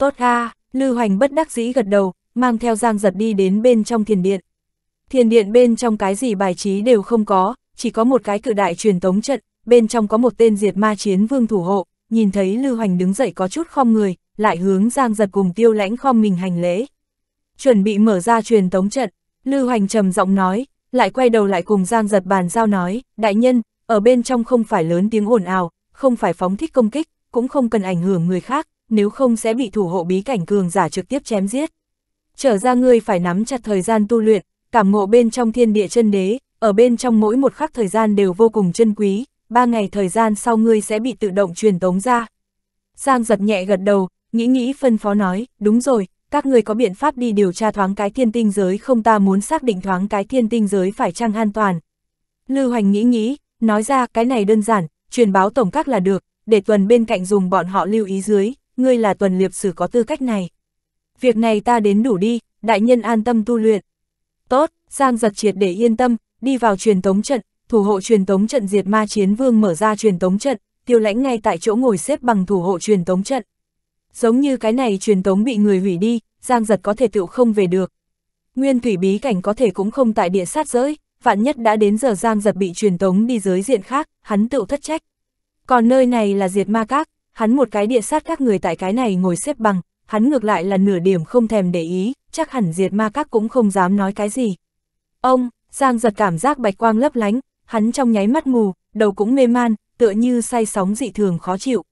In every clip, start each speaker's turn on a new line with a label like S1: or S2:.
S1: Tốt a Lưu Hoành bất đắc dĩ gật đầu, mang theo Giang Giật đi đến bên trong thiền điện. Thiền điện bên trong cái gì bài trí đều không có, chỉ có một cái cự đại truyền tống trận, bên trong có một tên diệt ma chiến vương thủ hộ, nhìn thấy Lưu Hoành đứng dậy có chút khom người, lại hướng Giang Giật cùng Tiêu Lãnh khom mình hành lễ. Chuẩn bị mở ra truyền tống trận, Lưu Hoành trầm giọng nói, lại quay đầu lại cùng Giang Giật bàn giao nói, đại nhân, ở bên trong không phải lớn tiếng ồn ào, không phải phóng thích công kích, cũng không cần ảnh hưởng người khác, nếu không sẽ bị thủ hộ bí cảnh cường giả trực tiếp chém giết. Trở ra ngươi phải nắm chặt thời gian tu luyện, cảm ngộ bên trong thiên địa chân đế, ở bên trong mỗi một khắc thời gian đều vô cùng chân quý, ba ngày thời gian sau ngươi sẽ bị tự động truyền tống ra. Giang giật nhẹ gật đầu, nghĩ nghĩ phân phó nói, đúng rồi, các ngươi có biện pháp đi điều tra thoáng cái thiên tinh giới không ta muốn xác định thoáng cái thiên tinh giới phải chăng an toàn. Lưu Hoành nghĩ nghĩ, nói ra cái này đơn giản, truyền báo tổng các là được, để tuần bên cạnh dùng bọn họ lưu ý dưới, ngươi là tuần liệp sử có tư cách này. Việc này ta đến đủ đi, đại nhân an tâm tu luyện. Tốt, Giang giật triệt để yên tâm, đi vào truyền tống trận, thủ hộ truyền tống trận diệt ma chiến vương mở ra truyền tống trận, tiêu lãnh ngay tại chỗ ngồi xếp bằng thủ hộ truyền tống trận. Giống như cái này truyền tống bị người hủy đi, Giang giật có thể tựu không về được. Nguyên thủy bí cảnh có thể cũng không tại địa sát giới, vạn nhất đã đến giờ Giang giật bị truyền tống đi giới diện khác, hắn tựu thất trách. Còn nơi này là diệt ma các, hắn một cái địa sát các người tại cái này ngồi xếp bằng, hắn ngược lại là nửa điểm không thèm để ý, chắc hẳn diệt ma các cũng không dám nói cái gì. Ông, Giang giật cảm giác bạch quang lấp lánh, hắn trong nháy mắt mù, đầu cũng mê man, tựa như say sóng dị thường khó chịu.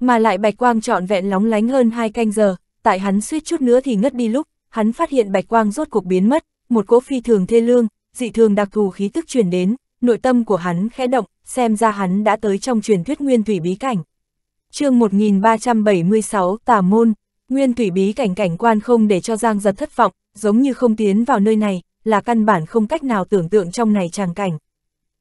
S1: Mà lại bạch quang trọn vẹn lóng lánh hơn hai canh giờ, tại hắn suýt chút nữa thì ngất đi lúc, hắn phát hiện bạch quang rốt cuộc biến mất, một cỗ phi thường thê lương, dị thường đặc thù khí tức truyền đến, nội tâm của hắn khẽ động, xem ra hắn đã tới trong truyền thuyết nguyên thủy bí cảnh chương 1376 tả môn, nguyên thủy bí cảnh cảnh quan không để cho Giang giật thất vọng, giống như không tiến vào nơi này, là căn bản không cách nào tưởng tượng trong này tràng cảnh.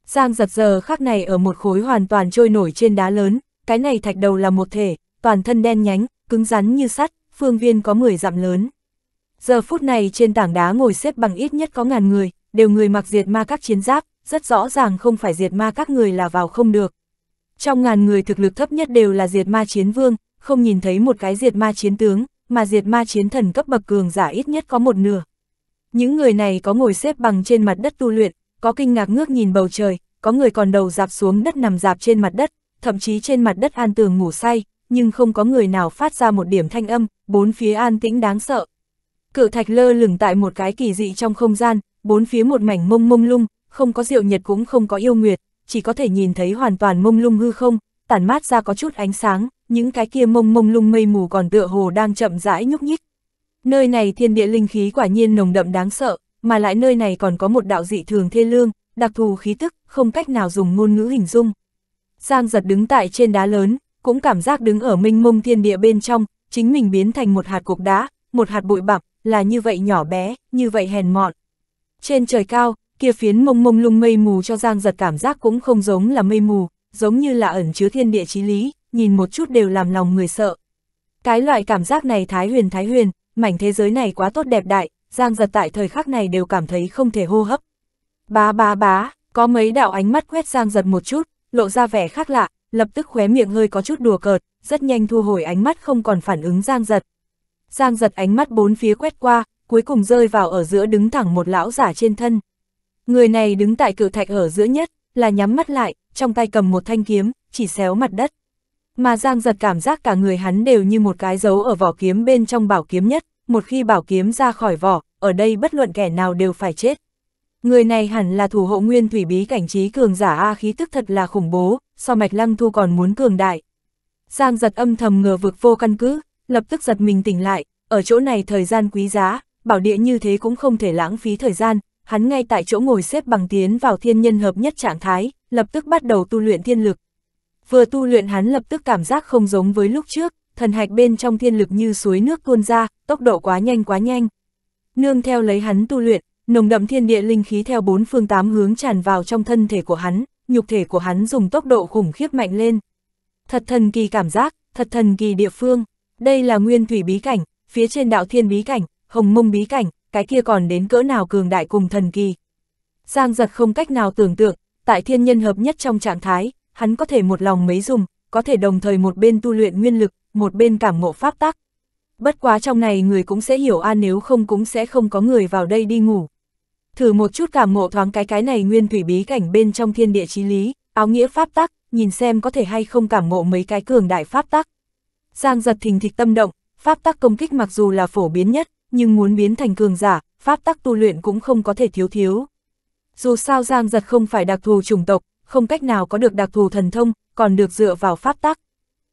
S1: Giang giật giờ khắc này ở một khối hoàn toàn trôi nổi trên đá lớn, cái này thạch đầu là một thể, toàn thân đen nhánh, cứng rắn như sắt, phương viên có 10 dặm lớn. Giờ phút này trên tảng đá ngồi xếp bằng ít nhất có ngàn người, đều người mặc diệt ma các chiến giáp, rất rõ ràng không phải diệt ma các người là vào không được. Trong ngàn người thực lực thấp nhất đều là diệt ma chiến vương, không nhìn thấy một cái diệt ma chiến tướng, mà diệt ma chiến thần cấp bậc cường giả ít nhất có một nửa. Những người này có ngồi xếp bằng trên mặt đất tu luyện, có kinh ngạc ngước nhìn bầu trời, có người còn đầu dạp xuống đất nằm dạp trên mặt đất, thậm chí trên mặt đất an tường ngủ say, nhưng không có người nào phát ra một điểm thanh âm, bốn phía an tĩnh đáng sợ. Cự thạch lơ lửng tại một cái kỳ dị trong không gian, bốn phía một mảnh mông mông lung, không có diệu nhật cũng không có yêu nguyệt, chỉ có thể nhìn thấy hoàn toàn mông lung hư không, tản mát ra có chút ánh sáng, những cái kia mông mông lung mây mù còn tựa hồ đang chậm rãi nhúc nhích. Nơi này thiên địa linh khí quả nhiên nồng đậm đáng sợ, mà lại nơi này còn có một đạo dị thường thê lương, đặc thù khí tức, không cách nào dùng ngôn ngữ hình dung. Giang giật đứng tại trên đá lớn, cũng cảm giác đứng ở minh mông thiên địa bên trong, chính mình biến thành một hạt cục đá, một hạt bụi bặm, là như vậy nhỏ bé, như vậy hèn mọn. Trên trời cao, kia phiến mông mông lung mây mù cho Giang giật cảm giác cũng không giống là mây mù, giống như là ẩn chứa thiên địa chí lý, nhìn một chút đều làm lòng người sợ. Cái loại cảm giác này thái huyền thái huyền, mảnh thế giới này quá tốt đẹp đại, Giang giật tại thời khắc này đều cảm thấy không thể hô hấp. Bá bá bá, có mấy đạo ánh mắt quét Giang giật một chút, lộ ra vẻ khác lạ, lập tức khóe miệng hơi có chút đùa cợt, rất nhanh thu hồi ánh mắt không còn phản ứng Giang giật. Giang giật ánh mắt bốn phía quét qua, cuối cùng rơi vào ở giữa đứng thẳng một lão giả trên thân, Người này đứng tại cự thạch ở giữa nhất, là nhắm mắt lại, trong tay cầm một thanh kiếm, chỉ xéo mặt đất. Mà Giang giật cảm giác cả người hắn đều như một cái dấu ở vỏ kiếm bên trong bảo kiếm nhất, một khi bảo kiếm ra khỏi vỏ, ở đây bất luận kẻ nào đều phải chết. Người này hẳn là thủ hộ nguyên thủy bí cảnh trí cường giả A khí tức thật là khủng bố, so mạch lăng thu còn muốn cường đại. Giang giật âm thầm ngờ vực vô căn cứ, lập tức giật mình tỉnh lại, ở chỗ này thời gian quý giá, bảo địa như thế cũng không thể lãng phí thời gian, hắn ngay tại chỗ ngồi xếp bằng tiến vào thiên nhân hợp nhất trạng thái, lập tức bắt đầu tu luyện thiên lực. Vừa tu luyện hắn lập tức cảm giác không giống với lúc trước, thần hạch bên trong thiên lực như suối nước tuôn ra, tốc độ quá nhanh quá nhanh. Nương theo lấy hắn tu luyện, nồng đậm thiên địa linh khí theo bốn phương tám hướng tràn vào trong thân thể của hắn, nhục thể của hắn dùng tốc độ khủng khiếp mạnh lên. Thật thần kỳ cảm giác, thật thần kỳ địa phương, đây là nguyên thủy bí cảnh, phía trên đạo thiên bí cảnh, hồng mông bí cảnh, cái kia còn đến cỡ nào cường đại cùng thần kỳ. Giang giật không cách nào tưởng tượng, tại thiên nhân hợp nhất trong trạng thái, hắn có thể một lòng mấy dùng, có thể đồng thời một bên tu luyện nguyên lực, một bên cảm ngộ pháp tắc Bất quá trong này người cũng sẽ hiểu a nếu không cũng sẽ không có người vào đây đi ngủ. Thử một chút cảm ngộ thoáng cái cái này nguyên thủy bí cảnh bên trong thiên địa chí lý, áo nghĩa pháp tắc nhìn xem có thể hay không cảm ngộ mấy cái cường đại pháp tắc Giang giật thình thịch tâm động, pháp tắc công kích mặc dù là phổ biến nhất, nhưng muốn biến thành cường giả, pháp tắc tu luyện cũng không có thể thiếu thiếu. Dù sao Giang Giật không phải đặc thù chủng tộc, không cách nào có được đặc thù thần thông, còn được dựa vào pháp tắc.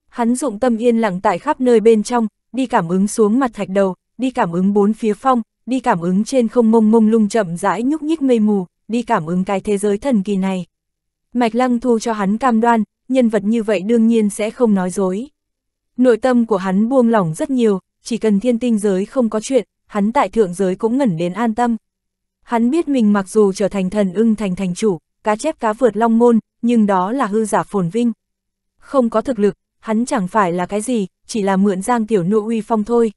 S1: Hắn dụng tâm yên lặng tại khắp nơi bên trong, đi cảm ứng xuống mặt thạch đầu, đi cảm ứng bốn phía phong, đi cảm ứng trên không mông mông lung chậm rãi nhúc nhích mây mù, đi cảm ứng cái thế giới thần kỳ này. Mạch Lăng Thu cho hắn cam đoan, nhân vật như vậy đương nhiên sẽ không nói dối. Nội tâm của hắn buông lỏng rất nhiều, chỉ cần thiên tinh giới không có chuyện, hắn tại thượng giới cũng ngẩn đến an tâm. Hắn biết mình mặc dù trở thành thần ưng thành thành chủ, cá chép cá vượt long môn, nhưng đó là hư giả phồn vinh. Không có thực lực, hắn chẳng phải là cái gì, chỉ là mượn giang tiểu nụ uy phong thôi.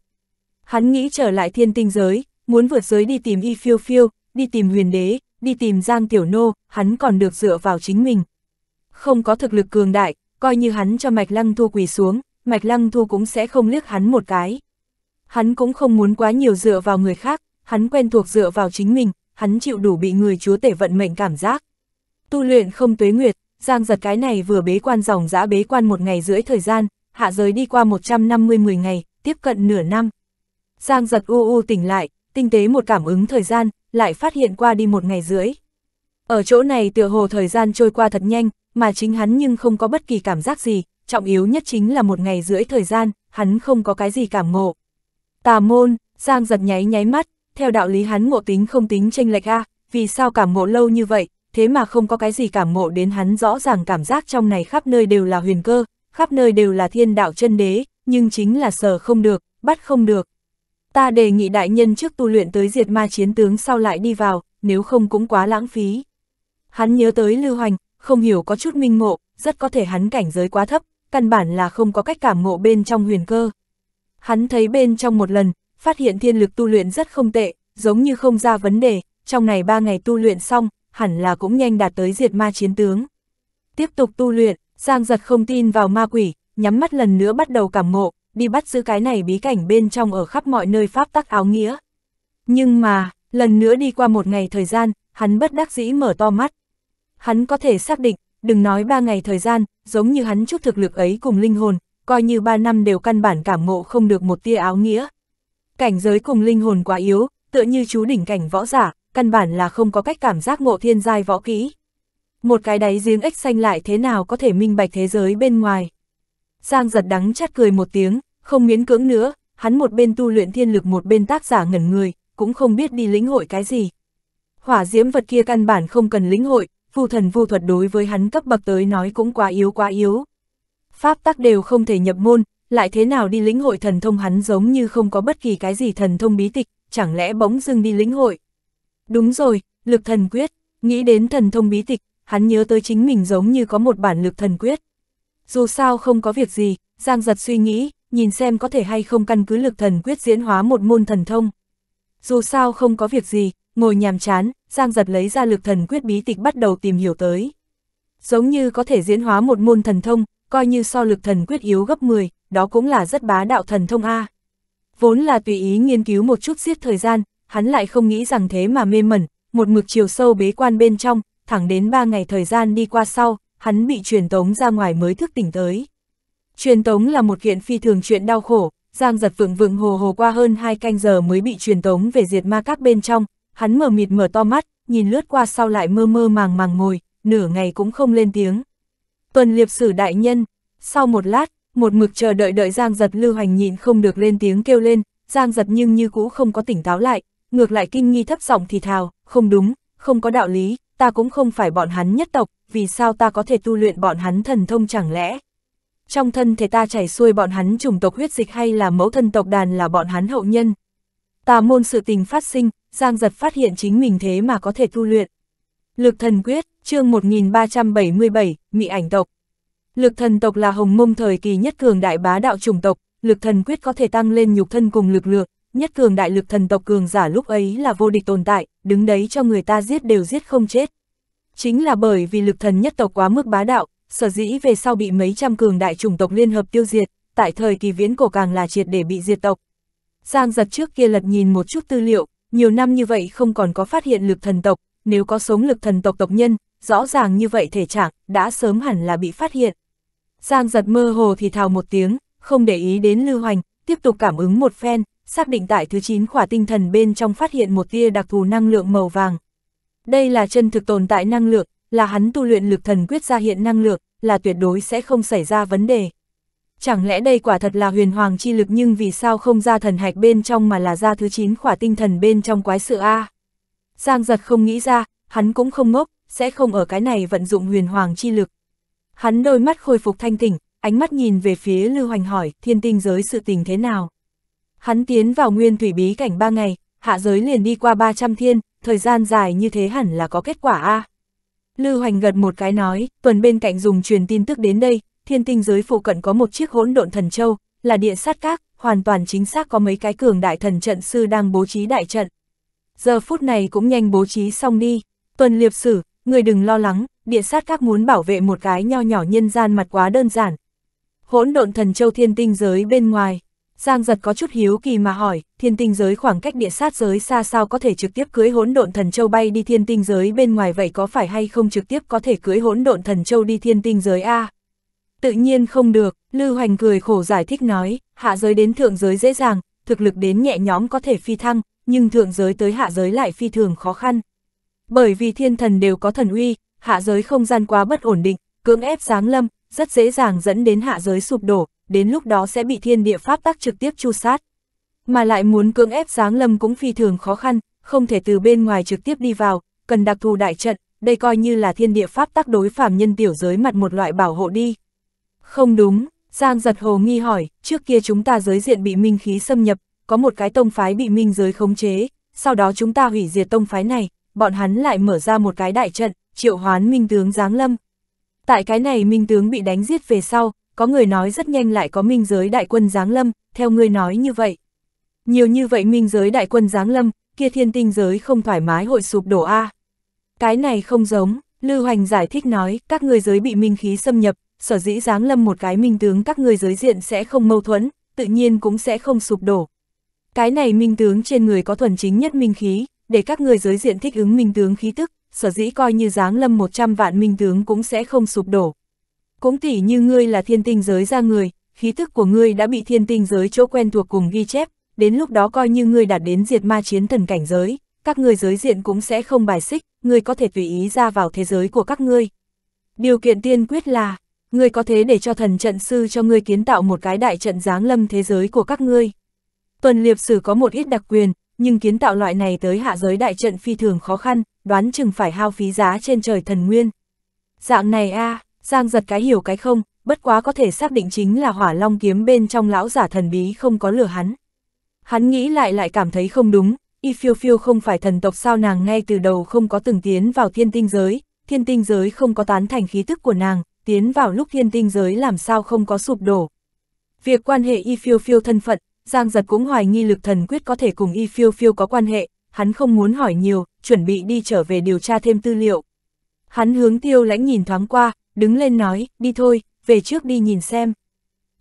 S1: Hắn nghĩ trở lại thiên tinh giới, muốn vượt giới đi tìm y phiêu phiêu, đi tìm huyền đế, đi tìm giang tiểu nô, hắn còn được dựa vào chính mình. Không có thực lực cường đại, coi như hắn cho mạch lăng thu quỳ xuống, mạch lăng thu cũng sẽ không liếc hắn một cái. Hắn cũng không muốn quá nhiều dựa vào người khác, hắn quen thuộc dựa vào chính mình, hắn chịu đủ bị người chúa tể vận mệnh cảm giác. Tu luyện không tuế nguyệt, Giang giật cái này vừa bế quan dòng giã bế quan một ngày rưỡi thời gian, hạ giới đi qua 150-10 ngày, tiếp cận nửa năm. Giang giật u u tỉnh lại, tinh tế một cảm ứng thời gian, lại phát hiện qua đi một ngày rưỡi. Ở chỗ này tựa hồ thời gian trôi qua thật nhanh, mà chính hắn nhưng không có bất kỳ cảm giác gì, trọng yếu nhất chính là một ngày rưỡi thời gian, hắn không có cái gì cảm ngộ. Tà môn, Giang giật nháy nháy mắt, theo đạo lý hắn ngộ tính không tính tranh lệch a, vì sao cảm ngộ lâu như vậy, thế mà không có cái gì cảm ngộ đến hắn rõ ràng cảm giác trong này khắp nơi đều là huyền cơ, khắp nơi đều là thiên đạo chân đế, nhưng chính là sờ không được, bắt không được. Ta đề nghị đại nhân trước tu luyện tới diệt ma chiến tướng sau lại đi vào, nếu không cũng quá lãng phí. Hắn nhớ tới Lưu Hoành, không hiểu có chút minh ngộ, rất có thể hắn cảnh giới quá thấp, căn bản là không có cách cảm ngộ bên trong huyền cơ hắn thấy bên trong một lần, phát hiện thiên lực tu luyện rất không tệ, giống như không ra vấn đề, trong này ba ngày tu luyện xong, hẳn là cũng nhanh đạt tới diệt ma chiến tướng. Tiếp tục tu luyện, Giang giật không tin vào ma quỷ, nhắm mắt lần nữa bắt đầu cảm ngộ, đi bắt giữ cái này bí cảnh bên trong ở khắp mọi nơi pháp tắc áo nghĩa. Nhưng mà, lần nữa đi qua một ngày thời gian, hắn bất đắc dĩ mở to mắt. Hắn có thể xác định, đừng nói ba ngày thời gian, giống như hắn chút thực lực ấy cùng linh hồn, coi như ba năm đều căn bản cảm ngộ không được một tia áo nghĩa. Cảnh giới cùng linh hồn quá yếu, tựa như chú đỉnh cảnh võ giả, căn bản là không có cách cảm giác ngộ thiên giai võ kỹ. Một cái đáy giếng ếch xanh lại thế nào có thể minh bạch thế giới bên ngoài. Giang giật đắng chát cười một tiếng, không miễn cưỡng nữa, hắn một bên tu luyện thiên lực một bên tác giả ngẩn người, cũng không biết đi lĩnh hội cái gì. Hỏa diễm vật kia căn bản không cần lĩnh hội, phù thần vu thuật đối với hắn cấp bậc tới nói cũng quá yếu quá yếu pháp tắc đều không thể nhập môn, lại thế nào đi lĩnh hội thần thông hắn giống như không có bất kỳ cái gì thần thông bí tịch, chẳng lẽ bỗng dưng đi lĩnh hội. Đúng rồi, lực thần quyết, nghĩ đến thần thông bí tịch, hắn nhớ tới chính mình giống như có một bản lực thần quyết. Dù sao không có việc gì, Giang giật suy nghĩ, nhìn xem có thể hay không căn cứ lực thần quyết diễn hóa một môn thần thông. Dù sao không có việc gì, ngồi nhàm chán, Giang giật lấy ra lực thần quyết bí tịch bắt đầu tìm hiểu tới. Giống như có thể diễn hóa một môn thần thông, coi như so lực thần quyết yếu gấp 10, đó cũng là rất bá đạo thần thông A. Vốn là tùy ý nghiên cứu một chút giết thời gian, hắn lại không nghĩ rằng thế mà mê mẩn, một mực chiều sâu bế quan bên trong, thẳng đến 3 ngày thời gian đi qua sau, hắn bị truyền tống ra ngoài mới thức tỉnh tới. Truyền tống là một kiện phi thường chuyện đau khổ, Giang giật vượng vượng hồ hồ qua hơn 2 canh giờ mới bị truyền tống về diệt ma các bên trong, hắn mở mịt mở to mắt, nhìn lướt qua sau lại mơ mơ màng màng ngồi, nửa ngày cũng không lên tiếng. Tuần liệp sử đại nhân, sau một lát, một mực chờ đợi đợi Giang Giật Lưu Hoành nhịn không được lên tiếng kêu lên, Giang Giật nhưng như cũ không có tỉnh táo lại, ngược lại kinh nghi thấp giọng thì thào, không đúng, không có đạo lý, ta cũng không phải bọn hắn nhất tộc, vì sao ta có thể tu luyện bọn hắn thần thông chẳng lẽ? Trong thân thể ta chảy xuôi bọn hắn chủng tộc huyết dịch hay là mẫu thân tộc đàn là bọn hắn hậu nhân? Tà môn sự tình phát sinh, Giang Giật phát hiện chính mình thế mà có thể tu luyện, Lực thần quyết, chương 1377, Mị ảnh tộc. Lực thần tộc là hồng mông thời kỳ nhất cường đại bá đạo chủng tộc, lực thần quyết có thể tăng lên nhục thân cùng lực lượng, nhất cường đại lực thần tộc cường giả lúc ấy là vô địch tồn tại, đứng đấy cho người ta giết đều giết không chết. Chính là bởi vì lực thần nhất tộc quá mức bá đạo, sở dĩ về sau bị mấy trăm cường đại chủng tộc liên hợp tiêu diệt, tại thời kỳ viễn cổ càng là triệt để bị diệt tộc. Giang giật trước kia lật nhìn một chút tư liệu, nhiều năm như vậy không còn có phát hiện lực thần tộc, nếu có sống lực thần tộc tộc nhân, rõ ràng như vậy thể trạng, đã sớm hẳn là bị phát hiện. Giang giật mơ hồ thì thào một tiếng, không để ý đến Lưu Hoành, tiếp tục cảm ứng một phen, xác định tại thứ 9 khỏa tinh thần bên trong phát hiện một tia đặc thù năng lượng màu vàng. Đây là chân thực tồn tại năng lượng, là hắn tu luyện lực thần quyết ra hiện năng lượng, là tuyệt đối sẽ không xảy ra vấn đề. Chẳng lẽ đây quả thật là huyền hoàng chi lực nhưng vì sao không ra thần hạch bên trong mà là ra thứ 9 khỏa tinh thần bên trong quái sự A? Giang giật không nghĩ ra, hắn cũng không ngốc, sẽ không ở cái này vận dụng huyền hoàng chi lực. Hắn đôi mắt khôi phục thanh tỉnh, ánh mắt nhìn về phía Lưu Hoành hỏi thiên tinh giới sự tình thế nào. Hắn tiến vào nguyên thủy bí cảnh ba ngày, hạ giới liền đi qua 300 thiên, thời gian dài như thế hẳn là có kết quả a à? Lưu Hoành gật một cái nói, tuần bên cạnh dùng truyền tin tức đến đây, thiên tinh giới phụ cận có một chiếc hỗn độn thần châu, là địa sát các, hoàn toàn chính xác có mấy cái cường đại thần trận sư đang bố trí đại trận giờ phút này cũng nhanh bố trí xong đi. Tuần liệp sử, người đừng lo lắng, địa sát các muốn bảo vệ một cái nho nhỏ nhân gian mặt quá đơn giản. Hỗn độn thần châu thiên tinh giới bên ngoài, Giang giật có chút hiếu kỳ mà hỏi, thiên tinh giới khoảng cách địa sát giới xa sao có thể trực tiếp cưới hỗn độn thần châu bay đi thiên tinh giới bên ngoài vậy có phải hay không trực tiếp có thể cưới hỗn độn thần châu đi thiên tinh giới a? Tự nhiên không được, Lưu Hoành cười khổ giải thích nói, hạ giới đến thượng giới dễ dàng, thực lực đến nhẹ nhóm có thể phi thăng, nhưng thượng giới tới hạ giới lại phi thường khó khăn. Bởi vì thiên thần đều có thần uy, hạ giới không gian quá bất ổn định, cưỡng ép giáng lâm, rất dễ dàng dẫn đến hạ giới sụp đổ, đến lúc đó sẽ bị thiên địa pháp tắc trực tiếp chu sát. Mà lại muốn cưỡng ép giáng lâm cũng phi thường khó khăn, không thể từ bên ngoài trực tiếp đi vào, cần đặc thù đại trận, đây coi như là thiên địa pháp tắc đối phàm nhân tiểu giới mặt một loại bảo hộ đi. Không đúng, Giang giật hồ nghi hỏi, trước kia chúng ta giới diện bị minh khí xâm nhập, có một cái tông phái bị minh giới khống chế, sau đó chúng ta hủy diệt tông phái này, bọn hắn lại mở ra một cái đại trận, triệu hoán minh tướng giáng lâm. Tại cái này minh tướng bị đánh giết về sau, có người nói rất nhanh lại có minh giới đại quân giáng lâm, theo người nói như vậy. Nhiều như vậy minh giới đại quân giáng lâm, kia thiên tinh giới không thoải mái hội sụp đổ a. Cái này không giống, Lưu Hoành giải thích nói, các người giới bị minh khí xâm nhập, sở dĩ giáng lâm một cái minh tướng các người giới diện sẽ không mâu thuẫn, tự nhiên cũng sẽ không sụp đổ, cái này minh tướng trên người có thuần chính nhất minh khí, để các người giới diện thích ứng minh tướng khí tức, sở dĩ coi như dáng lâm 100 vạn minh tướng cũng sẽ không sụp đổ. Cũng tỉ như ngươi là thiên tinh giới ra người, khí tức của ngươi đã bị thiên tinh giới chỗ quen thuộc cùng ghi chép, đến lúc đó coi như ngươi đạt đến diệt ma chiến thần cảnh giới, các người giới diện cũng sẽ không bài xích, ngươi có thể tùy ý ra vào thế giới của các ngươi. Điều kiện tiên quyết là, ngươi có thế để cho thần trận sư cho ngươi kiến tạo một cái đại trận giáng lâm thế giới của các ngươi. Tuần liệp sử có một ít đặc quyền, nhưng kiến tạo loại này tới hạ giới đại trận phi thường khó khăn, đoán chừng phải hao phí giá trên trời thần nguyên. Dạng này a à, Giang giật cái hiểu cái không, bất quá có thể xác định chính là hỏa long kiếm bên trong lão giả thần bí không có lửa hắn. Hắn nghĩ lại lại cảm thấy không đúng, y phiêu phiêu không phải thần tộc sao nàng ngay từ đầu không có từng tiến vào thiên tinh giới, thiên tinh giới không có tán thành khí tức của nàng, tiến vào lúc thiên tinh giới làm sao không có sụp đổ. Việc quan hệ y phiêu phiêu thân phận, Giang giật cũng hoài nghi lực thần quyết có thể cùng y phiêu phiêu có quan hệ, hắn không muốn hỏi nhiều, chuẩn bị đi trở về điều tra thêm tư liệu. Hắn hướng tiêu lãnh nhìn thoáng qua, đứng lên nói, đi thôi, về trước đi nhìn xem.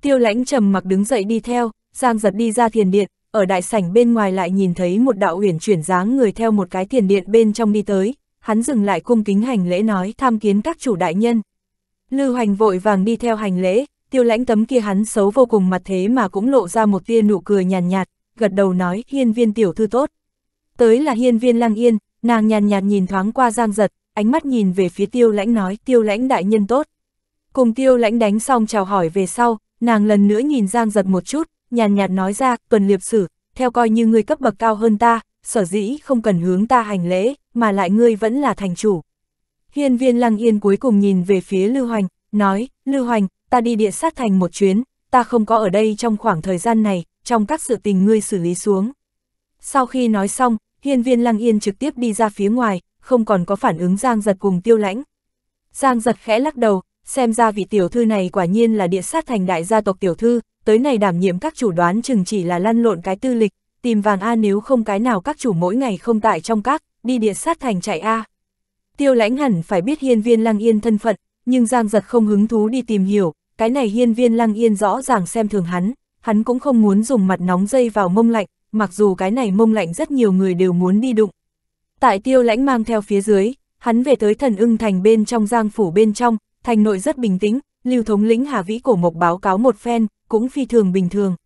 S1: Tiêu lãnh trầm mặc đứng dậy đi theo, Giang giật đi ra thiền điện, ở đại sảnh bên ngoài lại nhìn thấy một đạo uyển chuyển dáng người theo một cái thiền điện bên trong đi tới, hắn dừng lại cung kính hành lễ nói tham kiến các chủ đại nhân. Lưu hoành vội vàng đi theo hành lễ, tiêu lãnh tấm kia hắn xấu vô cùng mặt thế mà cũng lộ ra một tia nụ cười nhàn nhạt, gật đầu nói hiên viên tiểu thư tốt. Tới là hiên viên lăng yên, nàng nhàn nhạt, nhìn thoáng qua giang giật, ánh mắt nhìn về phía tiêu lãnh nói tiêu lãnh đại nhân tốt. Cùng tiêu lãnh đánh xong chào hỏi về sau, nàng lần nữa nhìn giang giật một chút, nhàn nhạt, nói ra tuần liệp sử, theo coi như ngươi cấp bậc cao hơn ta, sở dĩ không cần hướng ta hành lễ, mà lại ngươi vẫn là thành chủ. Hiên viên lăng yên cuối cùng nhìn về phía Lưu Hoành, nói, Lưu Hoành, ta đi địa sát thành một chuyến, ta không có ở đây trong khoảng thời gian này, trong các sự tình ngươi xử lý xuống. Sau khi nói xong, hiên viên lăng yên trực tiếp đi ra phía ngoài, không còn có phản ứng Giang giật cùng tiêu lãnh. Giang giật khẽ lắc đầu, xem ra vị tiểu thư này quả nhiên là địa sát thành đại gia tộc tiểu thư, tới này đảm nhiệm các chủ đoán chừng chỉ là lăn lộn cái tư lịch, tìm vàng A nếu không cái nào các chủ mỗi ngày không tại trong các, đi địa sát thành chạy A. Tiêu lãnh hẳn phải biết hiên viên lăng yên thân phận, nhưng Giang giật không hứng thú đi tìm hiểu, cái này hiên viên lăng yên rõ ràng xem thường hắn, hắn cũng không muốn dùng mặt nóng dây vào mông lạnh, mặc dù cái này mông lạnh rất nhiều người đều muốn đi đụng. Tại tiêu lãnh mang theo phía dưới, hắn về tới thần ưng thành bên trong giang phủ bên trong, thành nội rất bình tĩnh, lưu thống lĩnh Hà Vĩ Cổ Mộc báo cáo một phen, cũng phi thường bình thường.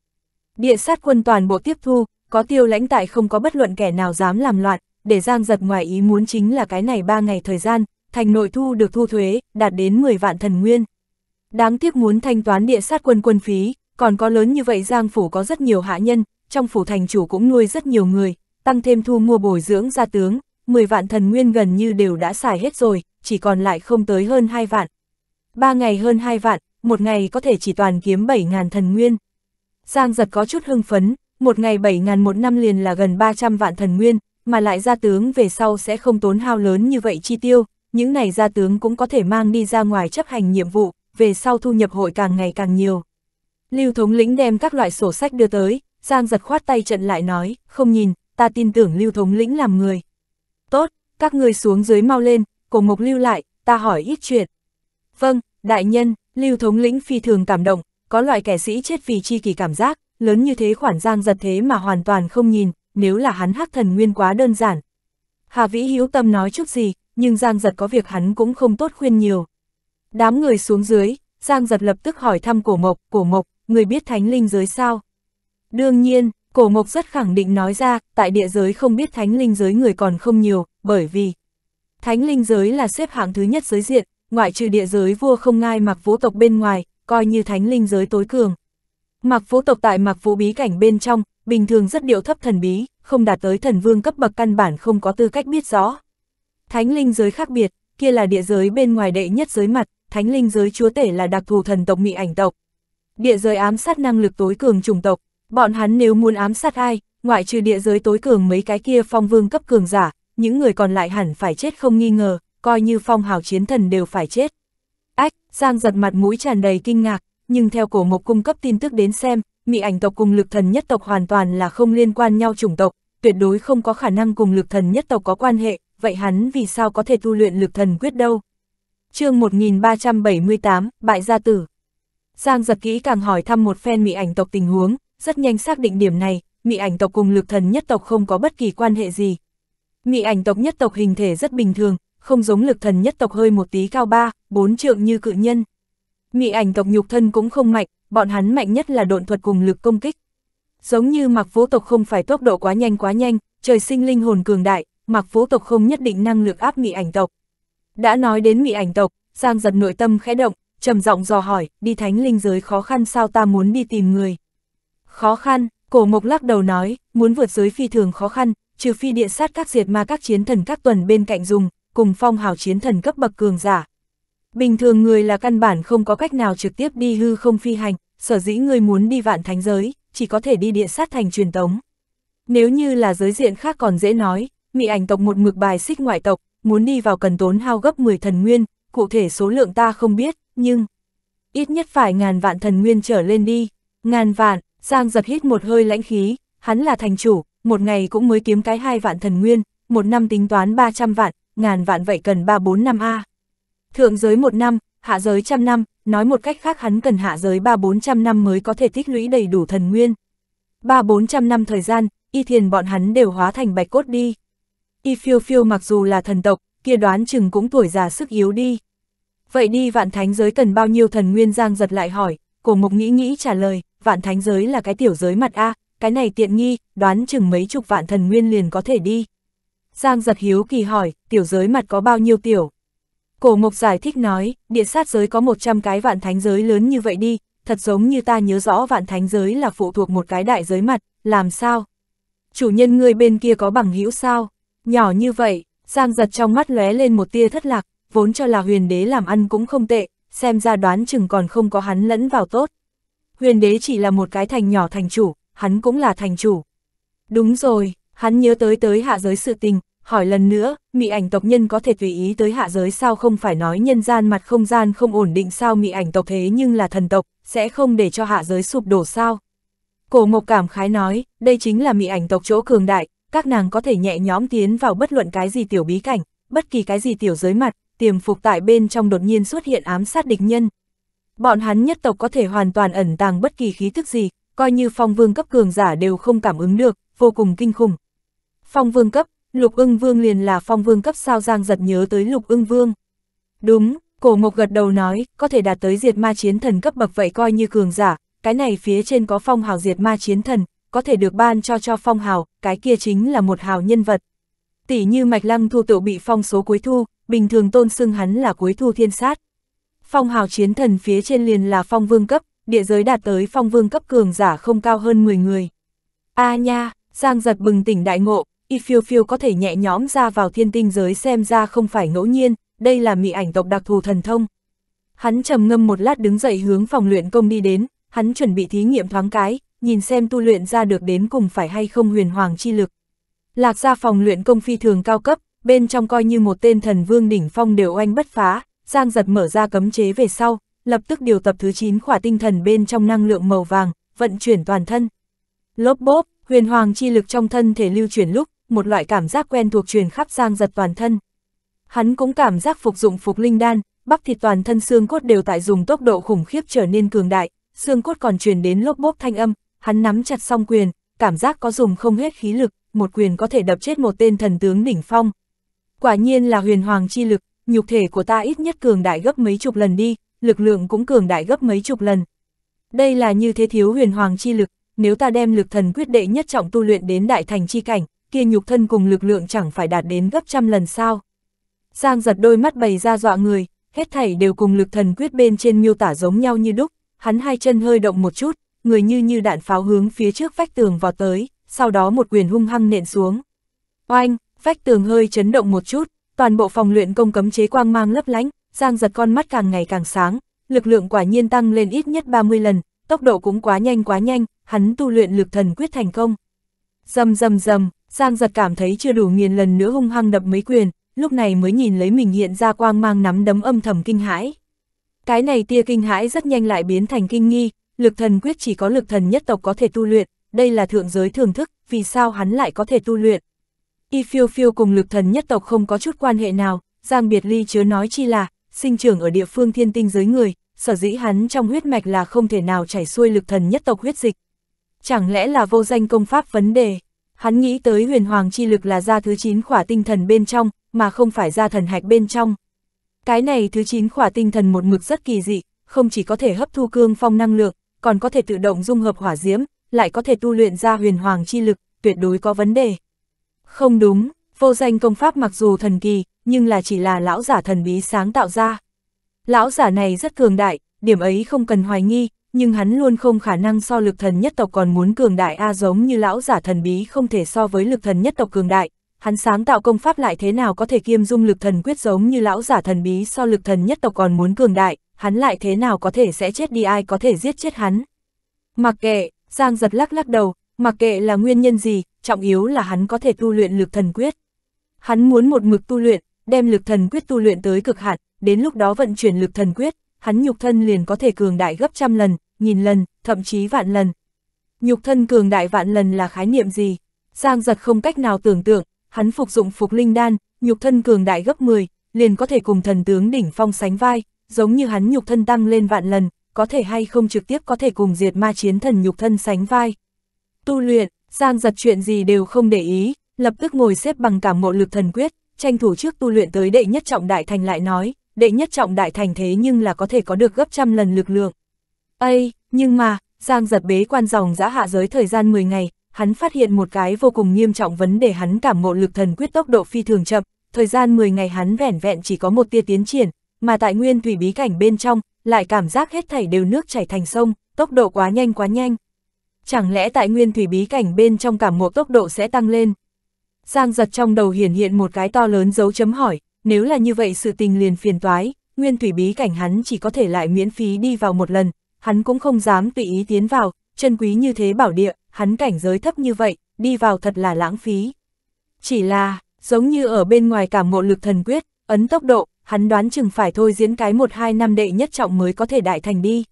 S1: Địa sát quân toàn bộ tiếp thu, có tiêu lãnh tại không có bất luận kẻ nào dám làm loạn, để giang giật ngoài ý muốn chính là cái này ba ngày thời gian, thành nội thu được thu thuế, đạt đến 10 vạn thần nguyên. Đáng tiếc muốn thanh toán địa sát quân quân phí, còn có lớn như vậy Giang Phủ có rất nhiều hạ nhân, trong phủ thành chủ cũng nuôi rất nhiều người, tăng thêm thu mua bồi dưỡng gia tướng, 10 vạn thần nguyên gần như đều đã xài hết rồi, chỉ còn lại không tới hơn 2 vạn. 3 ngày hơn 2 vạn, một ngày có thể chỉ toàn kiếm 7.000 thần nguyên. Giang giật có chút hưng phấn, một ngày 7.000 một năm liền là gần 300 vạn thần nguyên, mà lại gia tướng về sau sẽ không tốn hao lớn như vậy chi tiêu, những này gia tướng cũng có thể mang đi ra ngoài chấp hành nhiệm vụ, về sau thu nhập hội càng ngày càng nhiều. Lưu thống lĩnh đem các loại sổ sách đưa tới, Giang giật khoát tay trận lại nói, không nhìn, ta tin tưởng lưu thống lĩnh làm người. Tốt, các người xuống dưới mau lên, cổ ngục lưu lại, ta hỏi ít chuyện. Vâng, đại nhân, lưu thống lĩnh phi thường cảm động, có loại kẻ sĩ chết vì chi kỳ cảm giác, lớn như thế khoản Giang giật thế mà hoàn toàn không nhìn, nếu là hắn hắc thần nguyên quá đơn giản. Hà Vĩ hiếu tâm nói chút gì, nhưng Giang giật có việc hắn cũng không tốt khuyên nhiều. Đám người xuống dưới, Giang giật lập tức hỏi thăm cổ mộc, cổ mộc, người biết thánh linh giới sao? Đương nhiên, cổ mộc rất khẳng định nói ra, tại địa giới không biết thánh linh giới người còn không nhiều, bởi vì thánh linh giới là xếp hạng thứ nhất giới diện, ngoại trừ địa giới vua không ngai mặc vũ tộc bên ngoài, coi như thánh linh giới tối cường. Mặc vũ tộc tại mặc vũ bí cảnh bên trong, bình thường rất điệu thấp thần bí, không đạt tới thần vương cấp bậc căn bản không có tư cách biết rõ. Thánh linh giới khác biệt, kia là địa giới bên ngoài đệ nhất giới mặt, thánh linh giới chúa tể là đặc thù thần tộc mị ảnh tộc. Địa giới ám sát năng lực tối cường chủng tộc, bọn hắn nếu muốn ám sát ai, ngoại trừ địa giới tối cường mấy cái kia phong vương cấp cường giả, những người còn lại hẳn phải chết không nghi ngờ, coi như phong hào chiến thần đều phải chết. Ách, Giang giật mặt mũi tràn đầy kinh ngạc, nhưng theo cổ mộc cung cấp tin tức đến xem, mị ảnh tộc cùng lực thần nhất tộc hoàn toàn là không liên quan nhau chủng tộc, tuyệt đối không có khả năng cùng lực thần nhất tộc có quan hệ, vậy hắn vì sao có thể tu luyện lực thần quyết đâu? chương 1378, Bại Gia Tử. Giang giật kỹ càng hỏi thăm một phen mị ảnh tộc tình huống, rất nhanh xác định điểm này, mị ảnh tộc cùng lực thần nhất tộc không có bất kỳ quan hệ gì. Mị ảnh tộc nhất tộc hình thể rất bình thường, không giống lực thần nhất tộc hơi một tí cao ba, bốn trượng như cự nhân. Mị ảnh tộc nhục thân cũng không mạnh, bọn hắn mạnh nhất là độn thuật cùng lực công kích. Giống như mặc vũ tộc không phải tốc độ quá nhanh quá nhanh, trời sinh linh hồn cường đại, mặc vũ tộc không nhất định năng lực áp mị ảnh tộc, đã nói đến mị ảnh tộc, Giang giật nội tâm khẽ động, trầm giọng dò hỏi, đi thánh linh giới khó khăn sao ta muốn đi tìm người. Khó khăn, cổ mộc lắc đầu nói, muốn vượt giới phi thường khó khăn, trừ phi địa sát các diệt ma các chiến thần các tuần bên cạnh dùng, cùng phong hào chiến thần cấp bậc cường giả. Bình thường người là căn bản không có cách nào trực tiếp đi hư không phi hành, sở dĩ người muốn đi vạn thánh giới, chỉ có thể đi địa sát thành truyền tống. Nếu như là giới diện khác còn dễ nói, mị ảnh tộc một mực bài xích ngoại tộc, muốn đi vào cần tốn hao gấp 10 thần nguyên, cụ thể số lượng ta không biết, nhưng ít nhất phải ngàn vạn thần nguyên trở lên đi. Ngàn vạn, Giang giật hít một hơi lãnh khí, hắn là thành chủ, một ngày cũng mới kiếm cái hai vạn thần nguyên, một năm tính toán 300 vạn, ngàn vạn vậy cần 3-4 năm A. Thượng giới một năm, hạ giới trăm năm, nói một cách khác hắn cần hạ giới 3-400 năm mới có thể tích lũy đầy đủ thần nguyên. 3-400 năm thời gian, y thiền bọn hắn đều hóa thành bạch cốt đi. Y phiêu phiêu mặc dù là thần tộc, kia đoán chừng cũng tuổi già sức yếu đi. Vậy đi vạn thánh giới cần bao nhiêu thần nguyên giang giật lại hỏi, cổ mục nghĩ nghĩ trả lời, vạn thánh giới là cái tiểu giới mặt A, cái này tiện nghi, đoán chừng mấy chục vạn thần nguyên liền có thể đi. Giang giật hiếu kỳ hỏi, tiểu giới mặt có bao nhiêu tiểu? Cổ mục giải thích nói, địa sát giới có 100 cái vạn thánh giới lớn như vậy đi, thật giống như ta nhớ rõ vạn thánh giới là phụ thuộc một cái đại giới mặt, làm sao? Chủ nhân ngươi bên kia có bằng hữu sao? Nhỏ như vậy, Giang giật trong mắt lóe lên một tia thất lạc, vốn cho là huyền đế làm ăn cũng không tệ, xem ra đoán chừng còn không có hắn lẫn vào tốt. Huyền đế chỉ là một cái thành nhỏ thành chủ, hắn cũng là thành chủ. Đúng rồi, hắn nhớ tới tới hạ giới sự tình, hỏi lần nữa, mị ảnh tộc nhân có thể tùy ý tới hạ giới sao không phải nói nhân gian mặt không gian không ổn định sao mị ảnh tộc thế nhưng là thần tộc, sẽ không để cho hạ giới sụp đổ sao. Cổ Mộc cảm khái nói, đây chính là mị ảnh tộc chỗ cường đại, các nàng có thể nhẹ nhõm tiến vào bất luận cái gì tiểu bí cảnh, bất kỳ cái gì tiểu giới mặt, tiềm phục tại bên trong đột nhiên xuất hiện ám sát địch nhân. Bọn hắn nhất tộc có thể hoàn toàn ẩn tàng bất kỳ khí thức gì, coi như phong vương cấp cường giả đều không cảm ứng được, vô cùng kinh khủng. Phong vương cấp, lục ưng vương liền là phong vương cấp sao giang giật nhớ tới lục ưng vương. Đúng, cổ mộc gật đầu nói, có thể đạt tới diệt ma chiến thần cấp bậc vậy coi như cường giả, cái này phía trên có phong hào diệt ma chiến thần, có thể được ban cho cho phong hào, cái kia chính là một hào nhân vật. Tỷ như Mạch Lăng Thu tự bị phong số cuối thu, bình thường tôn xưng hắn là cuối thu thiên sát. Phong hào chiến thần phía trên liền là phong vương cấp, địa giới đạt tới phong vương cấp cường giả không cao hơn 10 người. A à nha, Giang giật bừng tỉnh đại ngộ, y phiêu phiêu có thể nhẹ nhõm ra vào thiên tinh giới xem ra không phải ngẫu nhiên, đây là mị ảnh tộc đặc thù thần thông. Hắn trầm ngâm một lát đứng dậy hướng phòng luyện công đi đến, hắn chuẩn bị thí nghiệm thoáng cái, nhìn xem tu luyện ra được đến cùng phải hay không huyền hoàng chi lực. Lạc ra phòng luyện công phi thường cao cấp, bên trong coi như một tên thần vương đỉnh phong đều oanh bất phá, Giang giật mở ra cấm chế về sau, lập tức điều tập thứ 9 khỏa tinh thần bên trong năng lượng màu vàng, vận chuyển toàn thân. Lốp bốp, huyền hoàng chi lực trong thân thể lưu chuyển lúc, một loại cảm giác quen thuộc truyền khắp Giang giật toàn thân. Hắn cũng cảm giác phục dụng phục linh đan, bắp thịt toàn thân xương cốt đều tại dùng tốc độ khủng khiếp trở nên cường đại, xương cốt còn truyền đến lốp bốp thanh âm, hắn nắm chặt song quyền, cảm giác có dùng không hết khí lực, một quyền có thể đập chết một tên thần tướng đỉnh phong. Quả nhiên là huyền hoàng chi lực, nhục thể của ta ít nhất cường đại gấp mấy chục lần đi, lực lượng cũng cường đại gấp mấy chục lần. Đây là như thế thiếu huyền hoàng chi lực, nếu ta đem lực thần quyết đệ nhất trọng tu luyện đến đại thành chi cảnh, kia nhục thân cùng lực lượng chẳng phải đạt đến gấp trăm lần sao. Giang giật đôi mắt bày ra dọa người, hết thảy đều cùng lực thần quyết bên trên miêu tả giống nhau như đúc, hắn hai chân hơi động một chút, người như như đạn pháo hướng phía trước vách tường vào tới, sau đó một quyền hung hăng nện xuống. Oanh, vách tường hơi chấn động một chút, toàn bộ phòng luyện công cấm chế quang mang lấp lánh, Giang giật con mắt càng ngày càng sáng, lực lượng quả nhiên tăng lên ít nhất 30 lần, tốc độ cũng quá nhanh quá nhanh, hắn tu luyện lực thần quyết thành công. Dầm dầm dầm, Giang giật cảm thấy chưa đủ nghiền lần nữa hung hăng đập mấy quyền, lúc này mới nhìn lấy mình hiện ra quang mang nắm đấm âm thầm kinh hãi. Cái này tia kinh hãi rất nhanh lại biến thành kinh nghi, lực thần quyết chỉ có lực thần nhất tộc có thể tu luyện, đây là thượng giới thưởng thức, vì sao hắn lại có thể tu luyện. Y phiêu phiêu cùng lực thần nhất tộc không có chút quan hệ nào, Giang Biệt Ly chứa nói chi là, sinh trưởng ở địa phương thiên tinh giới người, sở dĩ hắn trong huyết mạch là không thể nào chảy xuôi lực thần nhất tộc huyết dịch. Chẳng lẽ là vô danh công pháp vấn đề? Hắn nghĩ tới huyền hoàng chi lực là ra thứ 9 khỏa tinh thần bên trong, mà không phải ra thần hạch bên trong. Cái này thứ 9 khỏa tinh thần một mực rất kỳ dị, không chỉ có thể hấp thu cương phong năng lượng, còn có thể tự động dung hợp hỏa diễm, lại có thể tu luyện ra huyền hoàng chi lực, tuyệt đối có vấn đề. Không đúng, vô danh công pháp mặc dù thần kỳ, nhưng là chỉ là lão giả thần bí sáng tạo ra. Lão giả này rất cường đại, điểm ấy không cần hoài nghi, nhưng hắn luôn không khả năng so lực thần nhất tộc còn muốn cường đại A giống như lão giả thần bí không thể so với lực thần nhất tộc cường đại. Hắn sáng tạo công pháp lại thế nào có thể kiêm dung lực thần quyết giống như lão giả thần bí so lực thần nhất tộc còn muốn cường đại, hắn lại thế nào có thể sẽ chết đi ai có thể giết chết hắn. Mặc kệ, Giang giật lắc lắc đầu, mặc kệ là nguyên nhân gì, trọng yếu là hắn có thể tu luyện lực thần quyết. Hắn muốn một mực tu luyện, đem lực thần quyết tu luyện tới cực hạn, đến lúc đó vận chuyển lực thần quyết, hắn nhục thân liền có thể cường đại gấp trăm lần, nghìn lần, thậm chí vạn lần. Nhục thân cường đại vạn lần là khái niệm gì? Giang giật không cách nào tưởng tượng, hắn phục dụng phục linh đan, nhục thân cường đại gấp 10, liền có thể cùng thần tướng đỉnh phong sánh vai, giống như hắn nhục thân tăng lên vạn lần, có thể hay không trực tiếp có thể cùng diệt ma chiến thần nhục thân sánh vai. Tu luyện, Giang giật chuyện gì đều không để ý, lập tức ngồi xếp bằng cảm ngộ lực thần quyết, tranh thủ trước tu luyện tới đệ nhất trọng đại thành lại nói, đệ nhất trọng đại thành thế nhưng là có thể có được gấp trăm lần lực lượng. Ây, nhưng mà, Giang giật bế quan dòng giã hạ giới thời gian 10 ngày, hắn phát hiện một cái vô cùng nghiêm trọng vấn đề hắn cảm ngộ lực thần quyết tốc độ phi thường chậm, thời gian 10 ngày hắn vẻn vẹn chỉ có một tia tiến triển, mà tại nguyên thủy bí cảnh bên trong, lại cảm giác hết thảy đều nước chảy thành sông, tốc độ quá nhanh quá nhanh. Chẳng lẽ tại nguyên thủy bí cảnh bên trong cảm ngộ tốc độ sẽ tăng lên? Giang giật trong đầu hiển hiện một cái to lớn dấu chấm hỏi, nếu là như vậy sự tình liền phiền toái, nguyên thủy bí cảnh hắn chỉ có thể lại miễn phí đi vào một lần, hắn cũng không dám tùy ý tiến vào, chân quý như thế bảo địa, hắn cảnh giới thấp như vậy, đi vào thật là lãng phí. Chỉ là, giống như ở bên ngoài cảm ngộ lực thần quyết, ấn tốc độ, hắn đoán chừng phải thôi diễn cái một hai năm đệ nhất trọng mới có thể đại thành đi.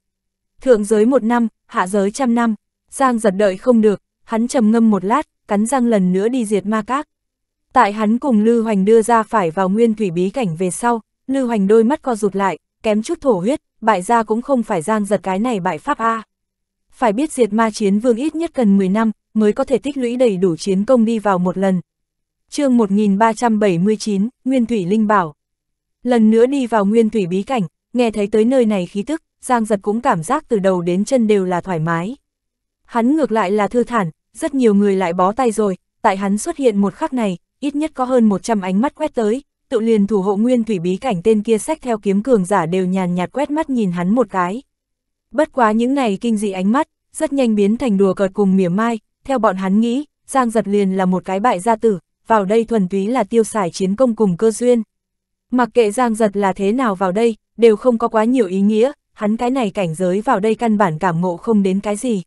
S1: Thượng giới một năm, hạ giới trăm năm, Giang giật đợi không được, hắn trầm ngâm một lát, cắn răng lần nữa đi diệt ma các. Tại hắn cùng Lư Hoành đưa ra phải vào nguyên thủy bí cảnh về sau, Lư Hoành đôi mắt co rụt lại, kém chút thổ huyết, bại ra cũng không phải Giang giật cái này bại pháp A. Phải biết diệt ma chiến vương ít nhất cần 10 năm, mới có thể tích lũy đầy đủ chiến công đi vào một lần. chương 1379, Nguyên Thủy Linh Bảo Lần nữa đi vào nguyên thủy bí cảnh, nghe thấy tới nơi này khí tức, Giang Giật cũng cảm giác từ đầu đến chân đều là thoải mái. Hắn ngược lại là thư thản, rất nhiều người lại bó tay rồi, tại hắn xuất hiện một khắc này, ít nhất có hơn 100 ánh mắt quét tới, tự liền thủ hộ nguyên thủy bí cảnh tên kia sách theo kiếm cường giả đều nhàn nhạt quét mắt nhìn hắn một cái. Bất quá những này kinh dị ánh mắt, rất nhanh biến thành đùa cợt cùng mỉa mai, theo bọn hắn nghĩ, Giang Giật liền là một cái bại gia tử, vào đây thuần túy là tiêu xài chiến công cùng cơ duyên. Mặc kệ Giang Giật là thế nào vào đây, đều không có quá nhiều ý nghĩa, hắn cái này cảnh giới vào đây căn bản cảm ngộ không đến cái gì.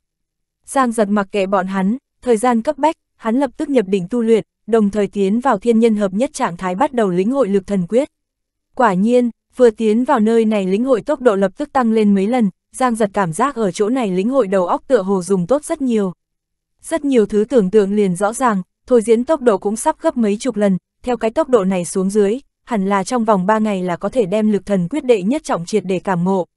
S1: Giang Giật mặc kệ bọn hắn, thời gian cấp bách, hắn lập tức nhập đỉnh tu luyện, đồng thời tiến vào thiên nhân hợp nhất trạng thái bắt đầu lĩnh hội lực thần quyết. Quả nhiên, vừa tiến vào nơi này lĩnh hội tốc độ lập tức tăng lên mấy lần, Giang Giật cảm giác ở chỗ này lĩnh hội đầu óc tựa hồ dùng tốt rất nhiều. Rất nhiều thứ tưởng tượng liền rõ ràng, thôi diễn tốc độ cũng sắp gấp mấy chục lần, theo cái tốc độ này xuống dưới, hẳn là trong vòng 3 ngày là có thể đem lực thần quyết đệ nhất trọng triệt để cảm ngộ.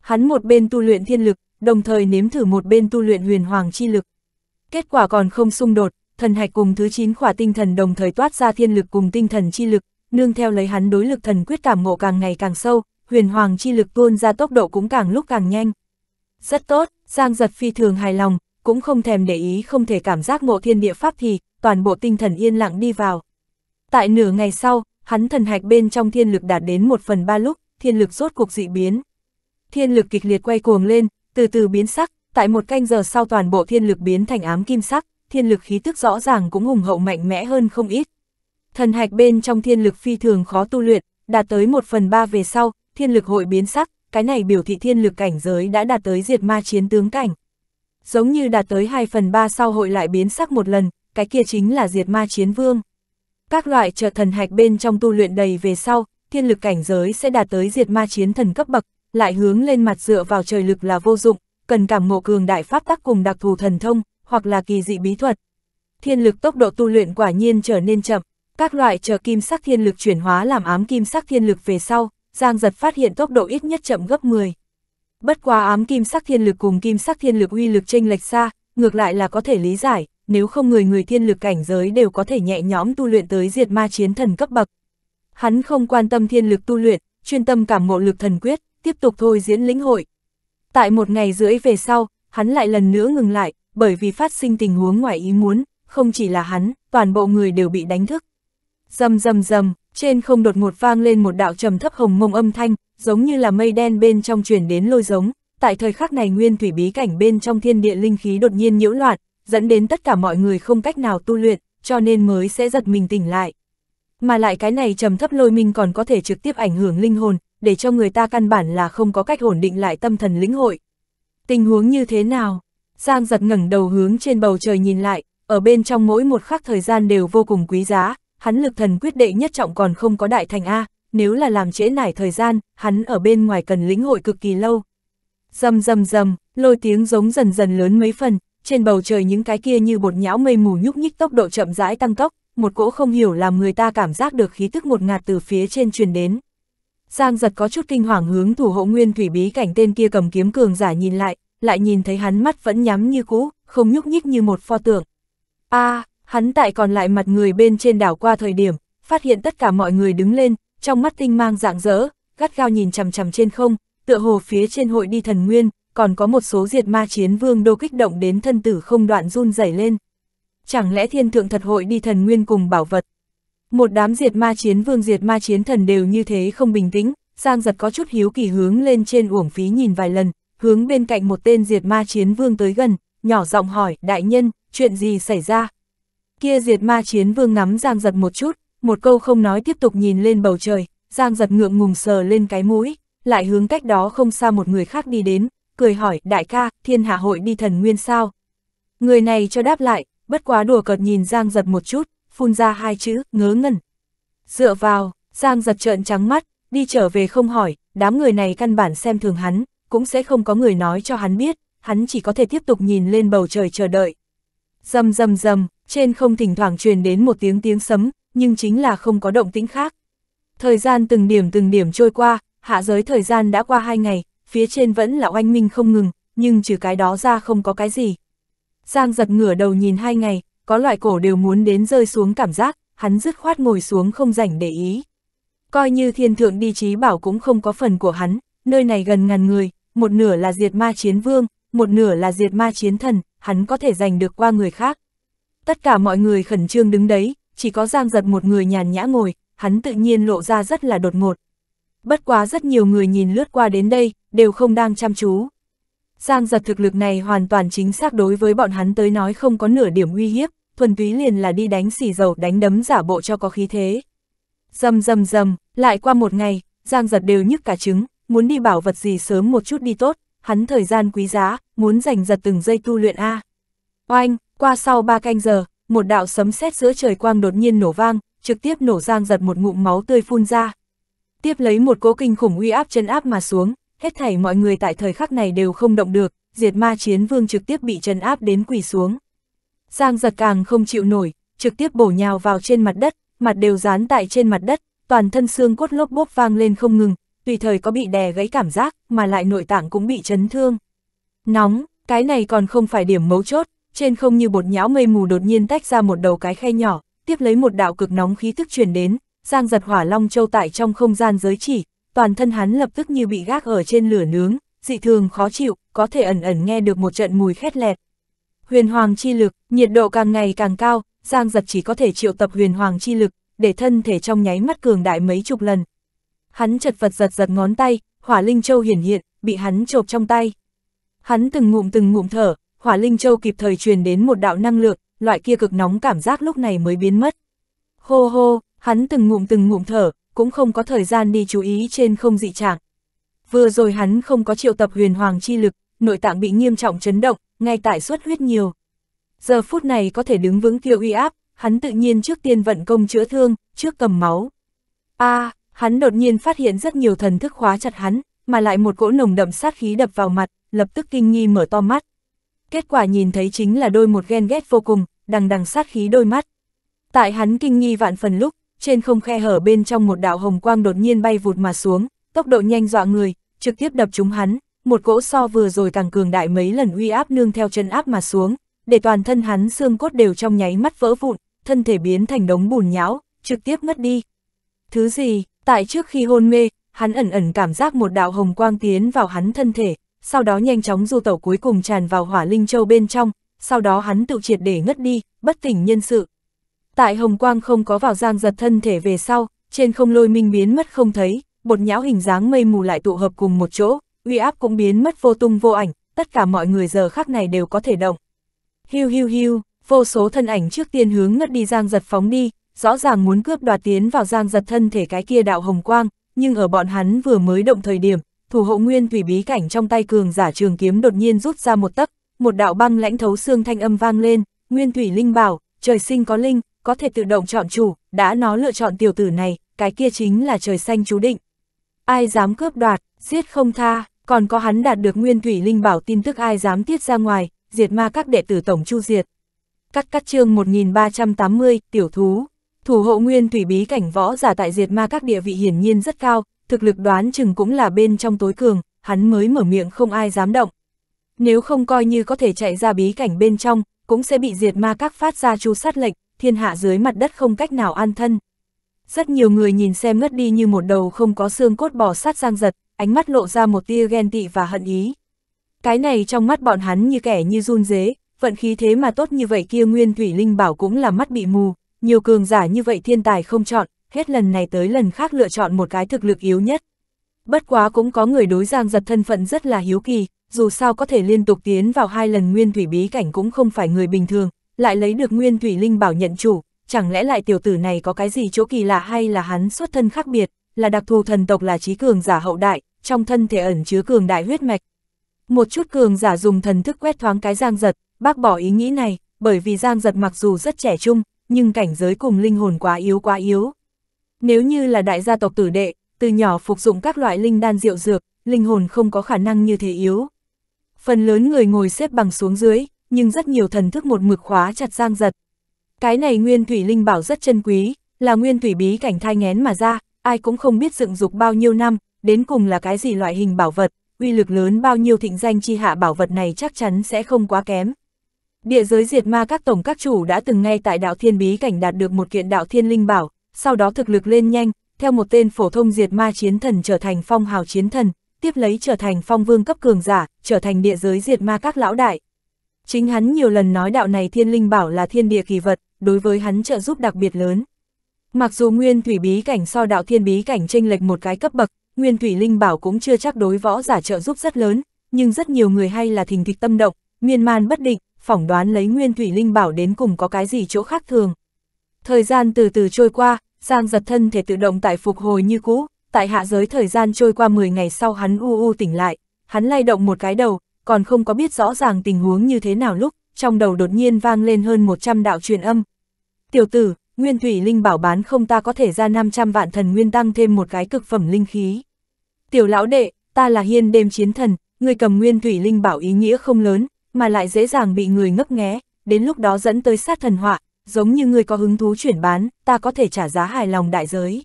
S1: Hắn một bên tu luyện thiên lực, đồng thời nếm thử một bên tu luyện huyền hoàng chi lực. Kết quả còn không xung đột, thần hạch cùng thứ 9 khỏa tinh thần đồng thời toát ra thiên lực cùng tinh thần chi lực, nương theo lấy hắn đối lực thần quyết cảm ngộ càng ngày càng sâu, huyền hoàng chi lực tuôn ra tốc độ cũng càng lúc càng nhanh. Rất tốt, Giang giật phi thường hài lòng, cũng không thèm để ý không thể cảm giác ngộ thiên địa pháp thì, toàn bộ tinh thần yên lặng đi vào. Tại nửa ngày sau, hắn thần hạch bên trong thiên lực đạt đến một phần ba lúc, thiên lực rốt cuộc dị biến. Thiên lực kịch liệt quay cuồng lên, từ từ biến sắc, tại một canh giờ sau toàn bộ thiên lực biến thành ám kim sắc, thiên lực khí tức rõ ràng cũng hùng hậu mạnh mẽ hơn không ít. Thần hạch bên trong thiên lực phi thường khó tu luyện, đạt tới một phần ba về sau, thiên lực hội biến sắc, cái này biểu thị thiên lực cảnh giới đã đạt tới diệt ma chiến tướng cảnh. Giống như đạt tới 2 phần 3 sau hội lại biến sắc một lần, cái kia chính là diệt ma chiến vương các loại trợ thần hạch bên trong tu luyện đầy về sau, thiên lực cảnh giới sẽ đạt tới diệt ma chiến thần cấp bậc, lại hướng lên mặt dựa vào trời lực là vô dụng, cần cảm ngộ cường đại pháp tắc cùng đặc thù thần thông, hoặc là kỳ dị bí thuật. Thiên lực tốc độ tu luyện quả nhiên trở nên chậm, các loại trợ kim sắc thiên lực chuyển hóa làm ám kim sắc thiên lực về sau, Giang Giật phát hiện tốc độ ít nhất chậm gấp 10. Bất quá ám kim sắc thiên lực cùng kim sắc thiên lực uy lực chênh lệch xa, ngược lại là có thể lý giải, nếu không người người thiên lực cảnh giới đều có thể nhẹ nhõm tu luyện tới diệt ma chiến thần cấp bậc. Hắn không quan tâm thiên lực tu luyện, chuyên tâm cảm ngộ lực thần quyết, tiếp tục thôi diễn lĩnh hội. Tại một ngày rưỡi về sau, hắn lại lần nữa ngừng lại, bởi vì phát sinh tình huống ngoài ý muốn, không chỉ là hắn, toàn bộ người đều bị đánh thức. Dầm dầm dầm, trên không đột ngột vang lên một đạo trầm thấp hồng mông âm thanh, giống như là mây đen bên trong truyền đến lôi giống. Tại thời khắc này nguyên thủy bí cảnh bên trong thiên địa linh khí đột nhiên nhiễu loạn, dẫn đến tất cả mọi người không cách nào tu luyện, cho nên mới sẽ giật mình tỉnh lại. Mà lại cái này trầm thấp lôi minh còn có thể trực tiếp ảnh hưởng linh hồn, để cho người ta căn bản là không có cách ổn định lại tâm thần lĩnh hội. Tình huống như thế nào? Giang giật ngẩng đầu hướng trên bầu trời nhìn lại, ở bên trong mỗi một khắc thời gian đều vô cùng quý giá, hắn lực thần quyết đệ nhất trọng còn không có đại thành A, nếu là làm trễ nải thời gian, hắn ở bên ngoài cần lĩnh hội cực kỳ lâu. Dầm dầm dầm, lôi tiếng giống dần dần lớn mấy phần, trên bầu trời những cái kia như bột nhão mây mù nhúc nhích tốc độ chậm rãi tăng tốc, một cỗ không hiểu làm người ta cảm giác được khí tức ngột ngạt từ phía trên truyền đến. Giang giật có chút kinh hoàng hướng thủ hộ nguyên thủy bí cảnh tên kia cầm kiếm cường giả nhìn lại, lại nhìn thấy hắn mắt vẫn nhắm như cũ, không nhúc nhích như một pho tượng. a à, hắn tại còn lại mặt người bên trên đảo qua thời điểm, phát hiện tất cả mọi người đứng lên, trong mắt tinh mang dạng dỡ, gắt gao nhìn chằm chằm trên không, tựa hồ phía trên hội đi thần nguyên, còn có một số diệt ma chiến vương đô kích động đến thân tử không đoạn run rẩy lên. Chẳng lẽ thiên thượng thật hội đi thần nguyên cùng bảo vật? Một đám diệt ma chiến vương diệt ma chiến thần đều như thế không bình tĩnh, Giang giật có chút hiếu kỳ hướng lên trên uổng phí nhìn vài lần, hướng bên cạnh một tên diệt ma chiến vương tới gần, nhỏ giọng hỏi, đại nhân, chuyện gì xảy ra? Kia diệt ma chiến vương ngắm Giang giật một chút, một câu không nói tiếp tục nhìn lên bầu trời, Giang giật ngượng ngùng sờ lên cái mũi, lại hướng cách đó không xa một người khác đi đến, cười hỏi, đại ca, thiên hạ hội đi thần nguyên sao? Người này cho đáp lại, bất quá đùa cợt nhìn Giang giật một chút, phun ra hai chữ, ngớ ngẩn. Dựa vào, Giang giật trợn trắng mắt, đi trở về không hỏi, đám người này căn bản xem thường hắn, cũng sẽ không có người nói cho hắn biết, hắn chỉ có thể tiếp tục nhìn lên bầu trời chờ đợi. Dầm dầm dầm, trên không thỉnh thoảng truyền đến một tiếng tiếng sấm, nhưng chính là không có động tĩnh khác. Thời gian từng điểm từng điểm trôi qua, hạ giới thời gian đã qua hai ngày, phía trên vẫn là oanh minh không ngừng, nhưng trừ cái đó ra không có cái gì. Giang giật ngửa đầu nhìn hai ngày, có loại cổ đều muốn đến rơi xuống cảm giác, hắn dứt khoát ngồi xuống không rảnh để ý. Coi như thiên thượng đi trí bảo cũng không có phần của hắn, nơi này gần ngàn người, một nửa là diệt ma chiến vương, một nửa là diệt ma chiến thần, hắn có thể giành được qua người khác. Tất cả mọi người khẩn trương đứng đấy, chỉ có Giang giật một người nhàn nhã ngồi, hắn tự nhiên lộ ra rất là đột ngột. Bất quá rất nhiều người nhìn lướt qua đến đây, đều không đang chăm chú. Giang giật thực lực này hoàn toàn chính xác đối với bọn hắn tới nói không có nửa điểm uy hiếp, thuần túy liền là đi đánh xì dầu đánh đấm giả bộ cho có khí thế. Dầm dầm dầm, lại qua một ngày, Giang giật đều nhức cả trứng, muốn đi bảo vật gì sớm một chút đi tốt, hắn thời gian quý giá, muốn giành giật từng giây tu luyện A. Oanh, qua sau ba canh giờ, một đạo sấm sét giữa trời quang đột nhiên nổ vang, trực tiếp nổ Giang giật một ngụm máu tươi phun ra. Tiếp lấy một cố kinh khủng uy áp chân áp mà xuống, hết thảy mọi người tại thời khắc này đều không động được, diệt ma chiến vương trực tiếp bị trấn áp đến quỳ xuống. Giang giật càng không chịu nổi, trực tiếp bổ nhào vào trên mặt đất, mặt đều dán tại trên mặt đất, toàn thân xương cốt lốp bốp vang lên không ngừng, tùy thời có bị đè gãy cảm giác, mà lại nội tạng cũng bị chấn thương. Nóng, cái này còn không phải điểm mấu chốt, trên không như bột nhão mây mù đột nhiên tách ra một đầu cái khe nhỏ, tiếp lấy một đạo cực nóng khí thức truyền đến, Giang giật hỏa long châu tại trong không gian giới chỉ, toàn thân hắn lập tức như bị gác ở trên lửa nướng, dị thường khó chịu, có thể ẩn ẩn nghe được một trận mùi khét lẹt. Huyền hoàng chi lực, nhiệt độ càng ngày càng cao, Giang giật chỉ có thể triệu tập huyền hoàng chi lực, để thân thể trong nháy mắt cường đại mấy chục lần. Hắn chật vật giật giật ngón tay, hỏa linh châu hiển hiện, bị hắn chộp trong tay. Hắn từng ngụm từng ngụm thở, hỏa linh châu kịp thời truyền đến một đạo năng lượng, loại kia cực nóng cảm giác lúc này mới biến mất. Hô hô, hắn từng ngụm từng ngụm thở, cũng không có thời gian đi chú ý trên không dị trạng. Vừa rồi hắn không có triệu tập huyền hoàng chi lực, nội tạng bị nghiêm trọng chấn động, ngay tại suất huyết nhiều. Giờ phút này có thể đứng vững tiêu uy áp, hắn tự nhiên trước tiên vận công chữa thương, trước cầm máu. a à, hắn đột nhiên phát hiện rất nhiều thần thức khóa chặt hắn, mà lại một cỗ nồng đậm sát khí đập vào mặt, lập tức kinh nghi mở to mắt. Kết quả nhìn thấy chính là đôi một ghen ghét vô cùng, đằng đằng sát khí đôi mắt. Tại hắn kinh nghi vạn phần lúc, trên không khe hở bên trong một đạo hồng quang đột nhiên bay vụt mà xuống, tốc độ nhanh dọa người, trực tiếp đập trúng hắn, một cỗ so vừa rồi càng cường đại mấy lần uy áp nương theo chân áp mà xuống, để toàn thân hắn xương cốt đều trong nháy mắt vỡ vụn, thân thể biến thành đống bùn nhão, trực tiếp mất đi. Thứ gì, tại trước khi hôn mê, hắn ẩn ẩn cảm giác một đạo hồng quang tiến vào hắn thân thể, sau đó nhanh chóng du tẩu cuối cùng tràn vào hỏa linh châu bên trong, sau đó hắn tự triệt để ngất đi, bất tỉnh nhân sự, Tại hồng quang không có vào giang giật thân thể về sau, trên không lôi minh biến mất không thấy, bột nhão hình dáng mây mù lại tụ hợp cùng một chỗ, uy áp cũng biến mất vô tung vô ảnh, tất cả mọi người giờ khác này đều có thể động. Hiu hiu hiu, vô số thân ảnh trước tiên hướng ngất đi giang giật phóng đi, rõ ràng muốn cướp đoạt tiến vào giang giật thân thể cái kia đạo hồng quang, nhưng ở bọn hắn vừa mới động thời điểm, thủ hộ nguyên thủy bí cảnh trong tay cường giả trường kiếm đột nhiên rút ra một tấc, một đạo băng lãnh thấu xương thanh âm vang lên, nguyên thủy linh bảo, trời sinh có linh, có thể tự động chọn chủ, đã nó lựa chọn tiểu tử này, cái kia chính là trời xanh chú định. Ai dám cướp đoạt, giết không tha, còn có hắn đạt được nguyên thủy linh bảo tin tức ai dám tiết ra ngoài, diệt ma các đệ tử tổng chu diệt. Cắt cắt chương 1380, tiểu thú. Thủ hộ nguyên thủy bí cảnh võ giả tại diệt ma các địa vị hiển nhiên rất cao, thực lực đoán chừng cũng là bên trong tối cường, hắn mới mở miệng không ai dám động. Nếu không coi như có thể chạy ra bí cảnh bên trong, cũng sẽ bị diệt ma các phát ra chu sát lệnh, thiên hạ dưới mặt đất không cách nào an thân. Rất nhiều người nhìn xem ngất đi như một đầu không có xương cốt bò sát giang giật, ánh mắt lộ ra một tia ghen tị và hận ý. Cái này trong mắt bọn hắn như kẻ như run dế, vận khí thế mà tốt như vậy kia Nguyên Thủy Linh bảo cũng là mắt bị mù, nhiều cường giả như vậy thiên tài không chọn, hết lần này tới lần khác lựa chọn một cái thực lực yếu nhất. Bất quá cũng có người đối giang giật thân phận rất là hiếu kỳ, dù sao có thể liên tục tiến vào hai lần nguyên thủy bí cảnh cũng không phải người bình thường, lại lấy được nguyên thủy linh bảo nhận chủ, chẳng lẽ lại tiểu tử này có cái gì chỗ kỳ lạ hay là hắn xuất thân khác biệt, là đặc thù thần tộc là trí cường giả hậu đại, trong thân thể ẩn chứa cường đại huyết mạch. Một chút cường giả dùng thần thức quét thoáng cái giang giật, bác bỏ ý nghĩ này, bởi vì giang giật mặc dù rất trẻ trung, nhưng cảnh giới cùng linh hồn quá yếu quá yếu. Nếu như là đại gia tộc tử đệ, từ nhỏ phục dụng các loại linh đan rượu dược, linh hồn không có khả năng như thế yếu. Phần lớn người ngồi xếp bằng xuống dưới, nhưng rất nhiều thần thức một mực khóa chặt Giang Giật. Cái này nguyên thủy linh bảo rất chân quý, là nguyên thủy bí cảnh thai ngén mà ra, ai cũng không biết dựng dục bao nhiêu năm, đến cùng là cái gì loại hình bảo vật, uy lực lớn bao nhiêu thịnh danh chi hạ bảo vật này chắc chắn sẽ không quá kém. Địa giới diệt ma các tổng các chủ đã từng ngay tại đạo thiên bí cảnh đạt được một kiện đạo thiên linh bảo, sau đó thực lực lên nhanh, theo một tên phổ thông diệt ma chiến thần trở thành phong hào chiến thần, tiếp lấy trở thành phong vương cấp cường giả, trở thành địa giới diệt ma các lão đại. Chính hắn nhiều lần nói đạo này thiên linh bảo là thiên địa kỳ vật, đối với hắn trợ giúp đặc biệt lớn. Mặc dù nguyên thủy bí cảnh so đạo thiên bí cảnh tranh lệch một cái cấp bậc, nguyên thủy linh bảo cũng chưa chắc đối võ giả trợ giúp rất lớn, nhưng rất nhiều người hay là thình thịch tâm động, miên man bất định, phỏng đoán lấy nguyên thủy linh bảo đến cùng có cái gì chỗ khác thường. Thời gian từ từ trôi qua, Giang giật thân thể tự động tại phục hồi như cũ, tại hạ giới thời gian trôi qua 10 ngày sau hắn u u tỉnh lại, hắn lay động một cái đầu, còn không có biết rõ ràng tình huống như thế nào lúc, trong đầu đột nhiên vang lên hơn 100 đạo truyền âm. Tiểu tử, nguyên thủy linh bảo bán không ta có thể ra 500 vạn thần nguyên tăng thêm một cái cực phẩm linh khí. Tiểu lão đệ, ta là hiên đêm chiến thần, người cầm nguyên thủy linh bảo ý nghĩa không lớn, mà lại dễ dàng bị người ngấp nghé, đến lúc đó dẫn tới sát thần họa, giống như người có hứng thú chuyển bán, ta có thể trả giá hài lòng đại giới.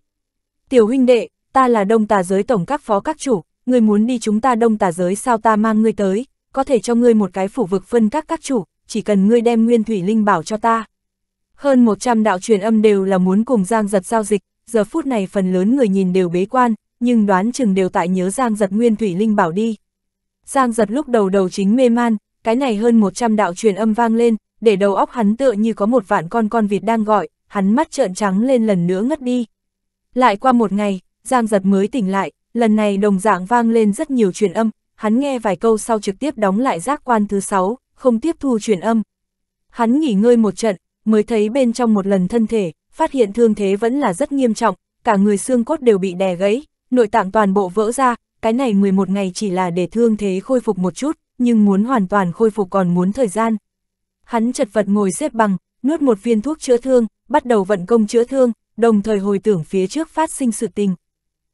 S1: Tiểu huynh đệ, ta là đông tà giới tổng các phó các chủ, ngươi muốn đi chúng ta đông tà giới sao ta mang ngươi tới, có thể cho ngươi một cái phủ vực phân các các chủ, chỉ cần ngươi đem nguyên thủy linh bảo cho ta. Hơn 100 đạo truyền âm đều là muốn cùng Giang giật giao dịch, giờ phút này phần lớn người nhìn đều bế quan, nhưng đoán chừng đều tại nhớ Giang giật nguyên thủy linh bảo đi. Giang giật lúc đầu đầu chính mê man, cái này hơn 100 đạo truyền âm vang lên, để đầu óc hắn tựa như có một vạn con con vịt đang gọi, hắn mắt trợn trắng lên lần nữa ngất đi. Lại qua một ngày, Giang giật mới tỉnh lại, lần này đồng dạng vang lên rất nhiều truyền âm, hắn nghe vài câu sau trực tiếp đóng lại giác quan thứ 6, không tiếp thu truyền âm. Hắn nghỉ ngơi một trận, mới thấy bên trong một lần thân thể, phát hiện thương thế vẫn là rất nghiêm trọng, cả người xương cốt đều bị đè gãy, nội tạng toàn bộ vỡ ra, cái này 11 ngày chỉ là để thương thế khôi phục một chút, nhưng muốn hoàn toàn khôi phục còn muốn thời gian. Hắn chật vật ngồi xếp bằng, nuốt một viên thuốc chữa thương, bắt đầu vận công chữa thương, đồng thời hồi tưởng phía trước phát sinh sự tình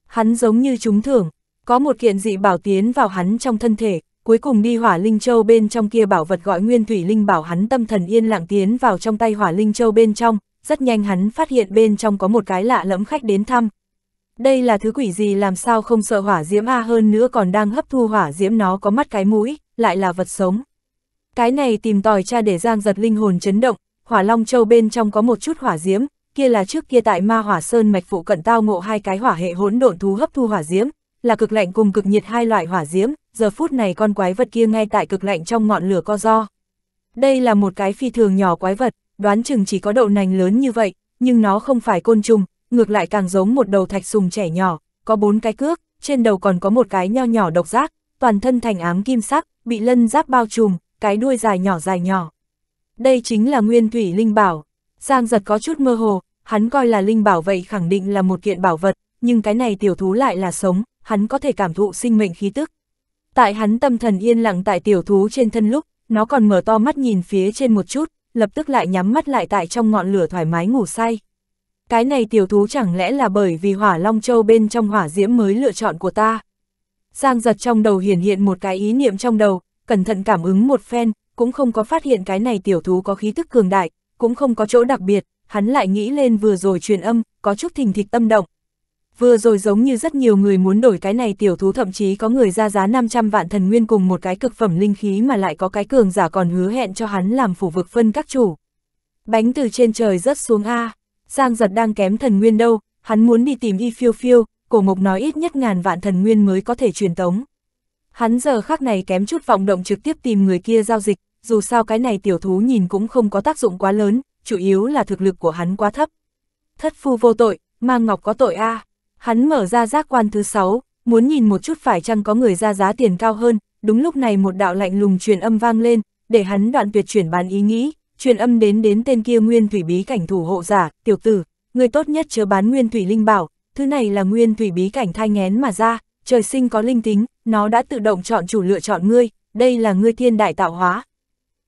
S1: hắn giống như trúng thưởng, có một kiện dị bảo tiến vào hắn trong thân thể, cuối cùng đi hỏa linh châu bên trong kia bảo vật gọi nguyên thủy linh bảo hắn tâm thần yên lặng tiến vào trong tay hỏa linh châu bên trong, rất nhanh hắn phát hiện bên trong có một cái lạ lẫm khách đến thăm. Đây là thứ quỷ gì làm sao không sợ hỏa diễm A hơn nữa còn đang hấp thu hỏa diễm nó có mắt cái mũi, lại là vật sống. Cái này tìm tòi cha để giang giật linh hồn chấn động, hỏa long châu bên trong có một chút hỏa diễm, kia là trước kia tại ma hỏa sơn mạch phụ cận tao ngộ hai cái hỏa hệ hỗn độn thú hấp thu hỏa diễm, là cực lạnh cùng cực nhiệt hai loại hỏa diễm, giờ phút này con quái vật kia ngay tại cực lạnh trong ngọn lửa co do. Đây là một cái phi thường nhỏ quái vật, đoán chừng chỉ có đậu nành lớn như vậy, nhưng nó không phải côn trùng, ngược lại càng giống một đầu thạch sùng trẻ nhỏ, có bốn cái cước, trên đầu còn có một cái nho nhỏ độc giác, toàn thân thành ám kim sắc, bị lân giáp bao trùm, cái đuôi dài nhỏ dài nhỏ. Đây chính là nguyên thủy linh bảo. Giang giật có chút mơ hồ, hắn coi là linh bảo vậy khẳng định là một kiện bảo vật, nhưng cái này tiểu thú lại là sống, hắn có thể cảm thụ sinh mệnh khí tức. Tại hắn tâm thần yên lặng tại tiểu thú trên thân lúc, nó còn mở to mắt nhìn phía trên một chút, lập tức lại nhắm mắt lại tại trong ngọn lửa thoải mái ngủ say. Cái này tiểu thú chẳng lẽ là bởi vì hỏa long châu bên trong hỏa diễm mới lựa chọn của ta. Giang giật trong đầu hiển hiện một cái ý niệm trong đầu, cẩn thận cảm ứng một phen, cũng không có phát hiện cái này tiểu thú có khí thức cường đại, cũng không có chỗ đặc biệt, hắn lại nghĩ lên vừa rồi truyền âm, có chút thình thịch tâm động. Vừa rồi giống như rất nhiều người muốn đổi cái này tiểu thú thậm chí có người ra giá 500 vạn thần nguyên cùng một cái cực phẩm linh khí mà lại có cái cường giả còn hứa hẹn cho hắn làm phủ vực phân các chủ. Bánh từ trên trời rớt xuống A, Giang giật đang kém thần nguyên đâu, hắn muốn đi tìm y phiêu phiêu, cổ mộc nói ít nhất ngàn vạn thần nguyên mới có thể truyền tống. Hắn giờ khác này kém chút vọng động trực tiếp tìm người kia giao dịch, dù sao cái này tiểu thú nhìn cũng không có tác dụng quá lớn, chủ yếu là thực lực của hắn quá thấp. Thất phu vô tội, mang ngọc có tội a à. Hắn mở ra giác quan thứ sáu, muốn nhìn một chút phải chăng có người ra giá tiền cao hơn, đúng lúc này một đạo lạnh lùng truyền âm vang lên, để hắn đoạn tuyệt chuyển bàn ý nghĩ, truyền âm đến đến tên kia nguyên thủy bí cảnh thủ hộ giả, tiểu tử, người tốt nhất chớ bán nguyên thủy linh bảo, thứ này là nguyên thủy bí cảnh thai ngén mà ra, trời sinh có linh tính, nó đã tự động chọn chủ lựa chọn ngươi, đây là ngươi thiên đại tạo hóa.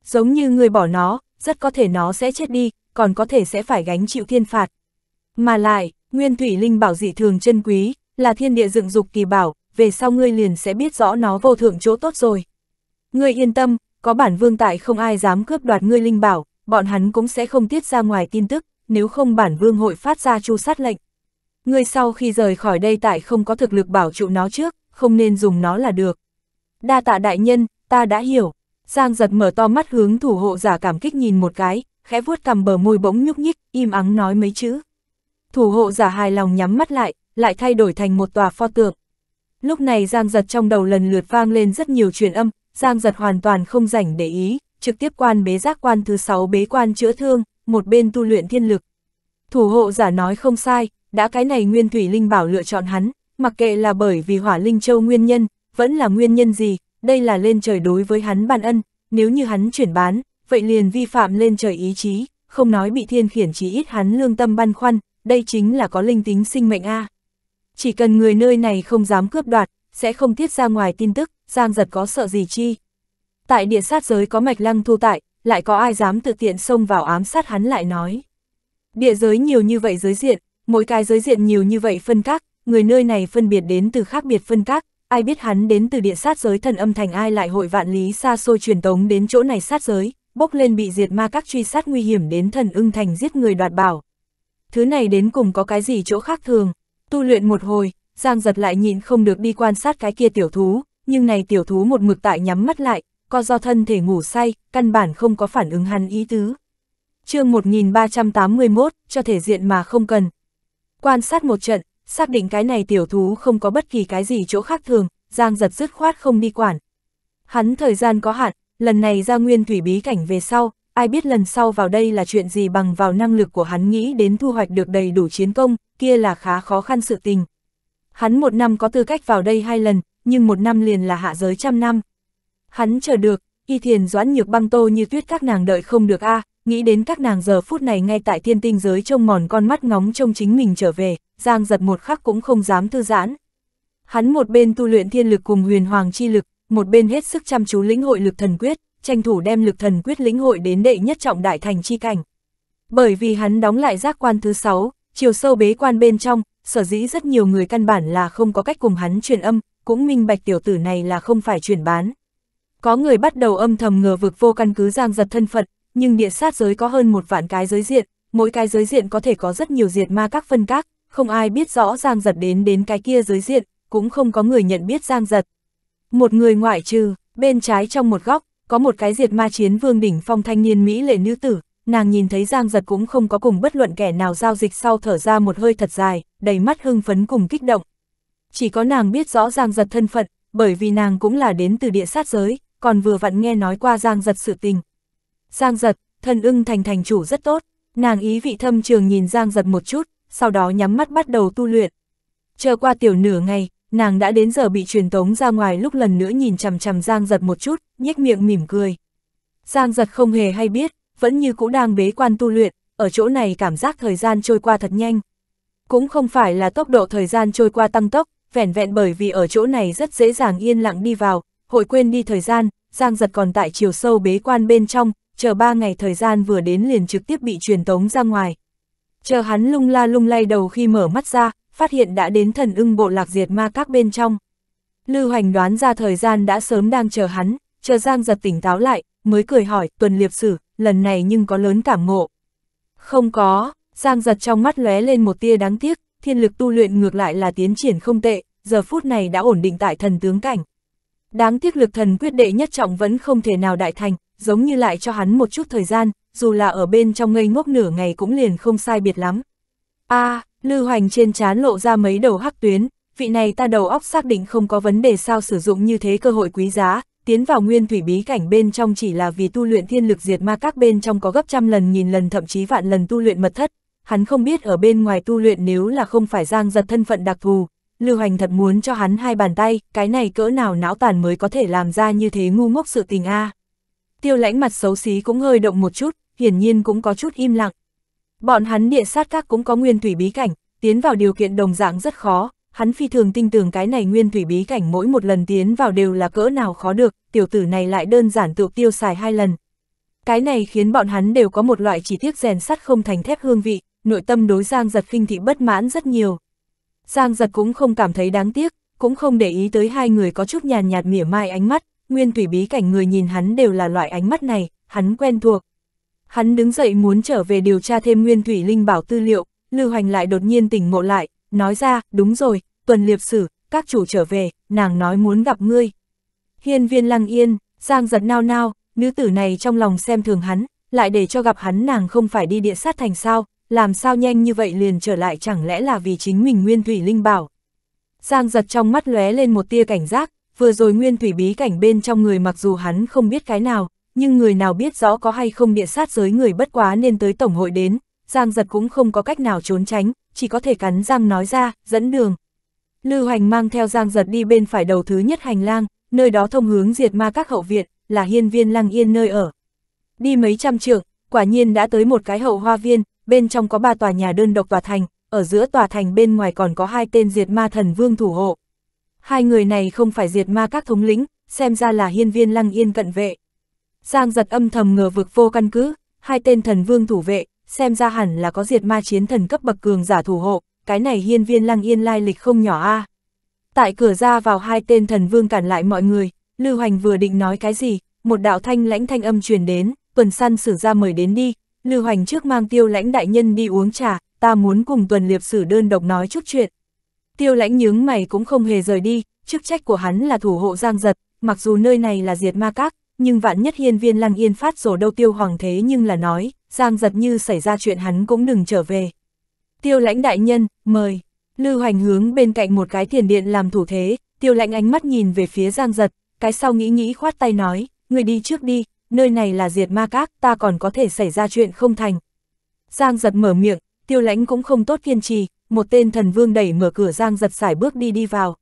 S1: Giống như ngươi bỏ nó, rất có thể nó sẽ chết đi, còn có thể sẽ phải gánh chịu thiên phạt. Mà lại, nguyên thủy linh bảo dị thường chân quý, là thiên địa dựng dục kỳ bảo, về sau ngươi liền sẽ biết rõ nó vô thượng chỗ tốt rồi. Ngươi yên tâm, có bản vương tại không ai dám cướp đoạt ngươi linh bảo, bọn hắn cũng sẽ không tiết ra ngoài tin tức, nếu không bản vương hội phát ra chu sát lệnh. Ngươi sau khi rời khỏi đây tại không có thực lực bảo trụ nó trước, không nên dùng nó là được. Đa tạ đại nhân, ta đã hiểu. Giang giật mở to mắt hướng thủ hộ giả cảm kích nhìn một cái, khẽ vuốt cầm bờ môi bỗng nhúc nhích, im ắng nói mấy chữ. Thủ hộ giả hài lòng nhắm mắt lại, lại thay đổi thành một tòa pho tượng. Lúc này Giang giật trong đầu lần lượt vang lên rất nhiều truyền âm, Giang giật hoàn toàn không rảnh để ý, trực tiếp quan bế giác quan thứ 6 bế quan chữa thương, một bên tu luyện thiên lực. Thủ hộ giả nói không sai, đã cái này Nguyên Thủy Linh Bảo lựa chọn hắn, mặc kệ là bởi vì hỏa Linh Châu nguyên nhân, vẫn là nguyên nhân gì, đây là lên trời đối với hắn ban ân, nếu như hắn chuyển bán, vậy liền vi phạm lên trời ý chí, không nói bị thiên khiển chỉ ít hắn lương tâm băn khoăn, đây chính là có linh tính sinh mệnh a. Chỉ cần người nơi này không dám cướp đoạt, sẽ không tiết ra ngoài tin tức, Giang giật có sợ gì chi. Tại địa sát giới có mạch lăng thu tại, lại có ai dám tự tiện xông vào ám sát hắn lại nói. Địa giới nhiều như vậy giới diện, mỗi cái giới diện nhiều như vậy phân các, người nơi này phân biệt đến từ khác biệt phân các, ai biết hắn đến từ địa sát giới thần âm thành ai lại hội vạn lý xa xôi truyền tống đến chỗ này sát giới, bốc lên bị diệt ma các truy sát nguy hiểm đến thần ưng thành giết người đoạt bảo. Thứ này đến cùng có cái gì chỗ khác thường, tu luyện một hồi, Giang giật lại nhịn không được đi quan sát cái kia tiểu thú, nhưng này tiểu thú một mực tại nhắm mắt lại, có do thân thể ngủ say, căn bản không có phản ứng hắn ý tứ. chương 1381, cho thể diện mà không cần. Quan sát một trận, xác định cái này tiểu thú không có bất kỳ cái gì chỗ khác thường, Giang giật dứt khoát không đi quản. Hắn thời gian có hạn, lần này ra nguyên thủy bí cảnh về sau, ai biết lần sau vào đây là chuyện gì bằng vào năng lực của hắn nghĩ đến thu hoạch được đầy đủ chiến công, kia là khá khó khăn sự tình. Hắn một năm có tư cách vào đây hai lần, nhưng một năm liền là hạ giới trăm năm. Hắn chờ được, y thiền doãn nhược băng tô như tuyết các nàng đợi không được a à, nghĩ đến các nàng giờ phút này ngay tại thiên tinh giới trông mòn con mắt ngóng trông chính mình trở về, Giang giật một khắc cũng không dám thư giãn. Hắn một bên tu luyện thiên lực cùng huyền hoàng chi lực, một bên hết sức chăm chú lĩnh hội lực thần quyết, tranh thủ đem lực thần quyết lĩnh hội đến đệ nhất trọng đại thành chi cảnh. Bởi vì hắn đóng lại giác quan thứ sáu, chiều sâu bế quan bên trong, sở dĩ rất nhiều người căn bản là không có cách cùng hắn truyền âm, cũng minh bạch tiểu tử này là không phải chuyển bán. Có người bắt đầu âm thầm ngờ vực vô căn cứ giang giật thân phận, nhưng địa sát giới có hơn một vạn cái giới diện, mỗi cái giới diện có thể có rất nhiều diệt ma các phân các, không ai biết rõ Giang Giật đến đến cái kia dưới diện, cũng không có người nhận biết Giang Giật. Một người ngoại trừ, bên trái trong một góc, có một cái diệt ma chiến vương đỉnh phong thanh niên Mỹ lệ nữ tử, nàng nhìn thấy Giang Giật cũng không có cùng bất luận kẻ nào giao dịch sau thở ra một hơi thật dài, đầy mắt hưng phấn cùng kích động. Chỉ có nàng biết rõ Giang Giật thân phận, bởi vì nàng cũng là đến từ địa sát giới, còn vừa vặn nghe nói qua Giang Giật sự tình. Giang Giật, thần ưng thành thành chủ rất tốt, nàng ý vị thâm trường nhìn Giang Giật một chút, sau đó nhắm mắt bắt đầu tu luyện. Chờ qua tiểu nửa ngày, nàng đã đến giờ bị truyền tống ra ngoài lúc lần nữa nhìn chằm chằm Giang giật một chút, nhếch miệng mỉm cười. Giang giật không hề hay biết, vẫn như cũ đang bế quan tu luyện, ở chỗ này cảm giác thời gian trôi qua thật nhanh. Cũng không phải là tốc độ thời gian trôi qua tăng tốc, vẻn vẹn bởi vì ở chỗ này rất dễ dàng yên lặng đi vào, hội quên đi thời gian, Giang giật còn tại chiều sâu bế quan bên trong, chờ ba ngày thời gian vừa đến liền trực tiếp bị truyền tống ra ngoài, Chờ hắn lung la lung lay đầu khi mở mắt ra, phát hiện đã đến thần ưng bộ lạc diệt ma các bên trong. Lưu Hoành đoán ra thời gian đã sớm đang chờ hắn, chờ Giang giật tỉnh táo lại, mới cười hỏi tuần liệp sử, lần này nhưng có lớn cảm ngộ. Không có, Giang giật trong mắt lóe lên một tia đáng tiếc, thiên lực tu luyện ngược lại là tiến triển không tệ, giờ phút này đã ổn định tại thần tướng cảnh. Đáng tiếc lực thần quyết đệ nhất trọng vẫn không thể nào đại thành, giống như lại cho hắn một chút thời gian, dù là ở bên trong ngây ngốc nửa ngày cũng liền không sai biệt lắm. a à, Lư Hoành trên trán lộ ra mấy đầu hắc tuyến, vị này ta đầu óc xác định không có vấn đề sao sử dụng như thế cơ hội quý giá, tiến vào nguyên thủy bí cảnh bên trong chỉ là vì tu luyện thiên lực diệt ma các bên trong có gấp trăm lần nghìn lần thậm chí vạn lần tu luyện mật thất, hắn không biết ở bên ngoài tu luyện nếu là không phải giang giật thân phận đặc thù, Lưu Hoành thật muốn cho hắn hai bàn tay, cái này cỡ nào não tàn mới có thể làm ra như thế ngu ngốc sự tình a. À tiêu lãnh mặt xấu xí cũng hơi động một chút, hiển nhiên cũng có chút im lặng. Bọn hắn địa sát các cũng có nguyên thủy bí cảnh, tiến vào điều kiện đồng dạng rất khó, hắn phi thường tin tưởng cái này nguyên thủy bí cảnh mỗi một lần tiến vào đều là cỡ nào khó được, tiểu tử này lại đơn giản tự tiêu xài hai lần. Cái này khiến bọn hắn đều có một loại chỉ tiếc rèn sắt không thành thép hương vị, nội tâm đối Giang Giật khinh thị bất mãn rất nhiều. Giang Giật cũng không cảm thấy đáng tiếc, cũng không để ý tới hai người có chút nhàn nhạt mỉa mai ánh mắt, nguyên thủy bí cảnh người nhìn hắn đều là loại ánh mắt này, hắn quen thuộc. Hắn đứng dậy muốn trở về điều tra thêm nguyên thủy linh bảo tư liệu, Lưu Hoành lại đột nhiên tỉnh ngộ lại, nói ra, đúng rồi, tuần liệp sử, các chủ trở về, nàng nói muốn gặp ngươi. Hiên viên lăng yên, giang giật nao nao, nữ tử này trong lòng xem thường hắn, lại để cho gặp hắn nàng không phải đi địa sát thành sao, làm sao nhanh như vậy liền trở lại chẳng lẽ là vì chính mình nguyên thủy linh bảo. Giang giật trong mắt lóe lên một tia cảnh giác, vừa rồi nguyên thủy bí cảnh bên trong người mặc dù hắn không biết cái nào, nhưng người nào biết rõ có hay không địa sát giới người bất quá nên tới Tổng hội đến, Giang giật cũng không có cách nào trốn tránh, chỉ có thể cắn răng nói ra, dẫn đường. Lư Hoành mang theo Giang giật đi bên phải đầu thứ nhất hành lang, nơi đó thông hướng diệt ma các hậu viện, là hiên viên lăng yên nơi ở. Đi mấy trăm trượng, quả nhiên đã tới một cái hậu hoa viên, bên trong có ba tòa nhà đơn độc tòa thành, ở giữa tòa thành bên ngoài còn có hai tên diệt ma thần vương thủ hộ, hai người này không phải diệt ma các thống lĩnh, xem ra là hiên viên lăng yên cận vệ. Giang giật âm thầm ngờ vực vô căn cứ, hai tên thần vương thủ vệ, xem ra hẳn là có diệt ma chiến thần cấp bậc cường giả thủ hộ, cái này hiên viên lăng yên lai lịch không nhỏ a à. Tại cửa ra vào hai tên thần vương cản lại mọi người, Lưu Hoành vừa định nói cái gì, một đạo thanh lãnh thanh âm truyền đến, tuần săn sử ra mời đến đi, Lưu Hoành trước mang tiêu lãnh đại nhân đi uống trà, ta muốn cùng tuần liệp sử đơn độc nói chút chuyện. Tiêu lãnh nhướng mày cũng không hề rời đi, chức trách của hắn là thủ hộ giang giật, mặc dù nơi này là diệt ma các, nhưng vạn nhất hiên viên lăng yên phát sổ đâu tiêu hoàng thế nhưng là nói, giang giật như xảy ra chuyện hắn cũng đừng trở về. Tiêu lãnh đại nhân, mời. Lưu hoành hướng bên cạnh một cái thiền điện làm thủ thế, tiêu lãnh ánh mắt nhìn về phía giang giật, cái sau nghĩ nghĩ khoát tay nói, người đi trước đi, nơi này là diệt ma các, ta còn có thể xảy ra chuyện không thành. Giang giật mở miệng, tiêu lãnh cũng không tốt kiên trì, một tên thần vương đẩy mở cửa giang giật sải bước đi đi vào.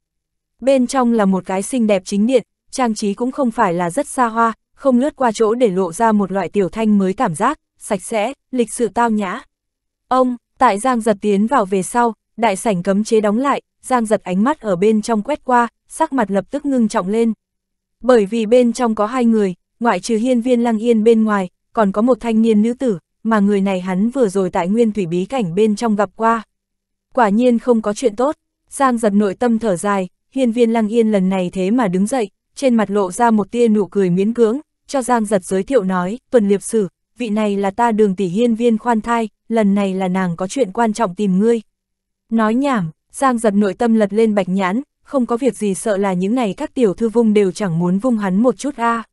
S1: Bên trong là một cái xinh đẹp chính điện, trang trí cũng không phải là rất xa hoa, không lướt qua chỗ để lộ ra một loại tiểu thanh mới cảm giác, sạch sẽ, lịch sự tao nhã. Ông, tại giang giật tiến vào về sau, đại sảnh cấm chế đóng lại, giang giật ánh mắt ở bên trong quét qua, sắc mặt lập tức ngưng trọng lên. Bởi vì bên trong có hai người, ngoại trừ hiên viên lăng yên bên ngoài, còn có một thanh niên nữ tử, mà người này hắn vừa rồi tại nguyên thủy bí cảnh bên trong gặp qua. Quả nhiên không có chuyện tốt, Giang giật nội tâm thở dài, hiên viên lăng yên lần này thế mà đứng dậy, trên mặt lộ ra một tia nụ cười miễn cưỡng, cho Giang giật giới thiệu nói, tuần liệp sử, vị này là ta đường tỷ hiên viên khoan thai, lần này là nàng có chuyện quan trọng tìm ngươi. Nói nhảm, Giang giật nội tâm lật lên bạch nhãn, không có việc gì sợ là những này các tiểu thư vung đều chẳng muốn vung hắn một chút a. À.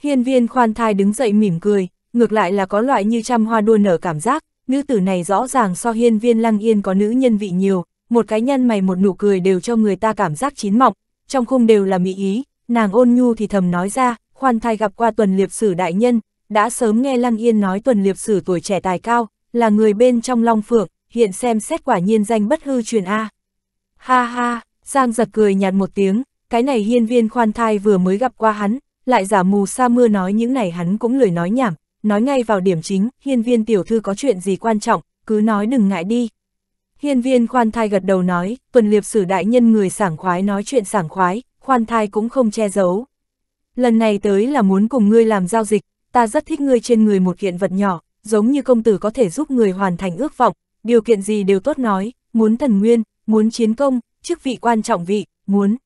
S1: Hiên viên khoan thai đứng dậy mỉm cười, ngược lại là có loại như trăm hoa đua nở cảm giác, nữ tử này rõ ràng so hiên viên lăng yên có nữ nhân vị nhiều, một cái nhăn mày một nụ cười đều cho người ta cảm giác chín mọng trong khung đều là mỹ ý, nàng ôn nhu thì thầm nói ra, khoan thai gặp qua tuần liệp sử đại nhân, đã sớm nghe lăng yên nói tuần liệp sử tuổi trẻ tài cao, là người bên trong long phượng, hiện xem xét quả nhiên danh bất hư truyền A. Ha ha, Giang giật cười nhạt một tiếng, cái này hiên viên khoan thai vừa mới gặp qua hắn, lại giả mù sa mưa nói những này hắn cũng lười nói nhảm, nói ngay vào điểm chính, hiên viên tiểu thư có chuyện gì quan trọng, cứ nói đừng ngại đi. Hiên viên khoan thai gật đầu nói, tuần liệp sử đại nhân người sảng khoái nói chuyện sảng khoái, khoan thai cũng không che giấu. Lần này tới là muốn cùng ngươi làm giao dịch, ta rất thích ngươi trên người một kiện vật nhỏ, giống như công tử có thể giúp người hoàn thành ước vọng, điều kiện gì đều tốt nói, muốn thần nguyên, muốn chiến công, chức vị quan trọng vị, muốn.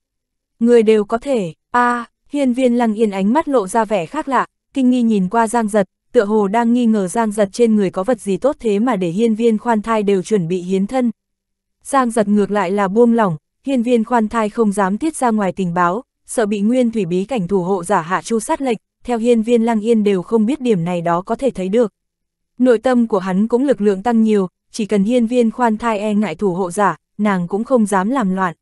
S1: Người đều có thể, a à, hiên viên lăng yên ánh mắt lộ ra vẻ khác lạ, kinh nghi nhìn qua giang giật, tựa hồ đang nghi ngờ Giang Giật trên người có vật gì tốt thế mà để hiên viên khoan thai đều chuẩn bị hiến thân. Giang Giật ngược lại là buông lỏng, hiên viên khoan thai không dám tiết ra ngoài tình báo, sợ bị nguyên thủy bí cảnh thủ hộ giả hạ chu sát lệch, theo hiên viên lăng yên đều không biết điểm này đó có thể thấy được. Nội tâm của hắn cũng lực lượng tăng nhiều, chỉ cần hiên viên khoan thai e ngại thủ hộ giả, nàng cũng không dám làm loạn.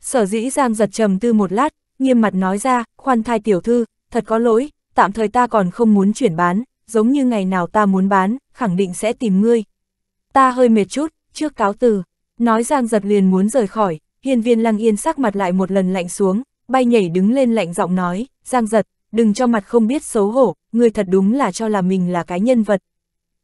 S1: Sở dĩ Giang giật trầm tư một lát, nghiêm mặt nói ra, khoan thai tiểu thư, thật có lỗi, tạm thời ta còn không muốn chuyển bán, giống như ngày nào ta muốn bán, khẳng định sẽ tìm ngươi. Ta hơi mệt chút, trước cáo từ, nói Giang giật liền muốn rời khỏi, hiên viên lăng yên sắc mặt lại một lần lạnh xuống, bay nhảy đứng lên lạnh giọng nói, Giang giật, đừng cho mặt không biết xấu hổ, ngươi thật đúng là cho là mình là cái nhân vật.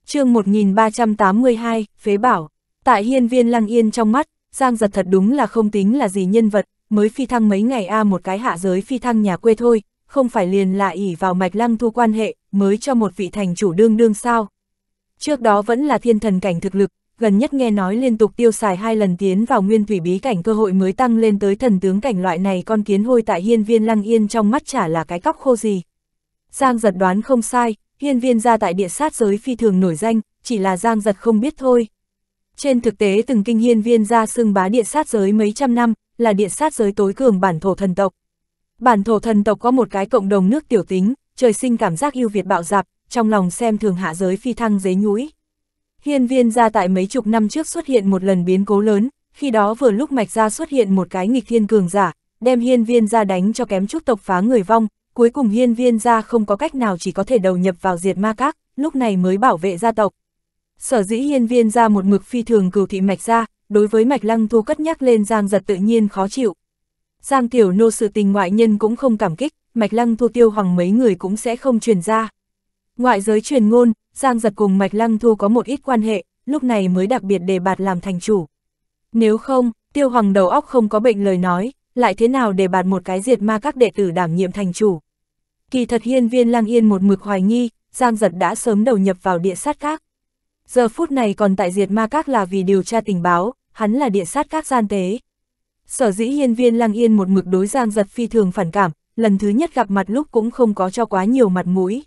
S1: chương 1382, Phế Bảo, tại hiên viên lăng yên trong mắt, Giang giật thật đúng là không tính là gì nhân vật, mới phi thăng mấy ngày A à một cái hạ giới phi thăng nhà quê thôi, không phải liền là ỉ vào mạch lăng thu quan hệ, mới cho một vị thành chủ đương đương sao. Trước đó vẫn là thiên thần cảnh thực lực, gần nhất nghe nói liên tục tiêu xài hai lần tiến vào nguyên thủy bí cảnh cơ hội mới tăng lên tới thần tướng cảnh loại này con kiến hôi tại hiên viên lăng yên trong mắt chả là cái cóc khô gì. Giang giật đoán không sai, hiên viên ra tại địa sát giới phi thường nổi danh, chỉ là giang giật không biết thôi. Trên thực tế từng kinh hiên viên ra xưng bá địa sát giới mấy trăm năm, là địa sát giới tối cường bản thổ thần tộc. Bản thổ thần tộc có một cái cộng đồng nước tiểu tính, trời sinh cảm giác yêu Việt bạo dạp, trong lòng xem thường hạ giới phi thăng dế nhũi. Hiên viên gia tại mấy chục năm trước xuất hiện một lần biến cố lớn, khi đó vừa lúc mạch gia xuất hiện một cái nghịch thiên cường giả, đem hiên viên gia đánh cho kém chút tộc phá người vong, cuối cùng hiên viên gia không có cách nào chỉ có thể đầu nhập vào diệt ma các, lúc này mới bảo vệ gia tộc. Sở dĩ hiên viên gia một mực phi thường cừu thị mạch gia đối với mạch lăng thu cất nhắc lên giang giật tự nhiên khó chịu. Giang tiểu nô sự tình ngoại nhân cũng không cảm kích, Mạch Lăng Thu Tiêu Hoàng mấy người cũng sẽ không truyền ra. Ngoại giới truyền ngôn, Giang Giật cùng Mạch Lăng Thu có một ít quan hệ, lúc này mới đặc biệt đề bạt làm thành chủ. Nếu không, Tiêu Hoàng đầu óc không có bệnh lời nói, lại thế nào đề bạt một cái diệt ma các đệ tử đảm nhiệm thành chủ. Kỳ thật hiên viên Lang Yên một mực hoài nghi, Giang Giật đã sớm đầu nhập vào địa sát các. Giờ phút này còn tại diệt ma các là vì điều tra tình báo, hắn là địa sát các gian tế. Sở dĩ hiên viên Lang Yên một mực đối Giang Giật phi thường phản cảm, lần thứ nhất gặp mặt lúc cũng không có cho quá nhiều mặt mũi.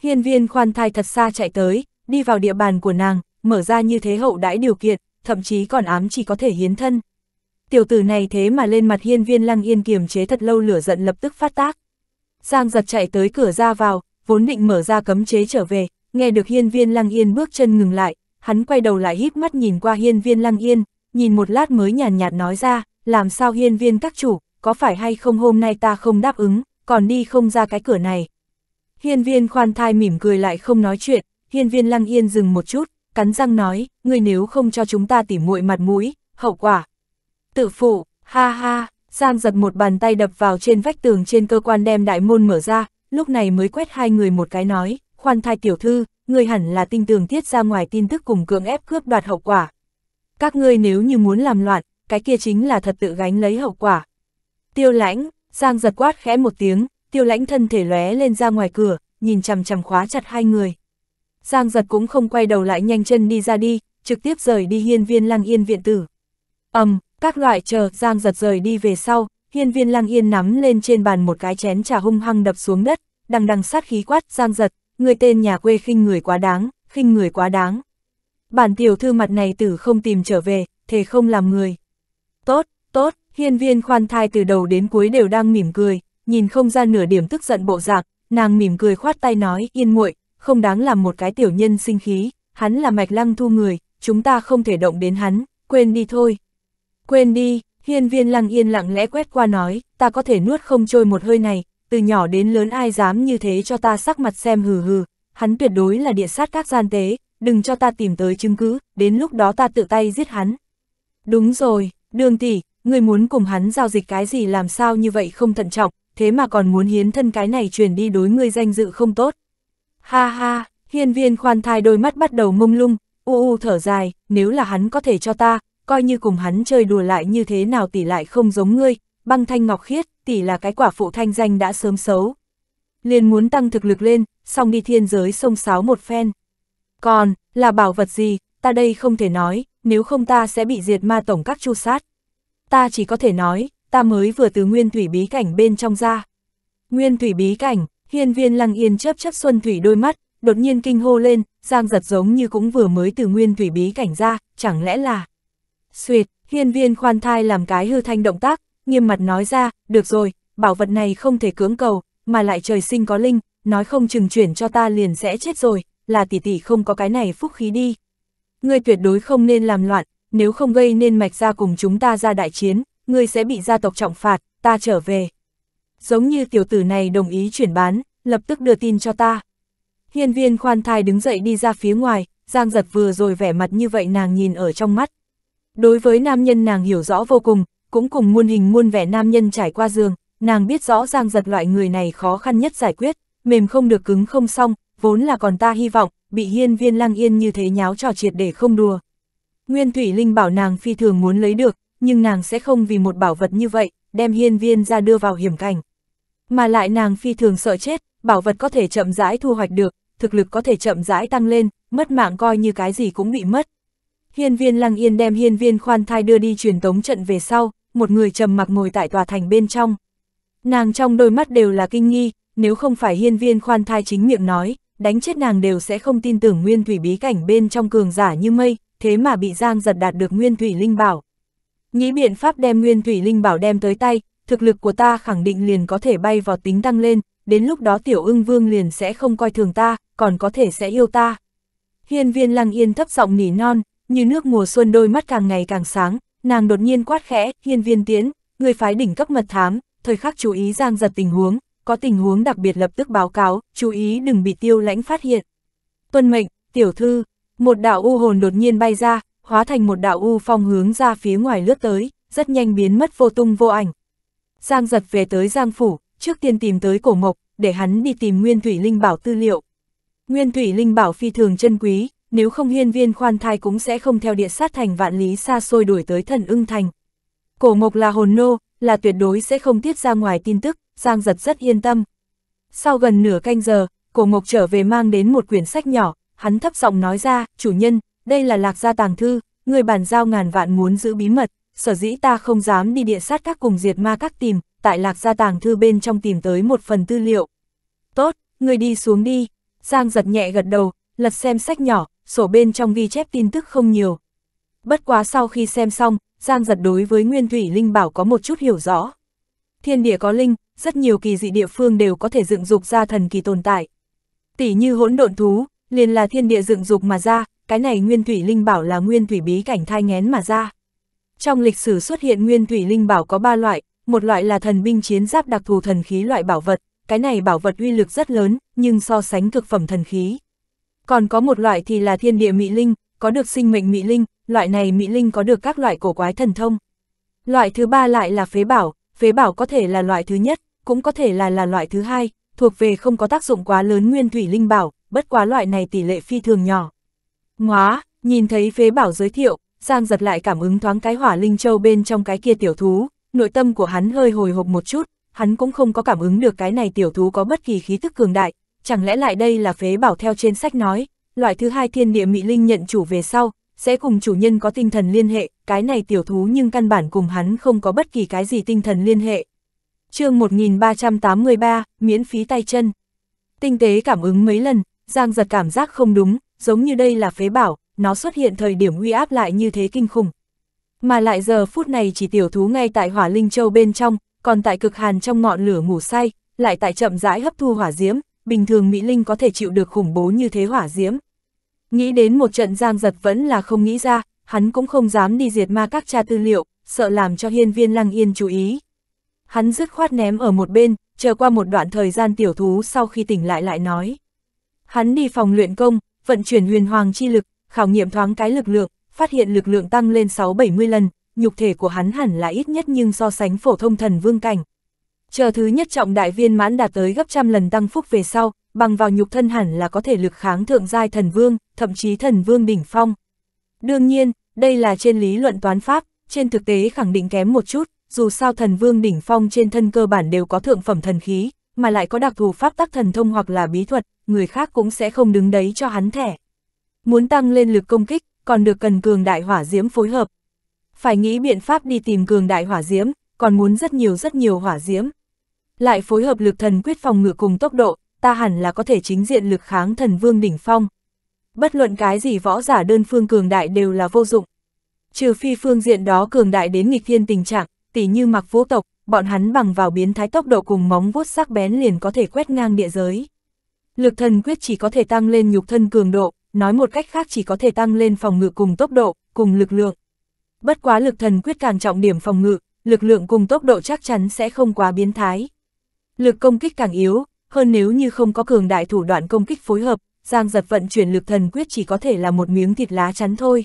S1: Hiên viên khoan thai thật xa chạy tới, đi vào địa bàn của nàng, mở ra như thế hậu đãi điều kiện, thậm chí còn ám chỉ có thể hiến thân. Tiểu tử này thế mà lên mặt hiên viên lăng yên kiềm chế thật lâu lửa giận lập tức phát tác. Giang giật chạy tới cửa ra vào, vốn định mở ra cấm chế trở về, nghe được hiên viên lăng yên bước chân ngừng lại, hắn quay đầu lại híp mắt nhìn qua hiên viên lăng yên, nhìn một lát mới nhàn nhạt nói ra, làm sao hiên viên các chủ, có phải hay không hôm nay ta không đáp ứng, còn đi không ra cái cửa này. Hiên viên khoan thai mỉm cười lại không nói chuyện, hiên viên lăng yên dừng một chút, cắn răng nói, ngươi nếu không cho chúng ta tỉ muội mặt mũi, hậu quả. Tự phụ, ha ha, Giang giật một bàn tay đập vào trên vách tường trên cơ quan đem đại môn mở ra, lúc này mới quét hai người một cái nói, khoan thai tiểu thư, người hẳn là tin tưởng tiết ra ngoài tin tức cùng cưỡng ép cướp đoạt hậu quả. Các ngươi nếu như muốn làm loạn, cái kia chính là thật tự gánh lấy hậu quả tiêu lãnh, Giang giật quát khẽ một tiếng, tiêu lãnh thân thể lóe lên ra ngoài cửa, nhìn chằm chằm khóa chặt hai người. Giang giật cũng không quay đầu lại nhanh chân đi ra đi, trực tiếp rời đi hiên viên lang yên viện tử. ầm um, các loại chờ Giang giật rời đi về sau, hiên viên lang yên nắm lên trên bàn một cái chén trà hung hăng đập xuống đất, đằng đằng sát khí quát Giang giật, người tên nhà quê khinh người quá đáng, khinh người quá đáng. Bản tiểu thư mặt này tử không tìm trở về, thề không làm người. Tốt, tốt, Hiên viên khoan thai từ đầu đến cuối đều đang mỉm cười, nhìn không ra nửa điểm tức giận bộ dạng, nàng mỉm cười khoát tay nói, yên muội, không đáng làm một cái tiểu nhân sinh khí, hắn là mạch lăng thu người, chúng ta không thể động đến hắn, quên đi thôi. Quên đi, hiên viên lăng yên lặng lẽ quét qua nói, ta có thể nuốt không trôi một hơi này, từ nhỏ đến lớn ai dám như thế cho ta sắc mặt xem hừ hừ, hắn tuyệt đối là địa sát các gian tế, đừng cho ta tìm tới chứng cứ, đến lúc đó ta tự tay giết hắn. Đúng rồi, đường tỷ, người muốn cùng hắn giao dịch cái gì làm sao như vậy không thận trọng, thế mà còn muốn hiến thân cái này truyền đi đối ngươi danh dự không tốt. Ha ha, hiên viên khoan thai đôi mắt bắt đầu mông lung, u u thở dài, nếu là hắn có thể cho ta, coi như cùng hắn chơi đùa lại như thế nào tỷ lại không giống ngươi, băng thanh ngọc khiết, tỷ là cái quả phụ thanh danh đã sớm xấu. Liền muốn tăng thực lực lên, xong đi thiên giới sông sáo một phen. Còn, là bảo vật gì, ta đây không thể nói, nếu không ta sẽ bị diệt ma tổng các chu sát ta chỉ có thể nói, ta mới vừa từ nguyên thủy bí cảnh bên trong ra. Nguyên thủy bí cảnh, hiên viên lăng yên chớp chớp xuân thủy đôi mắt, đột nhiên kinh hô lên, giang giật giống như cũng vừa mới từ nguyên thủy bí cảnh ra, chẳng lẽ là... Xuyệt, hiên viên khoan thai làm cái hư thanh động tác, nghiêm mặt nói ra, được rồi, bảo vật này không thể cưỡng cầu, mà lại trời sinh có linh, nói không chừng chuyển cho ta liền sẽ chết rồi, là tỷ tỷ không có cái này phúc khí đi. Ngươi tuyệt đối không nên làm loạn, nếu không gây nên mạch ra cùng chúng ta ra đại chiến, ngươi sẽ bị gia tộc trọng phạt, ta trở về. Giống như tiểu tử này đồng ý chuyển bán, lập tức đưa tin cho ta. Hiên viên khoan thai đứng dậy đi ra phía ngoài, Giang giật vừa rồi vẻ mặt như vậy nàng nhìn ở trong mắt. Đối với nam nhân nàng hiểu rõ vô cùng, cũng cùng muôn hình muôn vẻ nam nhân trải qua giường, nàng biết rõ Giang giật loại người này khó khăn nhất giải quyết, mềm không được cứng không xong, vốn là còn ta hy vọng, bị hiên viên lang yên như thế nháo trò triệt để không đùa, Nguyên Thủy Linh bảo nàng phi thường muốn lấy được, nhưng nàng sẽ không vì một bảo vật như vậy, đem hiên viên ra đưa vào hiểm cảnh. Mà lại nàng phi thường sợ chết, bảo vật có thể chậm rãi thu hoạch được, thực lực có thể chậm rãi tăng lên, mất mạng coi như cái gì cũng bị mất. Hiên viên lăng yên đem hiên viên khoan thai đưa đi truyền tống trận về sau, một người trầm mặc ngồi tại tòa thành bên trong. Nàng trong đôi mắt đều là kinh nghi, nếu không phải hiên viên khoan thai chính miệng nói, đánh chết nàng đều sẽ không tin tưởng nguyên thủy bí cảnh bên trong cường giả như mây, thế mà bị Giang giật đạt được nguyên thủy linh bảo. Nghĩ biện pháp đem nguyên thủy linh bảo đem tới tay, thực lực của ta khẳng định liền có thể bay vào tính tăng lên, đến lúc đó tiểu ưng vương liền sẽ không coi thường ta, còn có thể sẽ yêu ta. Hiên viên lăng yên thấp giọng nỉ non, như nước mùa xuân đôi mắt càng ngày càng sáng, nàng đột nhiên quát khẽ, hiên viên tiến, người phái đỉnh cấp mật thám, thời khắc chú ý giang giật tình huống, có tình huống đặc biệt lập tức báo cáo, chú ý đừng bị tiêu lãnh phát hiện. Tuân mệnh, tiểu thư, một đạo u hồn đột nhiên bay ra, hóa thành một đạo u phong hướng ra phía ngoài lướt tới, rất nhanh biến mất vô tung vô ảnh. Giang giật về tới Giang Phủ, trước tiên tìm tới cổ mộc, để hắn đi tìm Nguyên Thủy Linh Bảo tư liệu. Nguyên Thủy Linh Bảo phi thường chân quý, nếu không hiên viên khoan thai cũng sẽ không theo địa sát thành vạn lý xa xôi đuổi tới thần ưng thành. Cổ mộc là hồn nô, là tuyệt đối sẽ không tiết ra ngoài tin tức, Giang giật rất yên tâm. Sau gần nửa canh giờ, cổ mộc trở về mang đến một quyển sách nhỏ, hắn thấp giọng nói ra, chủ nhân, đây là lạc gia tàng thư, người bản giao ngàn vạn muốn giữ bí mật, sở dĩ ta không dám đi địa sát các cùng diệt ma các tìm, tại lạc gia tàng thư bên trong tìm tới một phần tư liệu. Tốt, người đi xuống đi, Giang giật nhẹ gật đầu, lật xem sách nhỏ, sổ bên trong ghi chép tin tức không nhiều. Bất quá sau khi xem xong, Giang giật đối với Nguyên Thủy Linh Bảo có một chút hiểu rõ. Thiên địa có linh, rất nhiều kỳ dị địa phương đều có thể dựng dục ra thần kỳ tồn tại. Tỷ như hỗn độn thú, liền là thiên địa dựng dục mà ra, cái này nguyên thủy linh bảo là nguyên thủy bí cảnh thai ngén mà ra. Trong lịch sử xuất hiện nguyên thủy linh bảo có ba loại, một loại là thần binh chiến giáp đặc thù thần khí loại bảo vật, cái này bảo vật uy lực rất lớn, nhưng so sánh cực phẩm thần khí. Còn có một loại thì là thiên địa mị linh, có được sinh mệnh mị linh, loại này mị linh có được các loại cổ quái thần thông. Loại thứ ba lại là phế bảo, phế bảo có thể là loại thứ nhất, cũng có thể là là loại thứ hai, thuộc về không có tác dụng quá lớn nguyên thủy linh bảo, bất quá loại này tỷ lệ phi thường nhỏ. Ngoá, nhìn thấy phế bảo giới thiệu, Giang giật lại cảm ứng thoáng cái hỏa linh châu bên trong cái kia tiểu thú, nội tâm của hắn hơi hồi hộp một chút, hắn cũng không có cảm ứng được cái này tiểu thú có bất kỳ khí thức cường đại, chẳng lẽ lại đây là phế bảo theo trên sách nói, loại thứ hai thiên địa mị linh nhận chủ về sau, sẽ cùng chủ nhân có tinh thần liên hệ, cái này tiểu thú nhưng căn bản cùng hắn không có bất kỳ cái gì tinh thần liên hệ. chương 1383, miễn phí tay chân. Tinh tế cảm ứng mấy lần, Giang giật cảm giác không đúng, giống như đây là phế bảo, nó xuất hiện thời điểm uy áp lại như thế kinh khủng. Mà lại giờ phút này chỉ tiểu thú ngay tại hỏa linh châu bên trong, còn tại cực hàn trong ngọn lửa ngủ say, lại tại chậm rãi hấp thu hỏa diễm, bình thường Mỹ Linh có thể chịu được khủng bố như thế hỏa diễm. Nghĩ đến một trận giang giật vẫn là không nghĩ ra, hắn cũng không dám đi diệt ma các tra tư liệu, sợ làm cho hiên viên lăng yên chú ý. Hắn dứt khoát ném ở một bên, chờ qua một đoạn thời gian tiểu thú sau khi tỉnh lại lại nói. Hắn đi phòng luyện công, vận chuyển huyền hoàng chi lực, khảo nghiệm thoáng cái lực lượng, phát hiện lực lượng tăng lên 6-70 lần, nhục thể của hắn hẳn là ít nhất nhưng so sánh phổ thông thần vương cảnh. Chờ thứ nhất trọng đại viên mãn đạt tới gấp trăm lần tăng phúc về sau, bằng vào nhục thân hẳn là có thể lực kháng thượng giai thần vương, thậm chí thần vương đỉnh phong. Đương nhiên, đây là trên lý luận toán pháp, trên thực tế khẳng định kém một chút, dù sao thần vương đỉnh phong trên thân cơ bản đều có thượng phẩm thần khí, mà lại có đặc thù pháp tắc thần thông hoặc là bí thuật, người khác cũng sẽ không đứng đấy cho hắn thẻ. Muốn tăng lên lực công kích, còn được cần cường đại hỏa diễm phối hợp. Phải nghĩ biện pháp đi tìm cường đại hỏa diễm, còn muốn rất nhiều rất nhiều hỏa diễm. Lại phối hợp lực thần quyết phòng ngự cùng tốc độ, ta hẳn là có thể chính diện lực kháng thần vương đỉnh phong. Bất luận cái gì võ giả đơn phương cường đại đều là vô dụng. Trừ phi phương diện đó cường đại đến nghịch thiên tình trạng, tỷ như mặc vô tộc, bọn hắn bằng vào biến thái tốc độ cùng móng vuốt sắc bén liền có thể quét ngang địa giới. Lực thần quyết chỉ có thể tăng lên nhục thân cường độ, nói một cách khác chỉ có thể tăng lên phòng ngự cùng tốc độ, cùng lực lượng. Bất quá lực thần quyết càng trọng điểm phòng ngự, lực lượng cùng tốc độ chắc chắn sẽ không quá biến thái. Lực công kích càng yếu, hơn nếu như không có cường đại thủ đoạn công kích phối hợp, Giang giật vận chuyển lực thần quyết chỉ có thể là một miếng thịt lá chắn thôi.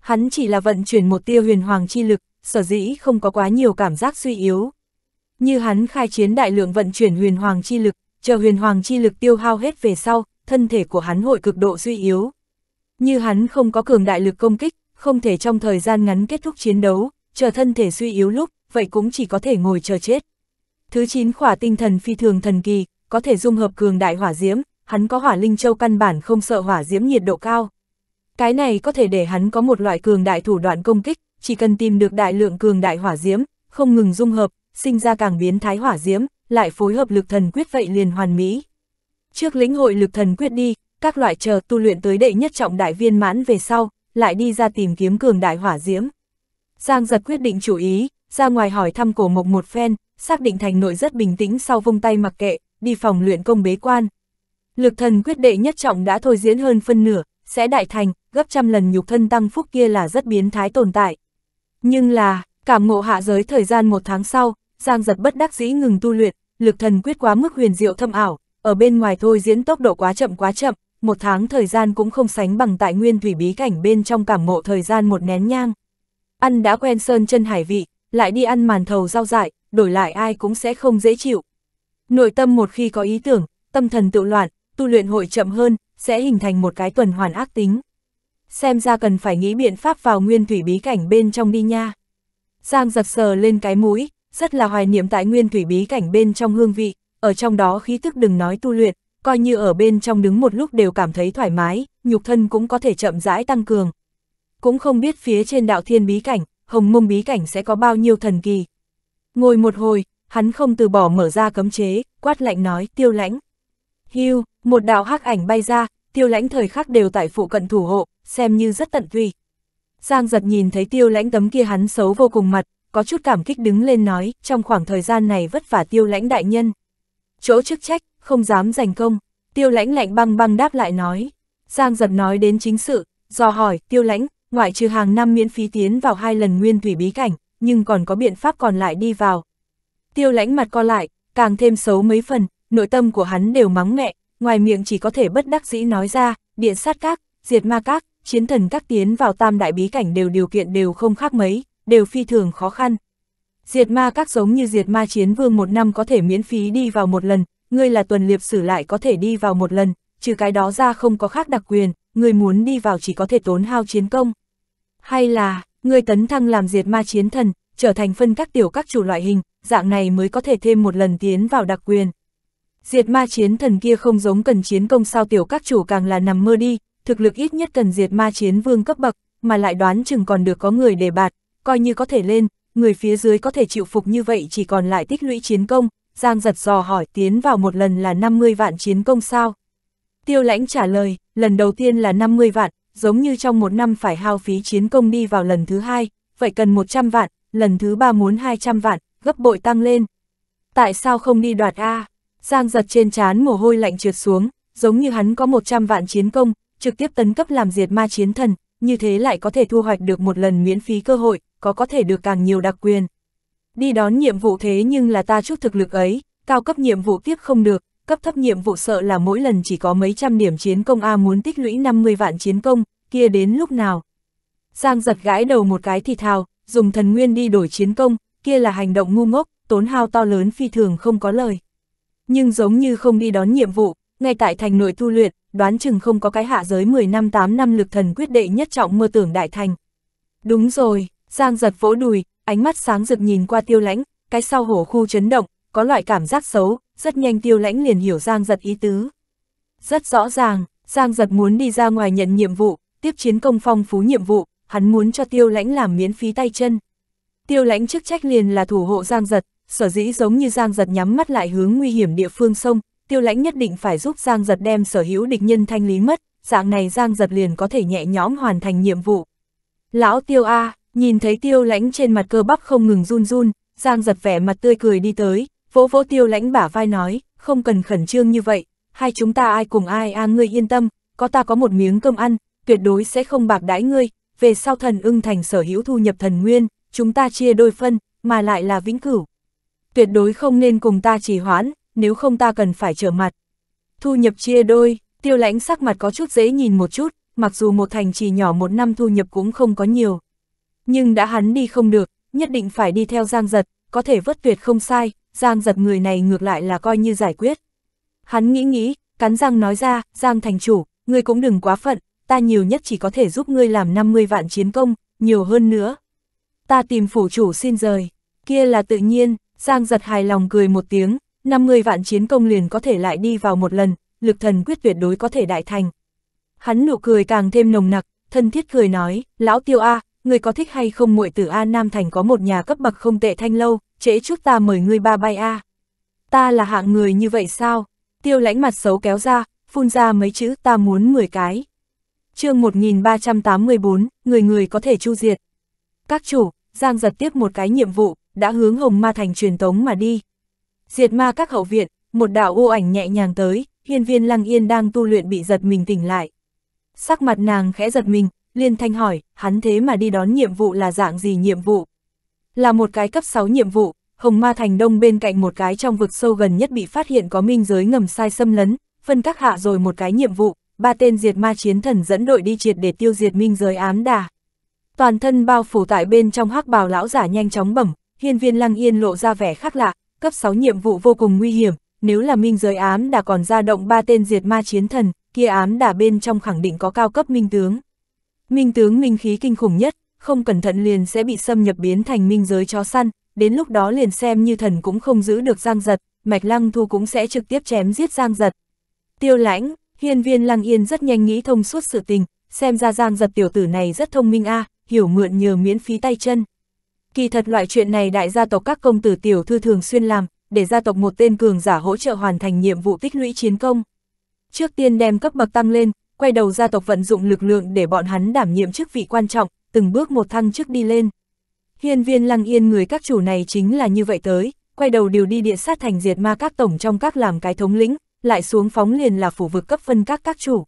S1: Hắn chỉ là vận chuyển một tiêu huyền hoàng chi lực, sở dĩ không có quá nhiều cảm giác suy yếu. Như hắn khai chiến đại lượng vận chuyển huyền hoàng chi lực, chờ huyền hoàng chi lực tiêu hao hết về sau, thân thể của hắn hội cực độ suy yếu. Như hắn không có cường đại lực công kích, không thể trong thời gian ngắn kết thúc chiến đấu, chờ thân thể suy yếu lúc, vậy cũng chỉ có thể ngồi chờ chết. Thứ 9 khỏa tinh thần phi thường thần kỳ, có thể dung hợp cường đại hỏa diễm, hắn có hỏa linh châu căn bản không sợ hỏa diễm nhiệt độ cao. Cái này có thể để hắn có một loại cường đại thủ đoạn công kích, chỉ cần tìm được đại lượng cường đại hỏa diễm, không ngừng dung hợp, sinh ra càng biến thái hỏa diễm, lại phối hợp lực thần quyết vậy liền hoàn mỹ. Trước lĩnh hội lực thần quyết đi, các loại chờ tu luyện tới đệ nhất trọng đại viên mãn về sau, lại đi ra tìm kiếm cường đại hỏa diễm. Giang giật quyết định chủ ý, ra ngoài hỏi thăm cổ mộc một phen, xác định thành nội rất bình tĩnh sau vung tay mặc kệ, đi phòng luyện công bế quan. Lực thần quyết đệ nhất trọng đã thôi diễn hơn phân nửa, sẽ đại thành, gấp trăm lần nhục thân tăng phúc kia là rất biến thái tồn tại. Nhưng là, cảm ngộ hạ giới thời gian một tháng sau, Giang giật bất đắc dĩ ngừng tu luyện, lực thần quyết quá mức huyền diệu thâm ảo, ở bên ngoài thôi diễn tốc độ quá chậm quá chậm, một tháng thời gian cũng không sánh bằng tại nguyên thủy bí cảnh bên trong cảm ngộ thời gian một nén nhang. Ăn đã quen sơn chân hải vị, lại đi ăn màn thầu rau dại, đổi lại ai cũng sẽ không dễ chịu. Nội tâm một khi có ý tưởng, tâm thần tự loạn, tu luyện hội chậm hơn, sẽ hình thành một cái tuần hoàn ác tính xem ra cần phải nghĩ biện pháp vào nguyên thủy bí cảnh bên trong đi nha. Giang giật sờ lên cái mũi, rất là hoài niệm tại nguyên thủy bí cảnh bên trong hương vị, ở trong đó khí tức đừng nói tu luyện, coi như ở bên trong đứng một lúc đều cảm thấy thoải mái, nhục thân cũng có thể chậm rãi tăng cường. Cũng không biết phía trên đạo thiên bí cảnh, hồng mông bí cảnh sẽ có bao nhiêu thần kỳ. Ngồi một hồi, hắn không từ bỏ mở ra cấm chế, quát lạnh nói tiêu lãnh. Hưu, một đạo hắc ảnh bay ra, tiêu lãnh thời khắc đều tại phụ cận thủ hộ, xem như rất tận tụy. Giang giật nhìn thấy tiêu lãnh tấm kia hắn xấu vô cùng mặt, có chút cảm kích đứng lên nói, trong khoảng thời gian này vất vả tiêu lãnh đại nhân. Chỗ chức trách, không dám giành công, tiêu lãnh lạnh băng băng đáp lại nói. Giang giật nói đến chính sự, do hỏi, tiêu lãnh, ngoại trừ hàng năm miễn phí tiến vào hai lần nguyên thủy bí cảnh, nhưng còn có biện pháp còn lại đi vào. Tiêu lãnh mặt co lại, càng thêm xấu mấy phần, nội tâm của hắn đều mắng mẹ, ngoài miệng chỉ có thể bất đắc dĩ nói ra, điện sát các, diệt ma các, chiến thần các tiến vào tam đại bí cảnh đều điều kiện đều không khác mấy, đều phi thường khó khăn. Diệt ma các giống như diệt ma chiến vương một năm có thể miễn phí đi vào một lần, ngươi là tuần liệp sử lại có thể đi vào một lần, trừ cái đó ra không có khác đặc quyền, ngươi muốn đi vào chỉ có thể tốn hao chiến công. Hay là, ngươi tấn thăng làm diệt ma chiến thần, trở thành phân các tiểu các chủ loại hình, dạng này mới có thể thêm một lần tiến vào đặc quyền. Diệt ma chiến thần kia không giống cần chiến công sao tiểu các chủ càng là nằm mơ đi, thực lực ít nhất cần diệt ma chiến vương cấp bậc, mà lại đoán chừng còn được có người đề bạt, coi như có thể lên, người phía dưới có thể chịu phục như vậy chỉ còn lại tích lũy chiến công, Giang giật dò hỏi tiến vào một lần là 50 vạn chiến công sao. Tiêu lãnh trả lời, lần đầu tiên là 50 vạn, giống như trong một năm phải hao phí chiến công đi vào lần thứ hai, vậy cần 100 vạn, lần thứ ba muốn 200 vạn, gấp bội tăng lên. Tại sao không đi đoạt A? Giang giật trên chán mồ hôi lạnh trượt xuống, giống như hắn có 100 vạn chiến công, trực tiếp tấn cấp làm diệt ma chiến thần, như thế lại có thể thu hoạch được một lần miễn phí cơ hội, có có thể được càng nhiều đặc quyền. Đi đón nhiệm vụ thế nhưng là ta chút thực lực ấy, cao cấp nhiệm vụ tiếp không được, cấp thấp nhiệm vụ sợ là mỗi lần chỉ có mấy trăm điểm chiến công A muốn tích lũy 50 vạn chiến công, kia đến lúc nào. Giang giật gãi đầu một cái thì thào, dùng thần nguyên đi đổi chiến công, kia là hành động ngu ngốc, tốn hao to lớn phi thường không có lời. Nhưng giống như không đi đón nhiệm vụ, ngay tại thành nội tu luyện, đoán chừng không có cái hạ giới 10 năm 8 năm lực thần quyết đệ nhất trọng mơ tưởng đại thành. Đúng rồi, Giang giật vỗ đùi, ánh mắt sáng rực nhìn qua tiêu lãnh, cái sau hổ khu chấn động, có loại cảm giác xấu, rất nhanh tiêu lãnh liền hiểu Giang giật ý tứ. Rất rõ ràng, Giang giật muốn đi ra ngoài nhận nhiệm vụ, tiếp chiến công phong phú nhiệm vụ, hắn muốn cho tiêu lãnh làm miễn phí tay chân. Tiêu lãnh chức trách liền là thủ hộ Giang giật, sở dĩ giống như Giang giật nhắm mắt lại hướng nguy hiểm địa phương sông, tiêu lãnh nhất định phải giúp Giang Giật đem sở hữu địch nhân thanh lý mất, dạng này Giang Giật liền có thể nhẹ nhõm hoàn thành nhiệm vụ. Lão tiêu A, nhìn thấy tiêu lãnh trên mặt cơ bắp không ngừng run run, Giang Giật vẻ mặt tươi cười đi tới, vỗ vỗ tiêu lãnh bả vai nói, không cần khẩn trương như vậy, hai chúng ta ai cùng ai a ngươi yên tâm, có ta có một miếng cơm ăn, tuyệt đối sẽ không bạc đãi ngươi, về sau thần ưng thành sở hữu thu nhập thần nguyên, chúng ta chia đôi phân, mà lại là vĩnh cửu. Tuyệt đối không nên cùng ta trì hoãn, nếu không ta cần phải trở mặt. Thu nhập chia đôi, tiêu lãnh sắc mặt có chút dễ nhìn một chút, mặc dù một thành trì nhỏ một năm thu nhập cũng không có nhiều. Nhưng đã hắn đi không được, nhất định phải đi theo Giang Giật, có thể vất tuyệt không sai, Giang Giật người này ngược lại là coi như giải quyết. Hắn nghĩ nghĩ, cắn răng nói ra, Giang thành chủ, ngươi cũng đừng quá phận, ta nhiều nhất chỉ có thể giúp ngươi làm 50 vạn chiến công, nhiều hơn nữa. Ta tìm phủ chủ xin rời, kia là tự nhiên, Giang Giật hài lòng cười một tiếng, 50 vạn chiến công liền có thể lại đi vào một lần, lực thần quyết tuyệt đối có thể đại thành. Hắn nụ cười càng thêm nồng nặc, thân thiết cười nói, lão tiêu A, người có thích hay không muội tử A Nam Thành có một nhà cấp bậc không tệ thanh lâu, trễ chút ta mời ngươi ba bay A. Ta là hạng người như vậy sao? Tiêu lãnh mặt xấu kéo ra, phun ra mấy chữ ta muốn 10 cái. chương 1384, người người có thể chu diệt. Các chủ, Giang giật tiếp một cái nhiệm vụ, đã hướng Hồng Ma Thành truyền tống mà đi diệt ma các hậu viện, một đạo u ảnh nhẹ nhàng tới, hiên viên lăng yên đang tu luyện bị giật mình tỉnh lại. Sắc mặt nàng khẽ giật mình, liên thanh hỏi, hắn thế mà đi đón nhiệm vụ là dạng gì nhiệm vụ? Là một cái cấp 6 nhiệm vụ, Hồng Ma Thành Đông bên cạnh một cái trong vực sâu gần nhất bị phát hiện có minh giới ngầm sai xâm lấn, phân các hạ rồi một cái nhiệm vụ, ba tên diệt ma chiến thần dẫn đội đi triệt để tiêu diệt minh giới ám đà. Toàn thân bao phủ tại bên trong hắc bào lão giả nhanh chóng bẩm, hiên viên lăng yên lộ ra vẻ khác lạ, cấp 6 nhiệm vụ vô cùng nguy hiểm, nếu là minh giới ám đã còn ra động ba tên diệt ma chiến thần, kia ám đã bên trong khẳng định có cao cấp minh tướng. Minh tướng minh khí kinh khủng nhất, không cẩn thận liền sẽ bị xâm nhập biến thành minh giới chó săn, đến lúc đó liền xem như thần cũng không giữ được giang giật, mạch lăng thu cũng sẽ trực tiếp chém giết giang giật. Tiêu lãnh, hiên viên lăng yên rất nhanh nghĩ thông suốt sự tình, xem ra giang giật tiểu tử này rất thông minh a à, hiểu mượn nhờ miễn phí tay chân. Kỳ thật loại chuyện này đại gia tộc các công tử tiểu thư thường xuyên làm, để gia tộc một tên cường giả hỗ trợ hoàn thành nhiệm vụ tích lũy chiến công. Trước tiên đem cấp bậc tăng lên, quay đầu gia tộc vận dụng lực lượng để bọn hắn đảm nhiệm chức vị quan trọng, từng bước một thăng chức đi lên. Hiên viên lăng yên người các chủ này chính là như vậy tới, quay đầu điều đi địa sát thành diệt ma các tổng trong các làm cái thống lĩnh, lại xuống phóng liền là phủ vực cấp phân các các chủ.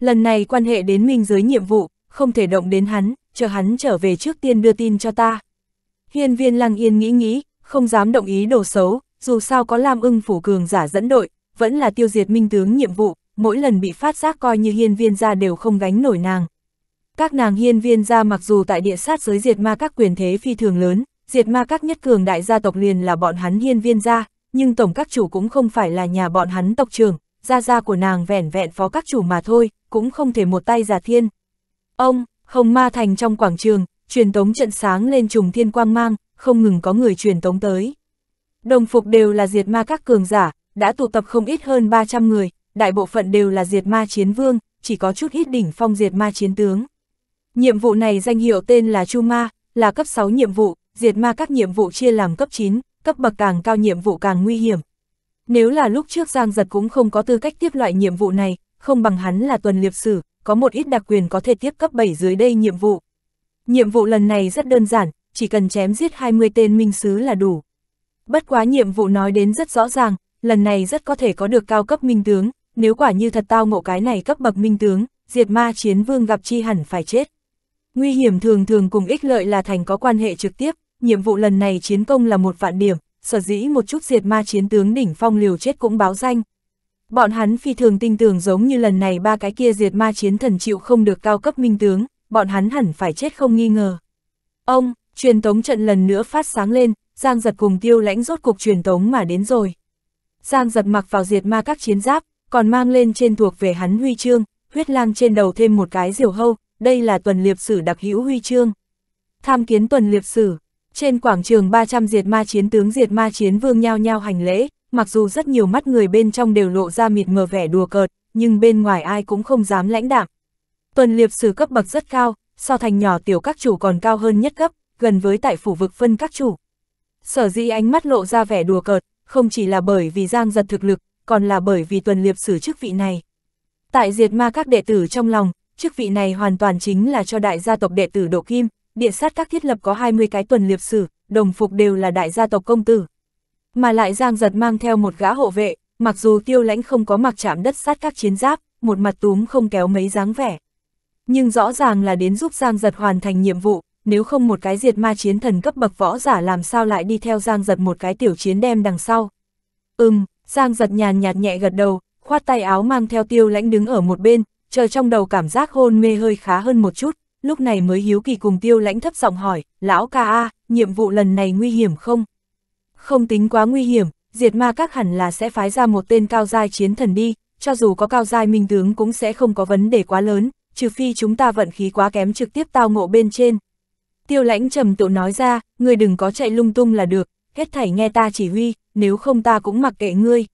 S1: Lần này quan hệ đến minh giới nhiệm vụ, không thể động đến hắn, chờ hắn trở về trước tiên đưa tin cho ta. Hiên viên lăng yên nghĩ nghĩ, không dám động ý đồ xấu, dù sao có Lam ưng phủ cường giả dẫn đội, vẫn là tiêu diệt minh tướng nhiệm vụ, mỗi lần bị phát giác coi như hiên viên ra đều không gánh nổi nàng. Các nàng hiên viên ra mặc dù tại địa sát giới diệt ma các quyền thế phi thường lớn, diệt ma các nhất cường đại gia tộc liền là bọn hắn hiên viên ra, nhưng tổng các chủ cũng không phải là nhà bọn hắn tộc trưởng, gia gia của nàng vẻn vẹn phó các chủ mà thôi, cũng không thể một tay giả thiên. Ông, Hồng Ma Thành trong quảng trường, truyền tống trận sáng lên trùng thiên quang mang, không ngừng có người truyền tống tới. Đồng phục đều là diệt ma các cường giả, đã tụ tập không ít hơn 300 người, đại bộ phận đều là diệt ma chiến vương, chỉ có chút ít đỉnh phong diệt ma chiến tướng. Nhiệm vụ này danh hiệu tên là Chu Ma, là cấp 6 nhiệm vụ, diệt ma các nhiệm vụ chia làm cấp 9, cấp bậc càng cao nhiệm vụ càng nguy hiểm. Nếu là lúc trước Giang Giật cũng không có tư cách tiếp loại nhiệm vụ này, không bằng hắn là tuần liệp sử, có một ít đặc quyền có thể tiếp cấp 7 dưới đây nhiệm vụ. Nhiệm vụ lần này rất đơn giản, chỉ cần chém giết 20 tên minh sứ là đủ. Bất quá nhiệm vụ nói đến rất rõ ràng, lần này rất có thể có được cao cấp minh tướng, nếu quả như thật tao ngộ cái này cấp bậc minh tướng, diệt ma chiến vương gặp chi hẳn phải chết. Nguy hiểm thường thường cùng ích lợi là thành có quan hệ trực tiếp, nhiệm vụ lần này chiến công là một vạn điểm, sở dĩ một chút diệt ma chiến tướng đỉnh phong liều chết cũng báo danh. Bọn hắn phi thường tin tưởng giống như lần này ba cái kia diệt ma chiến thần chịu không được cao cấp minh tướng, bọn hắn hẳn phải chết không nghi ngờ. Ông, truyền tống trận lần nữa phát sáng lên, Giang giật cùng tiêu lãnh rốt cuộc truyền tống mà đến rồi. Giang giật mặc vào diệt ma các chiến giáp, còn mang lên trên thuộc về hắn huy chương, huyết lang trên đầu thêm một cái diều hâu, đây là tuần liệp sử đặc hữu huy chương. Tham kiến tuần liệp sử, trên quảng trường 300 diệt ma chiến tướng diệt ma chiến vương nhao nhao hành lễ, mặc dù rất nhiều mắt người bên trong đều lộ ra mịt mờ vẻ đùa cợt, nhưng bên ngoài ai cũng không dám lãnh đạm, Tuần liệp sử cấp bậc rất cao, so thành nhỏ tiểu các chủ còn cao hơn nhất cấp, gần với tại phủ vực phân các chủ. Sở dĩ ánh mắt lộ ra vẻ đùa cợt, không chỉ là bởi vì giang giật thực lực, còn là bởi vì tuần liệp sử chức vị này. Tại diệt ma các đệ tử trong lòng, chức vị này hoàn toàn chính là cho đại gia tộc đệ tử độ kim, địa sát các thiết lập có 20 cái tuần liệp sử, đồng phục đều là đại gia tộc công tử. Mà lại giang giật mang theo một gã hộ vệ, mặc dù tiêu lãnh không có mặc chạm đất sát các chiến giáp, một mặt túm không kéo mấy dáng vẻ nhưng rõ ràng là đến giúp Giang Giật hoàn thành nhiệm vụ, nếu không một cái diệt ma chiến thần cấp bậc võ giả làm sao lại đi theo Giang Giật một cái tiểu chiến đem đằng sau. Ừm, Giang Giật nhàn nhạt nhẹ gật đầu, khoát tay áo mang theo tiêu lãnh đứng ở một bên, chờ trong đầu cảm giác hôn mê hơi khá hơn một chút, lúc này mới hiếu kỳ cùng tiêu lãnh thấp giọng hỏi, lão ca a, nhiệm vụ lần này nguy hiểm không? Không tính quá nguy hiểm, diệt ma các hẳn là sẽ phái ra một tên cao giai chiến thần đi, cho dù có cao giai minh tướng cũng sẽ không có vấn đề quá lớn, trừ phi chúng ta vận khí quá kém trực tiếp tao ngộ bên trên. Tiêu lãnh trầm tụ nói ra, người đừng có chạy lung tung là được, hết thảy nghe ta chỉ huy, nếu không ta cũng mặc kệ ngươi.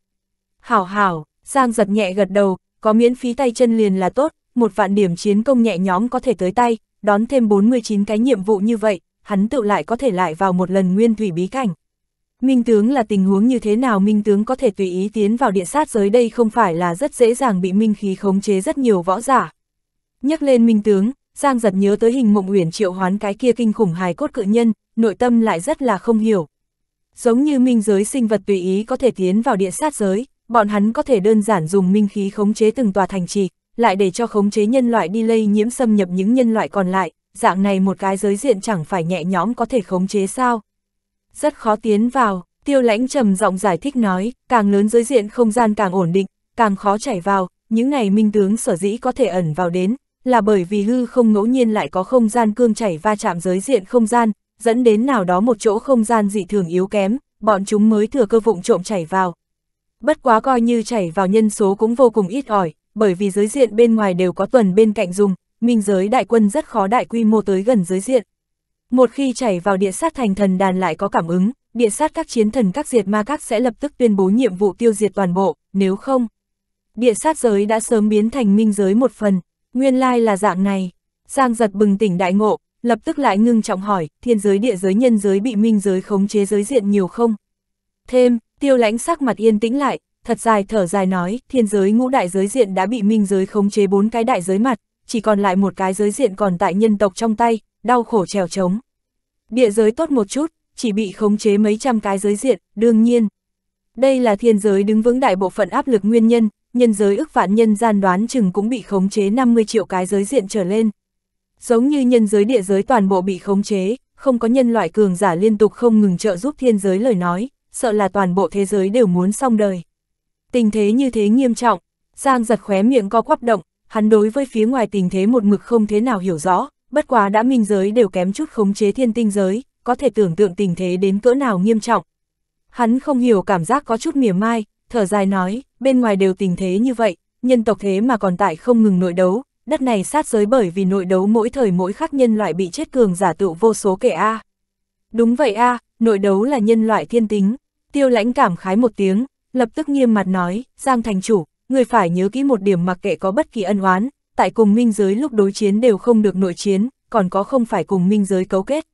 S1: Hảo hảo, Giang giật nhẹ gật đầu, có miễn phí tay chân liền là tốt, một vạn điểm chiến công nhẹ nhóm có thể tới tay, đón thêm 49 cái nhiệm vụ như vậy, hắn tự lại có thể lại vào một lần nguyên thủy bí cảnh. Minh tướng là tình huống như thế nào minh tướng có thể tùy ý tiến vào địa sát giới đây không phải là rất dễ dàng bị minh khí khống chế rất nhiều võ giả. Nhắc lên minh tướng, Giang giật nhớ tới hình mộng uyển triệu hoán cái kia kinh khủng hài cốt cự nhân, nội tâm lại rất là không hiểu. Giống như minh giới sinh vật tùy ý có thể tiến vào địa sát giới, bọn hắn có thể đơn giản dùng minh khí khống chế từng tòa thành trì, lại để cho khống chế nhân loại đi lây nhiễm xâm nhập những nhân loại còn lại, dạng này một cái giới diện chẳng phải nhẹ nhõm có thể khống chế sao. Rất khó tiến vào, tiêu lãnh trầm giọng giải thích nói, càng lớn giới diện không gian càng ổn định, càng khó chảy vào, những ngày minh tướng sở dĩ có thể ẩn vào đến, là bởi vì hư không ngẫu nhiên lại có không gian cương chảy va chạm giới diện không gian, dẫn đến nào đó một chỗ không gian dị thường yếu kém, bọn chúng mới thừa cơ vụng trộm chảy vào. Bất quá coi như chảy vào nhân số cũng vô cùng ít ỏi, bởi vì giới diện bên ngoài đều có tuần bên cạnh dùng, minh giới đại quân rất khó đại quy mô tới gần giới diện. Một khi chảy vào địa sát thành thần đàn lại có cảm ứng, địa sát các chiến thần các diệt ma các sẽ lập tức tuyên bố nhiệm vụ tiêu diệt toàn bộ, nếu không. Địa sát giới đã sớm biến thành minh giới một phần, Nguyên lai là dạng này. Giang giật bừng tỉnh đại ngộ, lập tức lại ngưng trọng hỏi, thiên giới địa giới nhân giới bị minh giới khống chế giới diện nhiều không? Thêm, tiêu lãnh sắc mặt yên tĩnh lại, thật dài thở dài nói, thiên giới ngũ đại giới diện đã bị minh giới khống chế bốn cái đại giới mặt, chỉ còn lại một cái giới diện còn tại nhân tộc trong tay, đau khổ trèo trống. Địa giới tốt một chút, chỉ bị khống chế mấy trăm cái giới diện, đương nhiên. Đây là thiên giới đứng vững đại bộ phận áp lực nguyên nhân, nhân giới ức vạn nhân gian đoán chừng cũng bị khống chế 50 triệu cái giới diện trở lên. Giống như nhân giới địa giới toàn bộ bị khống chế, không có nhân loại cường giả liên tục không ngừng trợ giúp thiên giới lời nói, sợ là toàn bộ thế giới đều muốn xong đời. Tình thế như thế nghiêm trọng, Giang giật khóe miệng co quắp động, hắn đối với phía ngoài tình thế một mực không thế nào hiểu rõ, bất quá đã minh giới đều kém chút khống chế thiên tinh giới, có thể tưởng tượng tình thế đến cỡ nào nghiêm trọng. Hắn không hiểu cảm giác có chút mỉa mai, thở dài nói, bên ngoài đều tình thế như vậy, nhân tộc thế mà còn tại không ngừng nội đấu, đất này sát giới bởi vì nội đấu mỗi thời mỗi khắc nhân loại bị chết cường giả tựu vô số kẻ a. Đúng vậy a, nội đấu là nhân loại thiên tính. Tiêu Lãnh cảm khái một tiếng, lập tức nghiêm mặt nói, Giang thành chủ, người phải nhớ kỹ một điểm mặc kệ có bất kỳ ân oán, tại cùng minh giới lúc đối chiến đều không được nội chiến, còn có không phải cùng minh giới cấu kết.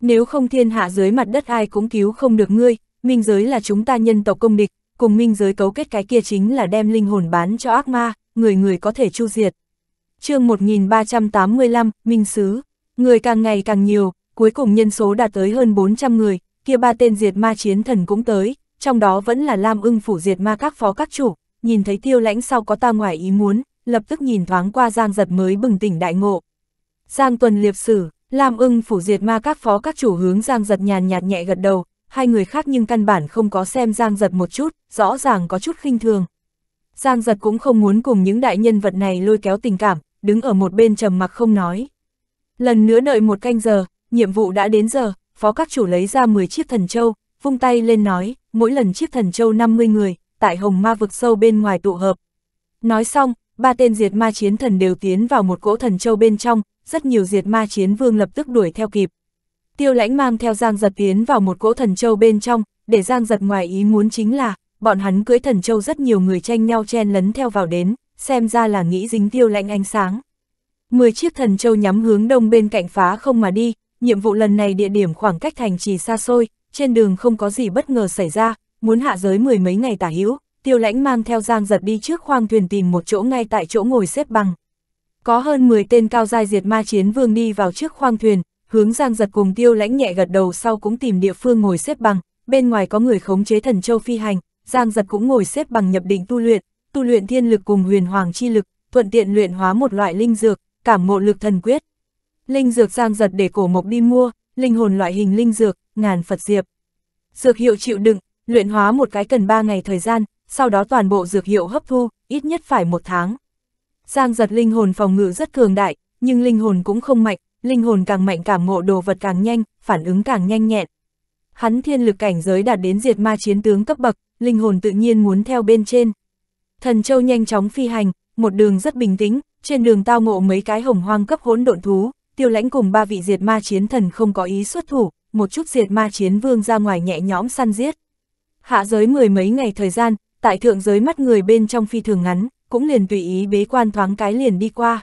S1: Nếu không thiên hạ dưới mặt đất ai cũng cứu không được ngươi, minh giới là chúng ta nhân tộc công địch, cùng minh giới cấu kết cái kia chính là đem linh hồn bán cho ác ma, người người có thể chu diệt. chương 1385, Minh Sứ, người càng ngày càng nhiều, cuối cùng nhân số đạt tới hơn 400 người, kia ba tên diệt ma chiến thần cũng tới, trong đó vẫn là Lam ưng phủ diệt ma các phó các chủ, nhìn thấy tiêu lãnh sau có ta ngoài ý muốn, lập tức nhìn thoáng qua Giang giật mới bừng tỉnh đại ngộ. Giang tuần liệp sử, Lam ưng phủ diệt ma các phó các chủ hướng Giang giật nhàn nhạt nhẹ gật đầu, hai người khác nhưng căn bản không có xem Giang Giật một chút, rõ ràng có chút khinh thường. Giang Giật cũng không muốn cùng những đại nhân vật này lôi kéo tình cảm, đứng ở một bên trầm mặc không nói. Lần nữa đợi một canh giờ, nhiệm vụ đã đến giờ, phó các chủ lấy ra 10 chiếc thần châu, vung tay lên nói, mỗi lần chiếc thần châu 50 người, tại hồng ma vực sâu bên ngoài tụ hợp. Nói xong, ba tên diệt ma chiến thần đều tiến vào một cỗ thần châu bên trong, rất nhiều diệt ma chiến vương lập tức đuổi theo kịp tiêu lãnh mang theo Giang Giật tiến vào một cỗ thần châu bên trong, để Giang Giật ngoài ý muốn chính là, bọn hắn cưới thần châu rất nhiều người tranh nhau chen lấn theo vào đến, xem ra là nghĩ dính tiêu lãnh ánh sáng. Mười chiếc thần châu nhắm hướng đông bên cạnh phá không mà đi, nhiệm vụ lần này địa điểm khoảng cách thành trì xa xôi, trên đường không có gì bất ngờ xảy ra, muốn hạ giới mười mấy ngày tả hữu, tiêu lãnh mang theo Giang Giật đi trước khoang thuyền tìm một chỗ ngay tại chỗ ngồi xếp bằng. Có hơn 10 tên cao giai diệt ma chiến vương đi vào trước khoang thuyền, Hướng Giang giật cùng tiêu lãnh nhẹ gật đầu sau cũng tìm địa phương ngồi xếp bằng, bên ngoài có người khống chế thần châu phi hành, Giang giật cũng ngồi xếp bằng nhập định tu luyện, tu luyện thiên lực cùng huyền hoàng chi lực, thuận tiện luyện hóa một loại linh dược, cảm ngộ lực thần quyết. Linh dược Giang giật để cổ mộc đi mua, linh hồn loại hình linh dược, ngàn Phật diệp. Dược hiệu chịu đựng, luyện hóa một cái cần 3 ngày thời gian, sau đó toàn bộ dược hiệu hấp thu, ít nhất phải một tháng. Giang giật linh hồn phòng ngự rất cường đại, nhưng linh hồn cũng không mạnh, linh hồn càng mạnh cảm ngộ đồ vật càng nhanh, phản ứng càng nhanh nhẹn. Hắn thiên lực cảnh giới đạt đến diệt ma chiến tướng cấp bậc, linh hồn tự nhiên muốn theo bên trên. Thần châu nhanh chóng phi hành, một đường rất bình tĩnh, trên đường tao ngộ mấy cái hồng hoang cấp hỗn độn thú, tiêu lãnh cùng ba vị diệt ma chiến thần không có ý xuất thủ, một chút diệt ma chiến vương ra ngoài nhẹ nhõm săn giết. Hạ giới mười mấy ngày thời gian, tại thượng giới mắt người bên trong phi thường ngắn, cũng liền tùy ý bế quan thoáng cái liền đi qua.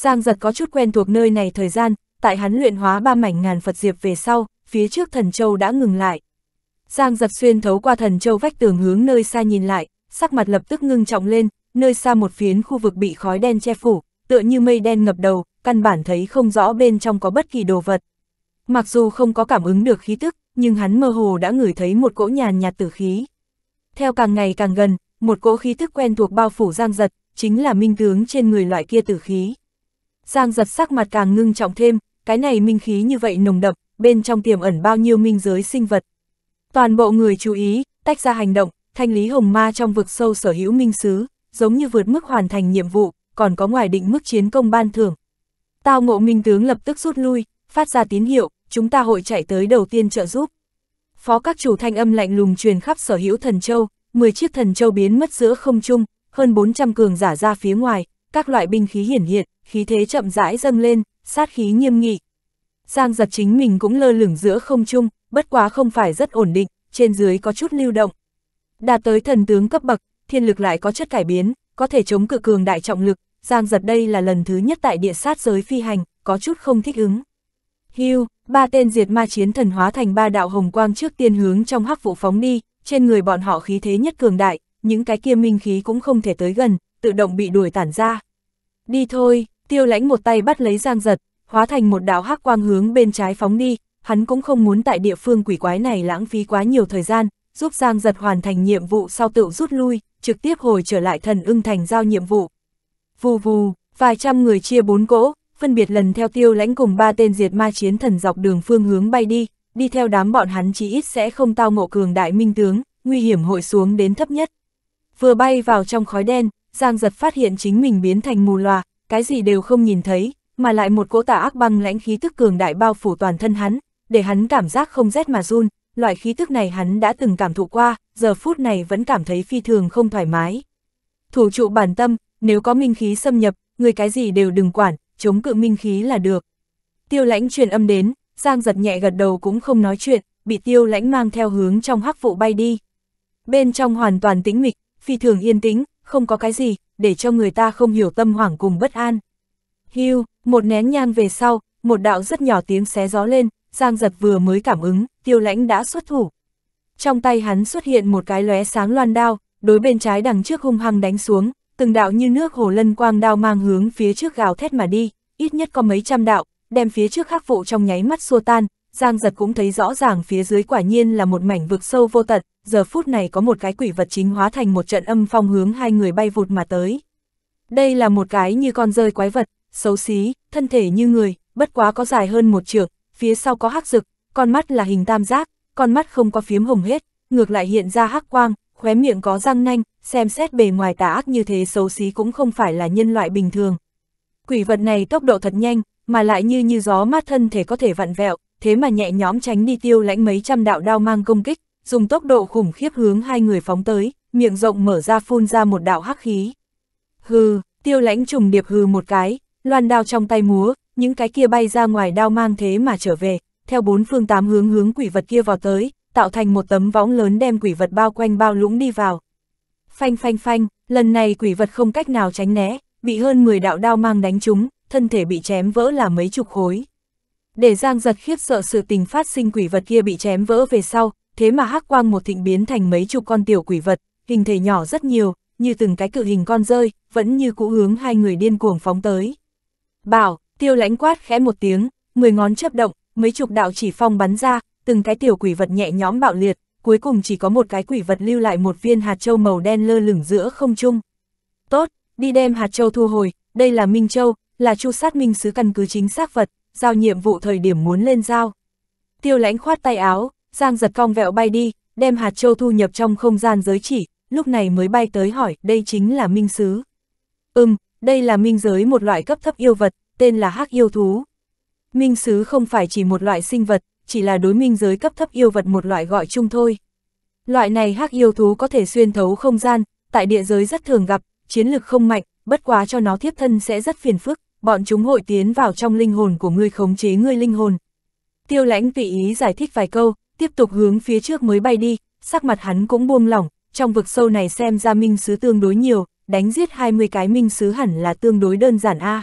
S1: Giang giật có chút quen thuộc nơi này thời gian, tại hắn luyện hóa ba mảnh ngàn Phật Diệp về sau, phía trước thần châu đã ngừng lại. Giang giật xuyên thấu qua thần châu vách tường hướng nơi xa nhìn lại, sắc mặt lập tức ngưng trọng lên, nơi xa một phiến khu vực bị khói đen che phủ, tựa như mây đen ngập đầu, căn bản thấy không rõ bên trong có bất kỳ đồ vật. Mặc dù không có cảm ứng được khí tức, nhưng hắn mơ hồ đã ngửi thấy một cỗ nhàn nhạt tử khí. Theo càng ngày càng gần, một cỗ khí tức quen thuộc bao phủ Giang giật, chính là minh tướng trên người loại kia tử khí. Giang giật sắc mặt càng ngưng trọng thêm, cái này minh khí như vậy nồng đậm, bên trong tiềm ẩn bao nhiêu minh giới sinh vật. Toàn bộ người chú ý, tách ra hành động, thanh lý hồng ma trong vực sâu sở hữu minh sứ, giống như vượt mức hoàn thành nhiệm vụ, còn có ngoài định mức chiến công ban thưởng. Tao ngộ minh tướng lập tức rút lui, phát ra tín hiệu, chúng ta hội chạy tới đầu tiên trợ giúp. Phó các chủ thanh âm lạnh lùng truyền khắp sở hữu thần châu, 10 chiếc thần châu biến mất giữa không trung, hơn 400 cường giả ra phía ngoài, các loại binh khí hiển hiện, khí thế chậm rãi dâng lên, sát khí nghiêm nghị. Giang giật chính mình cũng lơ lửng giữa không trung, bất quá không phải rất ổn định, trên dưới có chút lưu động. Đạt tới thần tướng cấp bậc, thiên lực lại có chất cải biến, có thể chống cự cường đại trọng lực, Giang giật đây là lần thứ nhất tại địa sát giới phi hành, có chút không thích ứng. Hưu, ba tên diệt ma chiến thần hóa thành ba đạo hồng quang trước tiên hướng trong hắc vụ phóng đi, trên người bọn họ khí thế nhất cường đại, những cái kia minh khí cũng không thể tới gần, tự động bị đuổi tản ra. Đi thôi, tiêu lãnh một tay bắt lấy giang giật, hóa thành một đạo hắc quang hướng bên trái phóng đi, hắn cũng không muốn tại địa phương quỷ quái này lãng phí quá nhiều thời gian, giúp giang giật hoàn thành nhiệm vụ sau tự rút lui, trực tiếp hồi trở lại thần ưng thành giao nhiệm vụ. Vù vù, vài trăm người chia bốn cỗ, phân biệt lần theo tiêu lãnh cùng ba tên diệt ma chiến thần dọc đường phương hướng bay đi, đi theo đám bọn hắn chỉ ít sẽ không tao ngộ cường đại minh tướng, nguy hiểm hội xuống đến thấp nhất. Vừa bay vào trong khói đen, Giang giật phát hiện chính mình biến thành mù loà, cái gì đều không nhìn thấy, mà lại một cỗ tà ác băng lãnh khí tức cường đại bao phủ toàn thân hắn, để hắn cảm giác không rét mà run, loại khí tức này hắn đã từng cảm thụ qua, giờ phút này vẫn cảm thấy phi thường không thoải mái. Thủ trụ bản tâm, nếu có minh khí xâm nhập, người cái gì đều đừng quản, chống cự minh khí là được. Tiêu lãnh truyền âm đến, Giang giật nhẹ gật đầu cũng không nói chuyện, bị tiêu lãnh mang theo hướng trong hắc vụ bay đi. Bên trong hoàn toàn tĩnh mịch, phi thường yên tĩnh, không có cái gì, để cho người ta không hiểu tâm hoảng cùng bất an. Hưu, một nén nhang về sau, một đạo rất nhỏ tiếng xé gió lên, Giang giật vừa mới cảm ứng, tiêu lãnh đã xuất thủ. Trong tay hắn xuất hiện một cái lóe sáng loan đao, đối bên trái đằng trước hung hăng đánh xuống, từng đạo như nước hồ lân quang đao mang hướng phía trước gào thét mà đi, ít nhất có mấy trăm đạo, đem phía trước khắc vụ trong nháy mắt xua tan, Giang giật cũng thấy rõ ràng phía dưới quả nhiên là một mảnh vực sâu vô tận, giờ phút này có một cái quỷ vật chính hóa thành một trận âm phong hướng hai người bay vụt mà tới. Đây là một cái như con rơi quái vật, xấu xí, thân thể như người, bất quá có dài hơn một trượng, phía sau có hắc rực, con mắt là hình tam giác, con mắt không có phiếm hồng hết, ngược lại hiện ra hắc quang, khóe miệng có răng nanh, xem xét bề ngoài tà ác như thế xấu xí cũng không phải là nhân loại bình thường. Quỷ vật này tốc độ thật nhanh, mà lại như như gió mát thân thể có thể vặn vẹo, thế mà nhẹ nhõm tránh đi tiêu lãnh mấy trăm đạo đao mang công kích, dùng tốc độ khủng khiếp hướng hai người phóng tới, miệng rộng mở ra phun ra một đạo hắc khí. Hừ, tiêu lãnh trùng điệp hừ một cái, loan đao trong tay múa, những cái kia bay ra ngoài đao mang thế mà trở về, theo bốn phương tám hướng hướng quỷ vật kia vào tới, tạo thành một tấm võng lớn đem quỷ vật bao quanh bao lũng đi vào. Phanh phanh phanh, lần này quỷ vật không cách nào tránh né, bị hơn 10 đạo đao mang đánh trúng, thân thể bị chém vỡ là mấy chục khối. Để Giang giật khiếp sợ sự tình phát sinh quỷ vật kia bị chém vỡ về sau, thế mà hắc quang một thịnh biến thành mấy chục con tiểu quỷ vật, hình thể nhỏ rất nhiều, như từng cái cự hình con rơi, vẫn như cũ hướng hai người điên cuồng phóng tới. Bảo, tiêu lãnh quát khẽ một tiếng, mười ngón chấp động, mấy chục đạo chỉ phong bắn ra, từng cái tiểu quỷ vật nhẹ nhõm bạo liệt, cuối cùng chỉ có một cái quỷ vật lưu lại một viên hạt châu màu đen lơ lửng giữa không trung. Tốt, đi đem hạt châu thu hồi, đây là Minh Châu, là chu sát minh sứ căn cứ chính xác vật, giao nhiệm vụ thời điểm muốn lên giao. Tiêu lãnh khoát tay áo, Giang giật cong vẹo bay đi, đem hạt châu thu nhập trong không gian giới chỉ, lúc này mới bay tới hỏi, đây chính là minh sứ. Ừm, đây là minh giới một loại cấp thấp yêu vật, tên là hắc yêu thú. Minh sứ không phải chỉ một loại sinh vật, chỉ là đối minh giới cấp thấp yêu vật một loại gọi chung thôi. Loại này hắc yêu thú có thể xuyên thấu không gian, tại địa giới rất thường gặp, chiến lực không mạnh, bất quá cho nó thiếp thân sẽ rất phiền phức bọn chúng hội tiến vào trong linh hồn của ngươi khống chế ngươi linh hồn. Tiêu lãnh tị ý giải thích vài câu, tiếp tục hướng phía trước mới bay đi, sắc mặt hắn cũng buông lỏng, trong vực sâu này xem ra minh sứ tương đối nhiều, đánh giết 20 cái minh sứ hẳn là tương đối đơn giản a.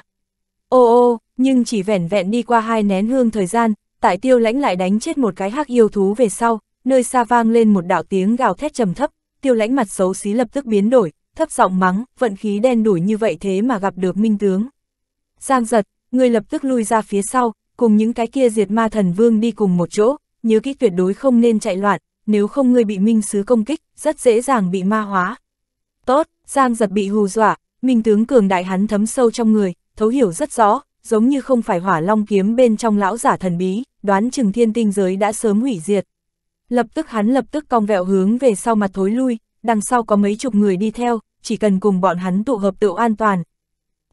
S1: Ô ô, nhưng chỉ vẻn vẹn đi qua hai nén hương thời gian, tại tiêu lãnh lại đánh chết một cái hắc yêu thú về sau, nơi xa vang lên một đạo tiếng gào thét trầm thấp, tiêu lãnh mặt xấu xí lập tức biến đổi, thấp giọng mắng, vận khí đen đủi như vậy thế mà gặp được minh tướng. Giang giật, người lập tức lui ra phía sau, cùng những cái kia diệt ma thần vương đi cùng một chỗ, nhớ kỹ tuyệt đối không nên chạy loạn, nếu không ngươi bị minh sứ công kích, rất dễ dàng bị ma hóa. Tốt, Giang giật bị hù dọa, minh tướng cường đại hắn thấm sâu trong người, thấu hiểu rất rõ, giống như không phải hỏa long kiếm bên trong lão giả thần bí, đoán chừng thiên tinh giới đã sớm hủy diệt. Lập tức hắn lập tức cong vẹo hướng về sau mặt thối lui, đằng sau có mấy chục người đi theo, chỉ cần cùng bọn hắn tụ hợp tựu an toàn,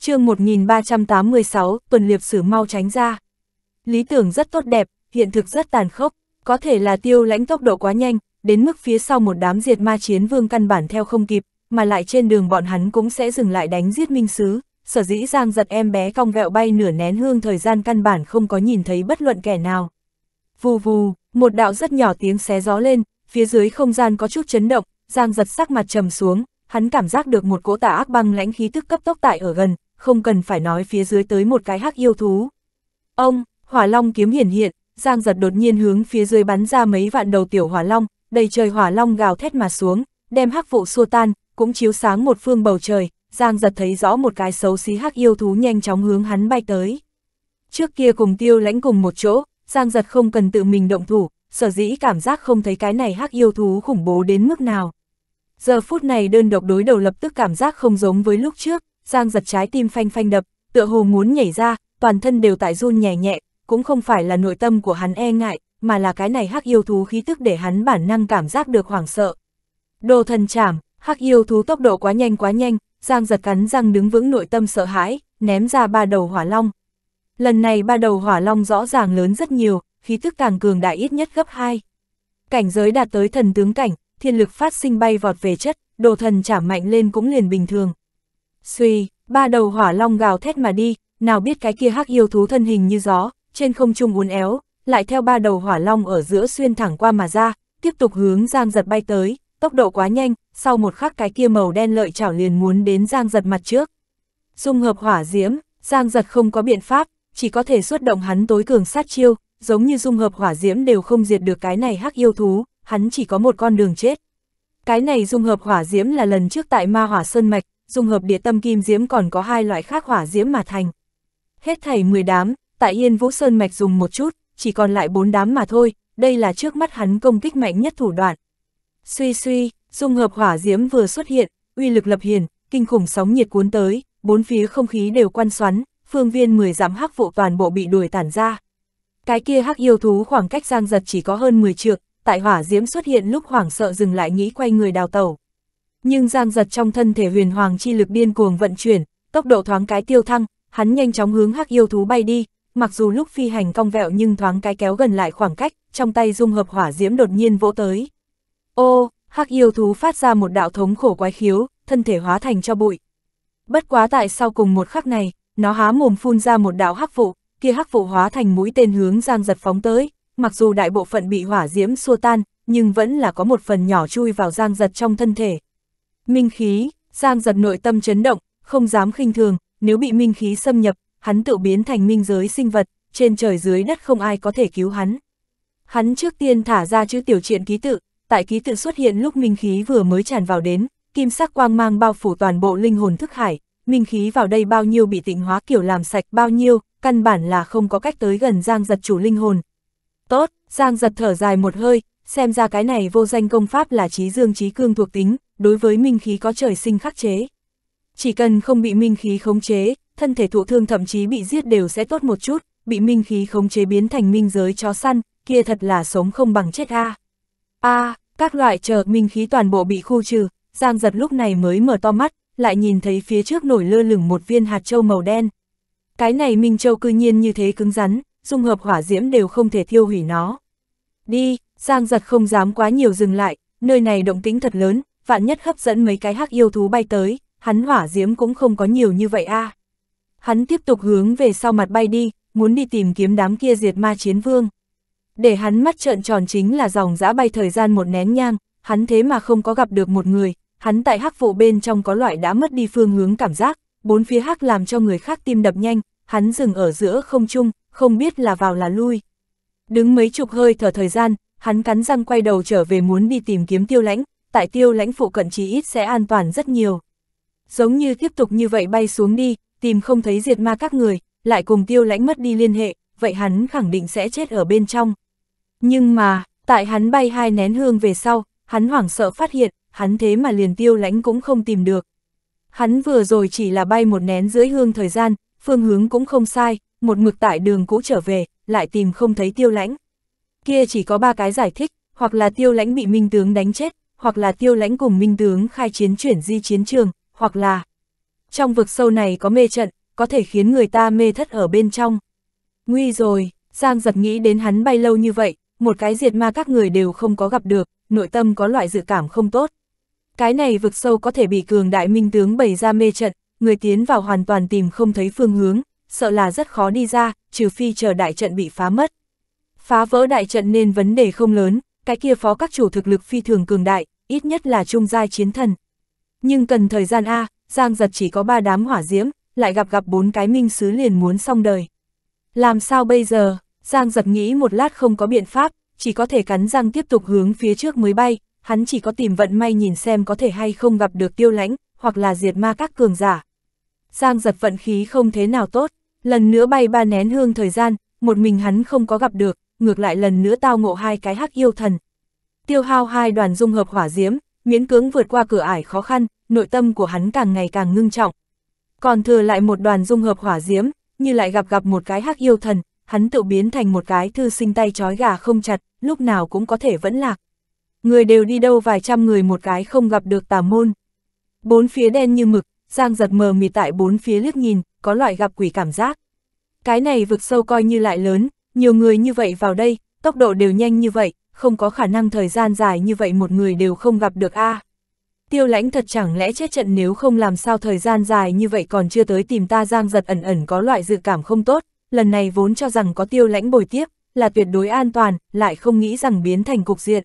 S1: chương 1386, tuần liệp sử mau tránh ra. Lý tưởng rất tốt đẹp, hiện thực rất tàn khốc, có thể là tiêu lãnh tốc độ quá nhanh, đến mức phía sau một đám diệt ma chiến vương căn bản theo không kịp, mà lại trên đường bọn hắn cũng sẽ dừng lại đánh giết minh sứ. Sở dĩ Giang giật em bé cong vẹo bay nửa nén hương thời gian căn bản không có nhìn thấy bất luận kẻ nào. Vù vù, một đạo rất nhỏ tiếng xé gió lên, phía dưới không gian có chút chấn động, Giang giật sắc mặt trầm xuống, hắn cảm giác được một cỗ tà ác băng lãnh khí tức cấp tốc tại ở gần, không cần phải nói phía dưới tới một cái hắc yêu thú. Ông, hỏa long kiếm hiển hiện, Giang giật đột nhiên hướng phía dưới bắn ra mấy vạn đầu tiểu hỏa long, đầy trời hỏa long gào thét mà xuống, đem hắc vụ xua tan, cũng chiếu sáng một phương bầu trời, Giang giật thấy rõ một cái xấu xí hắc yêu thú nhanh chóng hướng hắn bay tới. Trước kia cùng tiêu lãnh cùng một chỗ, Giang giật không cần tự mình động thủ, sở dĩ cảm giác không thấy cái này hắc yêu thú khủng bố đến mức nào. Giờ phút này đơn độc đối đầu lập tức cảm giác không giống với lúc trước, Giang giật trái tim phanh phanh đập, tựa hồ muốn nhảy ra, toàn thân đều tại run nhẹ nhẹ, cũng không phải là nội tâm của hắn e ngại, mà là cái này hắc yêu thú khí tức để hắn bản năng cảm giác được hoảng sợ. Đồ thần trảm hắc yêu thú tốc độ quá nhanh quá nhanh, Giang giật cắn răng đứng vững nội tâm sợ hãi, ném ra ba đầu hỏa long. Lần này ba đầu hỏa long rõ ràng lớn rất nhiều, khí tức càng cường đại ít nhất gấp 2. Cảnh giới đạt tới thần tướng cảnh, thiên lực phát sinh bay vọt về chất, đồ thần trảm mạnh lên cũng liền bình thường. Xuy, ba đầu hỏa long gào thét mà đi, nào biết cái kia hắc yêu thú thân hình như gió, trên không trung uốn éo, lại theo ba đầu hỏa long ở giữa xuyên thẳng qua mà ra, tiếp tục hướng Giang Giật bay tới, tốc độ quá nhanh, sau một khắc cái kia màu đen lợi chảo liền muốn đến Giang Giật mặt trước. Dung hợp hỏa diễm, Giang Giật không có biện pháp, chỉ có thể xuất động hắn tối cường sát chiêu, giống như dung hợp hỏa diễm đều không diệt được cái này hắc yêu thú, hắn chỉ có một con đường chết. Cái này dung hợp hỏa diễm là lần trước tại Ma Hỏa Sơn Mạch, dung hợp địa tâm kim diễm còn có hai loại khác hỏa diễm mà thành. Hết thảy 10 đám, tại Yên Vũ Sơn Mạch dùng một chút, chỉ còn lại 4 đám mà thôi, đây là trước mắt hắn công kích mạnh nhất thủ đoạn. Suy suy, dung hợp hỏa diễm vừa xuất hiện, uy lực lập hiền, kinh khủng sóng nhiệt cuốn tới, bốn phía không khí đều quan xoắn, phương viên 10 dặm hắc vụ toàn bộ bị đuổi tản ra. Cái kia hắc yêu thú khoảng cách giang giật chỉ có hơn 10 trượng, tại hỏa diễm xuất hiện lúc hoảng sợ dừng lại nghĩ quay người đào tẩu nhưng Giang Giật trong thân thể huyền hoàng chi lực điên cuồng vận chuyển, tốc độ thoáng cái tiêu thăng, hắn nhanh chóng hướng hắc yêu thú bay đi, mặc dù lúc phi hành cong vẹo nhưng thoáng cái kéo gần lại khoảng cách, trong tay dung hợp hỏa diễm đột nhiên vỗ tới. Ô, hắc yêu thú phát ra một đạo thống khổ quái khiếu, thân thể hóa thành cho bụi. Bất quá tại sau cùng một khắc này, nó há mồm phun ra một đạo hắc vụ, kia hắc vụ hóa thành mũi tên hướng Giang Giật phóng tới, mặc dù đại bộ phận bị hỏa diễm xua tan, nhưng vẫn là có một phần nhỏ chui vào Giang Giật trong thân thể. Minh khí, Giang giật nội tâm chấn động, không dám khinh thường, nếu bị minh khí xâm nhập, hắn tự biến thành minh giới sinh vật, trên trời dưới đất không ai có thể cứu hắn. Hắn trước tiên thả ra chữ tiểu triện ký tự, tại ký tự xuất hiện lúc minh khí vừa mới tràn vào đến, kim sắc quang mang bao phủ toàn bộ linh hồn thức hải, minh khí vào đây bao nhiêu bị tịnh hóa kiểu làm sạch bao nhiêu, căn bản là không có cách tới gần Giang giật chủ linh hồn. Tốt, Giang giật thở dài một hơi, xem ra cái này vô danh công pháp là trí dương trí cương thuộc tính, đối với minh khí có trời sinh khắc chế. Chỉ cần không bị minh khí khống chế, thân thể thụ thương thậm chí bị giết đều sẽ tốt một chút, bị minh khí khống chế biến thành minh giới chó săn, kia thật là sống không bằng chết a. A, các loại chờ minh khí toàn bộ bị khu trừ, Giang giật lúc này mới mở to mắt, lại nhìn thấy phía trước nổi lơ lửng một viên hạt châu màu đen. Cái này minh châu cư nhiên như thế cứng rắn, dung hợp hỏa diễm đều không thể thiêu hủy nó. Đi, Giang giật không dám quá nhiều dừng lại, nơi này động tĩnh thật lớn, vạn nhất hấp dẫn mấy cái hắc yêu thú bay tới, hắn hỏa diễm cũng không có nhiều như vậy a. À. Hắn tiếp tục hướng về sau mặt bay đi, muốn đi tìm kiếm đám kia diệt ma chiến vương. Để hắn mắt trợn tròn chính là dòng dã bay thời gian một nén nhang, hắn thế mà không có gặp được một người, hắn tại hắc vụ bên trong có loại đã mất đi phương hướng cảm giác, bốn phía hắc làm cho người khác tim đập nhanh, hắn dừng ở giữa không trung, không biết là vào là lui. Đứng mấy chục hơi thở thời gian, hắn cắn răng quay đầu trở về muốn đi tìm kiếm tiêu lãnh, tại tiêu lãnh phụ cận chí ít sẽ an toàn rất nhiều. Giống như tiếp tục như vậy bay xuống đi, tìm không thấy diệt ma các người, lại cùng tiêu lãnh mất đi liên hệ, vậy hắn khẳng định sẽ chết ở bên trong. Nhưng mà, tại hắn bay hai nén hương về sau, hắn hoảng sợ phát hiện, hắn thế mà liền tiêu lãnh cũng không tìm được. Hắn vừa rồi chỉ là bay một nén dưới hương thời gian, phương hướng cũng không sai, một mực tại đường cũ trở về, lại tìm không thấy tiêu lãnh. Kia chỉ có ba cái giải thích, hoặc là tiêu lãnh bị minh tướng đánh chết, hoặc là tiêu lãnh cùng minh tướng khai chiến chuyển di chiến trường, hoặc là trong vực sâu này có mê trận, có thể khiến người ta mê thất ở bên trong. Nguy rồi, Giang giật nghĩ đến hắn bay lâu như vậy, một cái diệt ma các người đều không có gặp được, nội tâm có loại dự cảm không tốt. Cái này vực sâu có thể bị cường đại minh tướng bày ra mê trận, người tiến vào hoàn toàn tìm không thấy phương hướng, sợ là rất khó đi ra, trừ phi chờ đại trận bị phá mất. Phá vỡ đại trận nên vấn đề không lớn, cái kia phó các chủ thực lực phi thường cường đại, ít nhất là trung giai chiến thần. Nhưng cần thời gian A, Giang giật chỉ có ba đám hỏa diễm, lại gặp gặp bốn cái minh sứ liền muốn xong đời. Làm sao bây giờ, Giang giật nghĩ một lát không có biện pháp, chỉ có thể cắn răng tiếp tục hướng phía trước mới bay, hắn chỉ có tìm vận may nhìn xem có thể hay không gặp được tiêu lãnh, hoặc là diệt ma các cường giả. Giang giật vận khí không thế nào tốt, lần nữa bay ba nén hương thời gian, một mình hắn không có gặp được, ngược lại lần nữa tao ngộ hai cái hắc yêu thần, tiêu hao hai đoàn dung hợp hỏa diễm, miễn cưỡng vượt qua cửa ải khó khăn, nội tâm của hắn càng ngày càng ngưng trọng. Còn thừa lại một đoàn dung hợp hỏa diễm, như lại gặp gặp một cái hắc yêu thần, hắn tự biến thành một cái thư sinh tay trói gà không chặt, lúc nào cũng có thể vẫn lạc. Người đều đi đâu vài trăm người một cái không gặp được tà môn. Bốn phía đen như mực, Giang giật mờ mịt tại bốn phía liếc nhìn, có loại gặp quỷ cảm giác. Cái này vực sâu coi như lại lớn, nhiều người như vậy vào đây, tốc độ đều nhanh như vậy, không có khả năng thời gian dài như vậy một người đều không gặp được a. À. Tiêu lãnh thật chẳng lẽ chết trận nếu không làm sao thời gian dài như vậy còn chưa tới tìm ta giang giật ẩn ẩn có loại dự cảm không tốt, lần này vốn cho rằng có tiêu lãnh bồi tiếp, là tuyệt đối an toàn, lại không nghĩ rằng biến thành cục diện.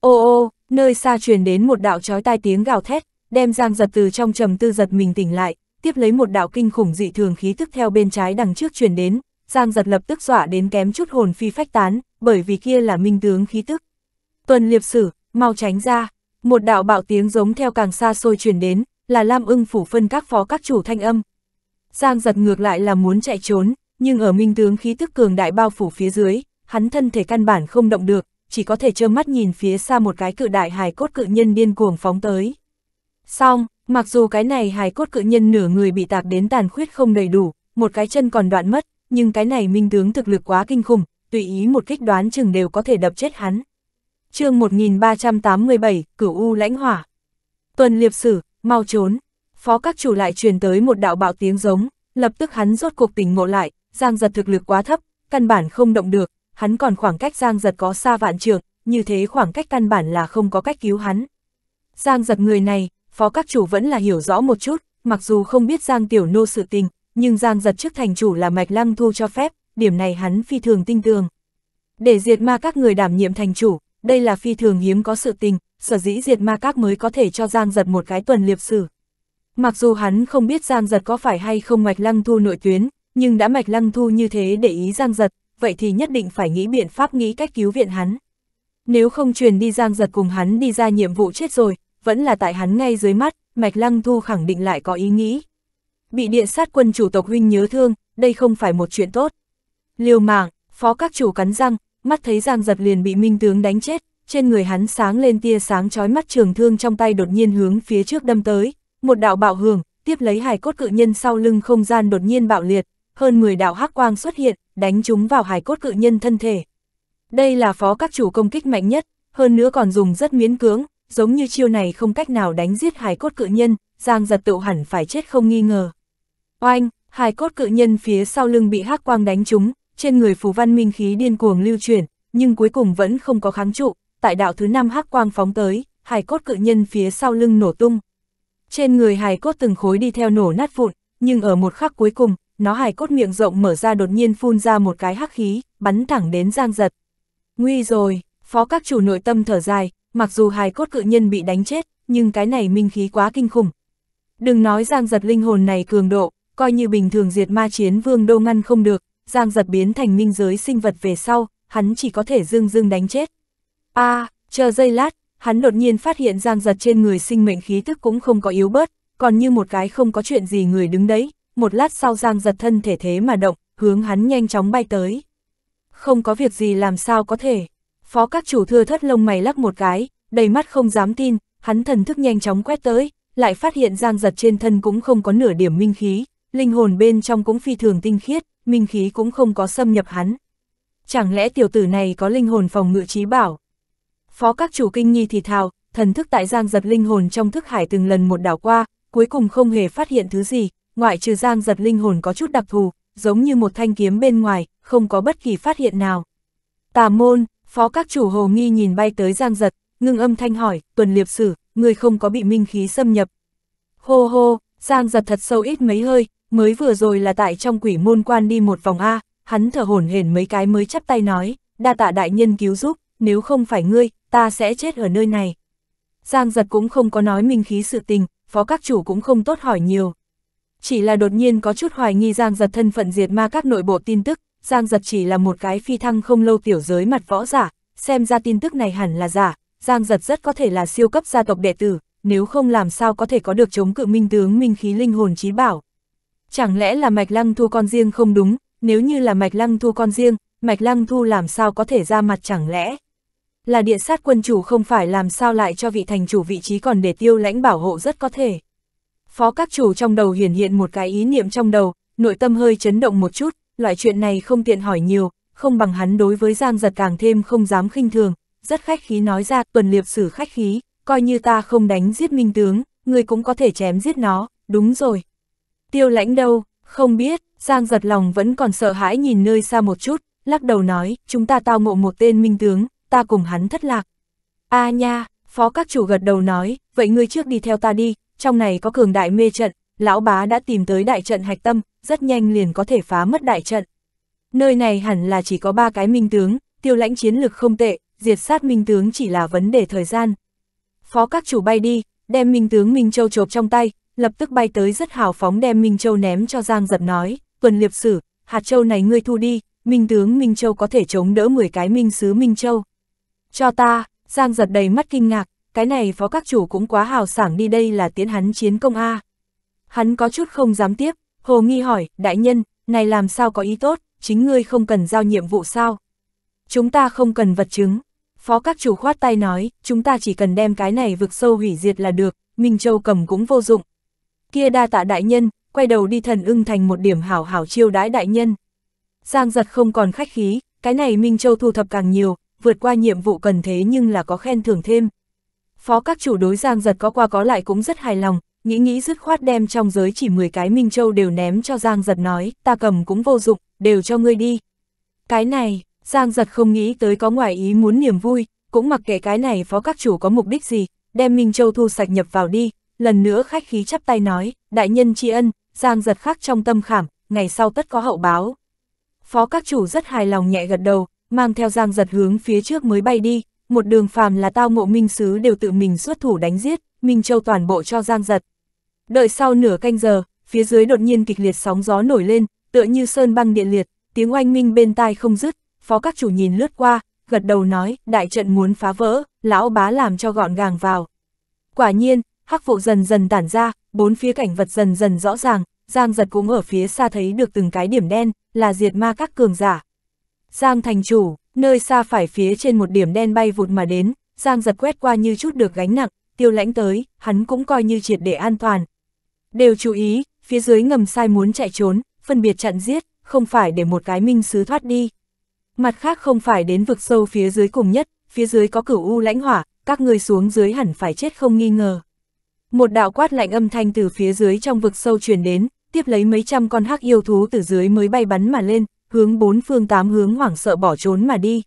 S1: Ô ô, nơi xa truyền đến một đạo chói tai tiếng gào thét, đem giang giật từ trong trầm tư giật mình tỉnh lại, tiếp lấy một đạo kinh khủng dị thường khí tức theo bên trái đằng trước truyền đến, Giang giật lập tức dọa đến kém chút hồn phi phách tán, bởi vì kia là minh tướng khí tức. Tuần liệp sử, mau tránh ra, một đạo bạo tiếng giống theo càng xa xôi truyền đến, là Lam ưng phủ phân các phó các chủ thanh âm. Giang giật ngược lại là muốn chạy trốn, nhưng ở minh tướng khí tức cường đại bao phủ phía dưới, hắn thân thể căn bản không động được, chỉ có thể trơ mắt nhìn phía xa một cái cự đại hài cốt cự nhân điên cuồng phóng tới. Xong, mặc dù cái này hài cốt cự nhân nửa người bị tạc đến tàn khuyết không đầy đủ, một cái chân còn đoạn mất, nhưng cái này minh tướng thực lực quá kinh khủng, tùy ý một kích đoán chừng đều có thể đập chết hắn. chương 1387, Cửu U lãnh hỏa. Tuần liệp sử, mau trốn. Phó các chủ lại truyền tới một đạo bạo tiếng giống, lập tức hắn rốt cuộc tỉnh ngộ lại, giang giật thực lực quá thấp, căn bản không động được, hắn còn khoảng cách giang giật có xa vạn trường, như thế khoảng cách căn bản là không có cách cứu hắn. Giang giật người này, phó các chủ vẫn là hiểu rõ một chút, mặc dù không biết giang tiểu nô sự tình, nhưng Giang giật trước thành chủ là Mạch Lăng Thu cho phép, điểm này hắn phi thường tinh tường. Để diệt ma các người đảm nhiệm thành chủ, đây là phi thường hiếm có sự tình, sở dĩ diệt ma các mới có thể cho Giang giật một cái tuần liệp sử. Mặc dù hắn không biết Giang giật có phải hay không Mạch Lăng Thu nội tuyến, nhưng đã Mạch Lăng Thu như thế để ý Giang giật, vậy thì nhất định phải nghĩ biện pháp nghĩ cách cứu viện hắn. Nếu không truyền đi Giang giật cùng hắn đi ra nhiệm vụ chết rồi, vẫn là tại hắn ngay dưới mắt, Mạch Lăng Thu khẳng định lại có ý nghĩ bị điện sát quân chủ tộc huynh nhớ thương, đây không phải một chuyện tốt. Liều mạng, phó các chủ cắn răng, mắt thấy Giang Giật liền bị minh tướng đánh chết, trên người hắn sáng lên tia sáng chói mắt trường thương trong tay đột nhiên hướng phía trước đâm tới, một đạo bạo hưởng, tiếp lấy hài cốt cự nhân sau lưng không gian đột nhiên bạo liệt, hơn 10 đạo hắc quang xuất hiện, đánh chúng vào hài cốt cự nhân thân thể. Đây là phó các chủ công kích mạnh nhất, hơn nữa còn dùng rất miễn cưỡng, giống như chiêu này không cách nào đánh giết hài cốt cự nhân, Giang Giật tự hẳn phải chết không nghi ngờ. Oanh, hài cốt cự nhân phía sau lưng bị hắc quang đánh trúng, trên người phù văn minh khí điên cuồng lưu chuyển, nhưng cuối cùng vẫn không có kháng trụ, tại đạo thứ năm hắc quang phóng tới, hài cốt cự nhân phía sau lưng nổ tung. Trên người hài cốt từng khối đi theo nổ nát vụn, nhưng ở một khắc cuối cùng, nó hài cốt miệng rộng mở ra đột nhiên phun ra một cái hắc khí, bắn thẳng đến Giang Giật. Nguy rồi, phó các chủ nội tâm thở dài, mặc dù hài cốt cự nhân bị đánh chết, nhưng cái này minh khí quá kinh khủng. Đừng nói Giang Giật linh hồn này cường độ, coi như bình thường diệt ma chiến vương đô ngăn không được, giang giật biến thành minh giới sinh vật về sau, hắn chỉ có thể dương dương đánh chết. a à, chờ giây lát, hắn đột nhiên phát hiện giang giật trên người sinh mệnh khí tức cũng không có yếu bớt, còn như một cái không có chuyện gì người đứng đấy, một lát sau giang giật thân thể thế mà động, hướng hắn nhanh chóng bay tới. Không có việc gì làm sao có thể. Phó các chủ thưa thất lông mày lắc một cái, đầy mắt không dám tin, hắn thần thức nhanh chóng quét tới, lại phát hiện giang giật trên thân cũng không có nửa điểm minh khí, linh hồn bên trong cũng phi thường tinh khiết, minh khí cũng không có xâm nhập hắn. Chẳng lẽ tiểu tử này có linh hồn phòng ngự trí bảo? Phó các chủ kinh nghi thì thào, thần thức tại giang giật linh hồn trong thức hải từng lần một đảo qua, cuối cùng không hề phát hiện thứ gì, ngoại trừ giang giật linh hồn có chút đặc thù, giống như một thanh kiếm bên ngoài, không có bất kỳ phát hiện nào. Tà môn, phó các chủ hồ nghi nhìn bay tới giang giật, ngưng âm thanh hỏi, tuần liệp sử, người không có bị minh khí xâm nhập. Hô hô, giang giật thật sâu ít mấy hơi, mới vừa rồi là tại trong quỷ môn quan đi một vòng A, hắn thở hổn hển mấy cái mới chắp tay nói, đa tạ đại nhân cứu giúp, nếu không phải ngươi, ta sẽ chết ở nơi này. Giang giật cũng không có nói minh khí sự tình, phó các chủ cũng không tốt hỏi nhiều. Chỉ là đột nhiên có chút hoài nghi Giang giật thân phận diệt ma các nội bộ tin tức, Giang giật chỉ là một cái phi thăng không lâu tiểu giới mặt võ giả, xem ra tin tức này hẳn là giả, Giang giật rất có thể là siêu cấp gia tộc đệ tử, nếu không làm sao có thể có được chống cự minh tướng minh khí linh hồn trí bảo, Chẳng lẽ là Mạch Lăng Thu con riêng không đúng, nếu như là Mạch Lăng Thu con riêng, Mạch Lăng Thu làm sao có thể ra mặt chẳng lẽ? Là địa sát quân chủ không phải làm sao lại cho vị thành chủ vị trí còn để tiêu lãnh bảo hộ rất có thể. Phó các chủ trong đầu hiển hiện một cái ý niệm trong đầu, nội tâm hơi chấn động một chút, loại chuyện này không tiện hỏi nhiều, không bằng hắn đối với Giang Giật càng thêm không dám khinh thường, rất khách khí nói ra tuần liệp sử khách khí, coi như ta không đánh giết minh tướng, người cũng có thể chém giết nó, đúng rồi, Tiêu lãnh đâu, không biết, Giang giật lòng vẫn còn sợ hãi nhìn nơi xa một chút, lắc đầu nói, chúng ta tao ngộ một tên minh tướng, ta cùng hắn thất lạc. a à nha, phó các chủ gật đầu nói, vậy ngươi trước đi theo ta đi, trong này có cường đại mê trận, lão bá đã tìm tới đại trận hạch tâm, rất nhanh liền có thể phá mất đại trận. Nơi này hẳn là chỉ có ba cái minh tướng, tiêu lãnh chiến lực không tệ, diệt sát minh tướng chỉ là vấn đề thời gian. Phó các chủ bay đi, đem minh tướng Minh Châu chộp trong tay, lập tức bay tới rất hào phóng đem Minh Châu ném cho Giang Giật nói, tuần liệp sử, hạt châu này ngươi thu đi, Minh tướng Minh Châu có thể chống đỡ 10 cái Minh sứ Minh Châu. Cho ta, Giang Giật đầy mắt kinh ngạc, cái này phó các chủ cũng quá hào sảng đi đây là tiến hắn chiến công A. Hắn có chút không dám tiếp, Hồ Nghi hỏi, đại nhân, này làm sao có ý tốt, chính ngươi không cần giao nhiệm vụ sao? Chúng ta không cần vật chứng. Phó các chủ khoát tay nói, chúng ta chỉ cần đem cái này vực sâu hủy diệt là được, Minh Châu cầm cũng vô dụng, kia đa tạ đại nhân, quay đầu đi thần ưng thành một điểm hảo hảo chiêu đãi đại nhân. Giang giật không còn khách khí, cái này Minh Châu thu thập càng nhiều, vượt qua nhiệm vụ cần thế nhưng là có khen thưởng thêm. Phó các chủ đối Giang giật có qua có lại cũng rất hài lòng, nghĩ nghĩ dứt khoát đem trong giới chỉ 10 cái Minh Châu đều ném cho Giang giật nói, ta cầm cũng vô dụng, đều cho ngươi đi. Cái này, Giang giật không nghĩ tới có ngoài ý muốn niềm vui, cũng mặc kệ cái này phó các chủ có mục đích gì, đem Minh Châu thu sạch nhập vào đi, lần nữa khách khí chắp tay nói, đại nhân tri ân, giang giật khắc trong tâm khảm, ngày sau tất có hậu báo. Phó các chủ rất hài lòng nhẹ gật đầu, mang theo giang giật hướng phía trước mới bay đi, một đường phàm là tao ngộ minh sứ đều tự mình xuất thủ đánh giết, Minh Châu toàn bộ cho giang giật. Đợi sau nửa canh giờ, phía dưới đột nhiên kịch liệt sóng gió nổi lên, tựa như sơn băng điện liệt, tiếng oanh minh bên tai không dứt, phó các chủ nhìn lướt qua, gật đầu nói, đại trận muốn phá vỡ, lão bá làm cho gọn gàng vào. Quả nhiên, hắc vụ dần dần tản ra, bốn phía cảnh vật dần dần rõ ràng, Giang giật cũng ở phía xa thấy được từng cái điểm đen, là diệt ma các cường giả. Giang thành chủ, nơi xa phải phía trên một điểm đen bay vụt mà đến, Giang giật quét qua như chút được gánh nặng, tiêu lãnh tới, hắn cũng coi như triệt để an toàn. Đều chú ý, phía dưới ngầm sai muốn chạy trốn, phân biệt chặn giết, không phải để một cái minh sứ thoát đi. Mặt khác không phải đến vực sâu phía dưới cùng nhất, phía dưới có cửu u lãnh hỏa, các người xuống dưới hẳn phải chết không nghi ngờ. Một đạo quát lạnh âm thanh từ phía dưới trong vực sâu truyền đến, tiếp lấy mấy trăm con hắc yêu thú từ dưới mới bay bắn mà lên, hướng bốn phương tám hướng hoảng sợ bỏ trốn mà đi.